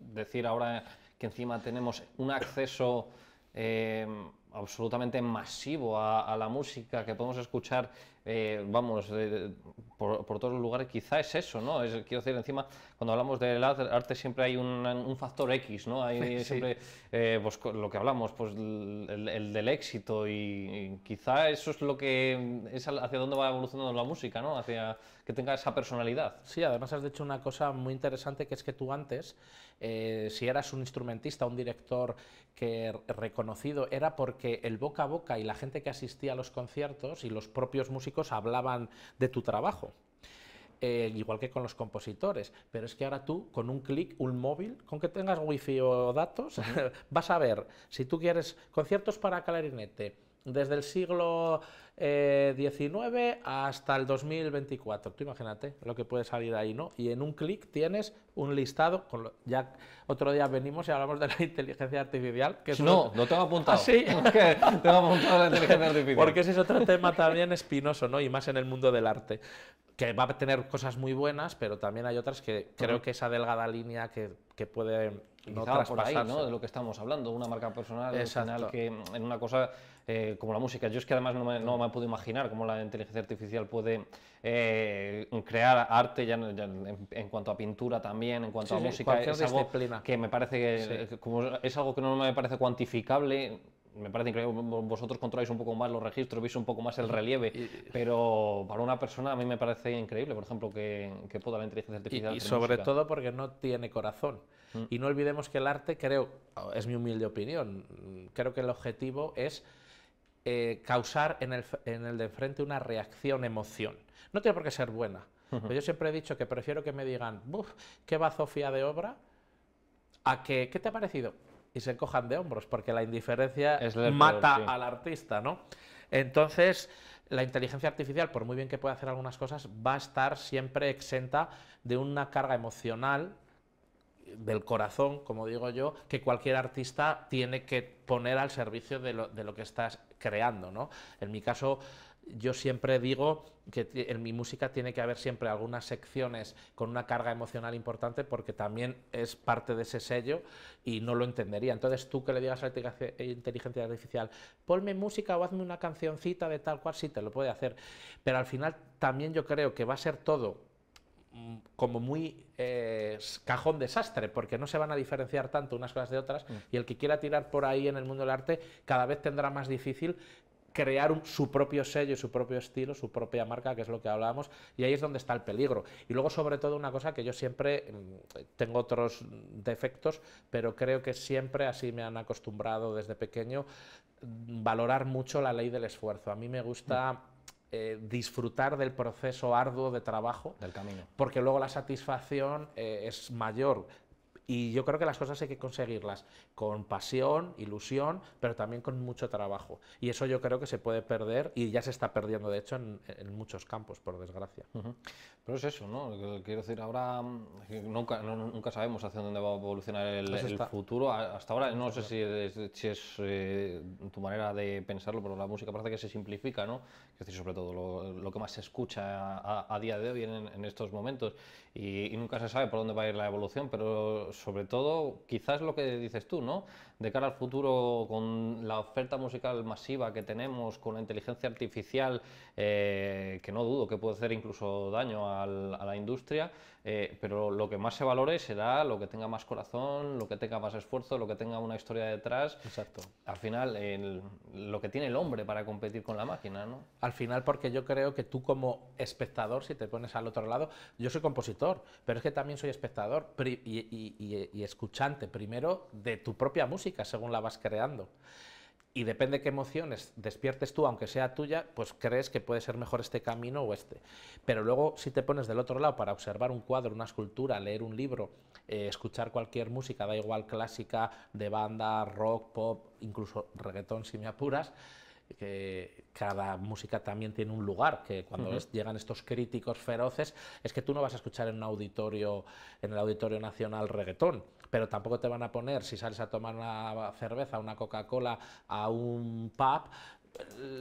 decir ahora que encima tenemos un acceso eh, absolutamente masivo a la música, que podemos escuchar eh, vamos, eh, por, todos los lugares, quizá es eso, ¿no? Es, quiero decir, encima, cuando hablamos del arte siempre hay un, factor X, ¿no? Hay (laughs) siempre, eh, pues, lo que hablamos, pues el, del éxito y, y, quizá eso es lo que, es hacia dónde va evolucionando la música, ¿no? Hacia que tenga esa personalidad. Sí, además has
dicho una cosa muy interesante que es que tú antes, si eras un instrumentista, un director que reconocido, era porque el boca a boca y la gente que asistía a los conciertos y los propios músicos hablaban de tu trabajo. Eh, igual que con los compositores, pero es que ahora tú con un clic, un móvil, con que tengas wifi o datos, (laughs) vas a ver si tú quieres conciertos para clarinete, desde el siglo XIX eh, hasta el 2024. Tú imagínate lo que puede salir ahí, ¿no? Y en un clic tienes un listado. Con ya otro día venimos y hablamos de la (laughs) inteligencia artificial. Que no, te no tengo apuntado. (laughs) ¿Ah, sí, Te (laughs) tengo apuntado la inteligencia artificial. Porque ese es otro tema también espinoso, ¿no? Y más en el mundo del arte. Que va a tener cosas muy buenas, pero también hay
otras que creo que esa delgada línea que, que puede no por ahí, ¿no? De lo que estamos hablando, una marca personal al final que en una cosa eh, como la música. Yo es que además no me, no me puedo imaginar cómo la inteligencia artificial puede eh, crear arte ya, en, cuanto a pintura también, en cuanto a música. Es algo que me parece eh, es algo que no me parece cuantificable me parece increíble, vosotros controláis un poco más los registros, veis un poco más el relieve, pero para una persona a mí me parece increíble, por ejemplo, que, que pueda la inteligencia artificial. Y, sobre todo porque no tiene corazón. Mm. Y no olvidemos que el arte, creo, es mi humilde
opinión, creo que el objetivo es eh, causar en el, de enfrente una reacción, emoción. No tiene por qué ser buena. yo siempre he dicho que prefiero que me digan, Buf, qué Sofía de obra, a que, ¿qué te ha parecido? Y se cojan de hombros, porque la indiferencia mata al artista, ¿no? Entonces, la inteligencia artificial, por muy bien que pueda hacer algunas cosas, va a estar siempre exenta de una carga emocional del corazón, como digo yo, que cualquier artista tiene que poner al servicio de lo, que estás creando, ¿no? En mi caso, yo siempre digo que en mi música tiene que haber siempre algunas secciones con una carga emocional importante porque también es parte de ese sello y no lo entendería. Entonces tú que le digas a la inteligencia eh, artificial, ponme música o hazme una cancioncita de tal cual, sí te lo puede hacer. Pero al final también yo creo que va a ser todo como muy eh, cajón desastre, porque no se van a diferenciar tanto unas cosas de otras, mm. y el que quiera tirar por ahí en el mundo del arte cada vez tendrá más difícil crear su propio sello, su propio estilo, su propia marca, que es lo que hablábamos, y ahí es donde está el peligro. Y luego, sobre todo, una cosa que yo siempre mm, tengo otros defectos, pero creo que siempre así me han acostumbrado desde pequeño, valorar mucho la ley del esfuerzo. A mí me gusta mm. Eh, disfrutar del proceso arduo de trabajo. Del camino. Porque luego la satisfacción eh, es mayor y yo creo que las cosas hay que conseguirlas con pasión, ilusión, pero también con mucho trabajo. Y eso yo creo que se puede perder y ya se está
perdiendo, de hecho, en, muchos campos, por desgracia. Pero es eso, ¿no? Quiero decir, ahora nunca, nunca sabemos hacia dónde va a evolucionar el, pues futuro. Hasta ahora no sé si es, eh, tu manera de pensarlo, pero la música parece que se simplifica, ¿no? Es decir, sobre todo lo, que más se escucha a, día de hoy en estos momentos y, nunca se sabe por dónde va a ir la evolución, pero sobre todo quizás lo que dices tú, ¿no? de cara al futuro con la oferta musical masiva que tenemos, con la inteligencia artificial, eh, que no dudo que puede hacer incluso daño a la industria, eh, pero lo que más se valore será lo que tenga más corazón, lo que tenga más esfuerzo, lo que tenga una historia detrás. Exacto. Al final, lo que tiene el hombre para competir con la máquina, ¿no?
Al final, porque yo creo que tú como espectador, si te pones al otro lado, yo soy compositor, pero es que también soy espectador y escuchante primero de tu propia música según la vas creando. Y depende qué emociones despiertes tú, aunque sea tuya, pues crees que puede ser mejor este camino o este. Pero luego, si te pones del otro lado para observar un cuadro, una escultura, leer un libro, eh, escuchar cualquier música, da igual clásica, de banda, rock, pop, incluso reggaetón si me apuras, que cada música también tiene un lugar, que cuando llegan estos críticos feroces, es que tú no vas a escuchar en un auditorio, en el Auditorio Nacional reggaetón, pero tampoco te van a poner, si sales a tomar una cerveza, una Coca-Cola, a un pub,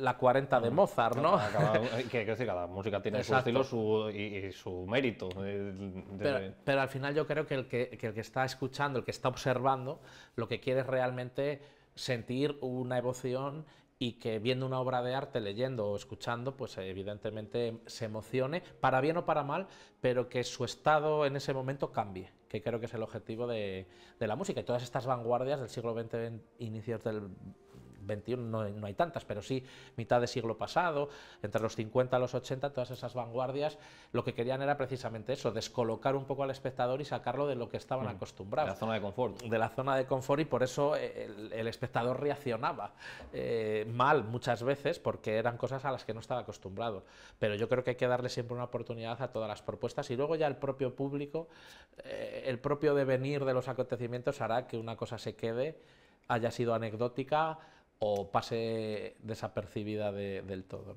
la 40 de Mozart, ¿no? (laughs) que, cada música tiene su estilo
y, su mérito. Eh,
pero, al final yo creo que el que, que el que está escuchando, el que está observando, lo que quiere es realmente sentir una emoción y que viendo una obra de arte, leyendo o escuchando, pues evidentemente se emocione, para bien o para mal, pero que su estado en ese momento cambie, que creo que es el objetivo de, de la música. Y todas estas vanguardias del siglo XX, inicios del ...21, no, no, hay tantas, pero sí mitad de siglo pasado, entre los 50 y los 80, todas esas vanguardias, lo que querían era precisamente eso, descolocar un poco al espectador y sacarlo de lo que estaban acostumbrados. Mm, de la zona de confort. De la zona de confort y por eso el, espectador reaccionaba eh, mal muchas veces porque eran cosas a las que no estaba acostumbrado. Pero yo creo que hay que darle siempre una oportunidad a todas las propuestas y luego ya el propio público, eh, el propio devenir de los acontecimientos hará que una cosa se quede haya sido anecdótica, o pase desapercibida del todo.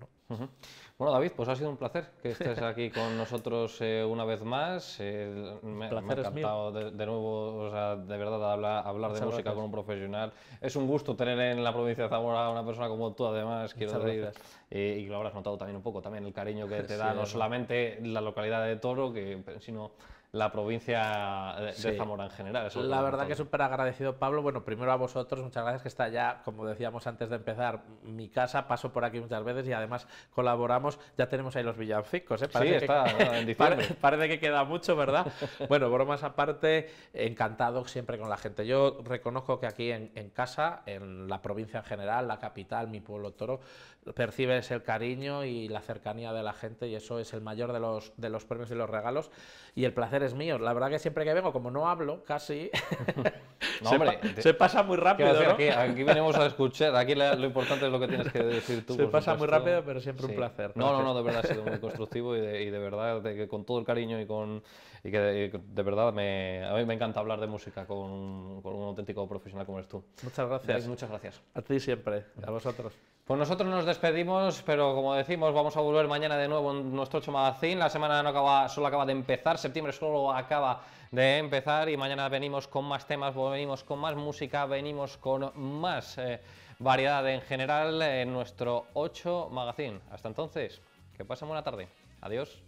Bueno, David, pues ha sido un placer que estés aquí con nosotros eh, una vez más. Eh, me, ha encantado de, nuevo, de verdad, hablar, de música con un profesional. Es un gusto tener en la provincia de Zamora una persona como tú, además, quiero decir. Eh, y lo habrás notado también un poco, también el cariño que te (laughs) da no solamente la localidad de Toro, que, sino la provincia de, Zamora en general. la verdad que
súper agradecido, Pablo. Bueno, primero a vosotros, muchas gracias, que está ya, como decíamos antes de empezar, mi casa, paso por aquí muchas veces y además colaboramos. Ya tenemos ahí los villancicos, ¿eh? Parece sí, está que, (laughs) parece que queda mucho, ¿verdad? (laughs) bueno, bromas aparte, encantado siempre con la gente. Yo reconozco que aquí en, casa, en la provincia en general, la capital, mi pueblo toro, percibes el cariño y la cercanía de la gente y eso es el mayor de los, de los premios y los regalos y el placer es míos. La verdad que siempre que vengo, como no hablo, casi... (laughs) se, pasa muy rápido. aquí,
venimos a escuchar, aquí lo importante es lo que tienes que decir tú. Se pasa muy rápido, pero siempre un placer. No, no, no, de (laughs) verdad ha sido muy constructivo y de, verdad de que con todo el cariño y con que de, verdad me, a mí me encanta hablar de música con, un auténtico profesional como eres tú. Muchas gracias. muchas gracias. A ti siempre, a vosotros. Pues nosotros nos despedimos, pero como decimos, vamos a volver mañana de nuevo en nuestro 8 La semana no acaba, solo acaba de empezar, septiembre solo acaba de empezar y mañana venimos con más temas, venimos con más música, venimos con más eh, variedad en general en nuestro 8 Magazine. Hasta entonces, que pasen buena tarde. Adiós.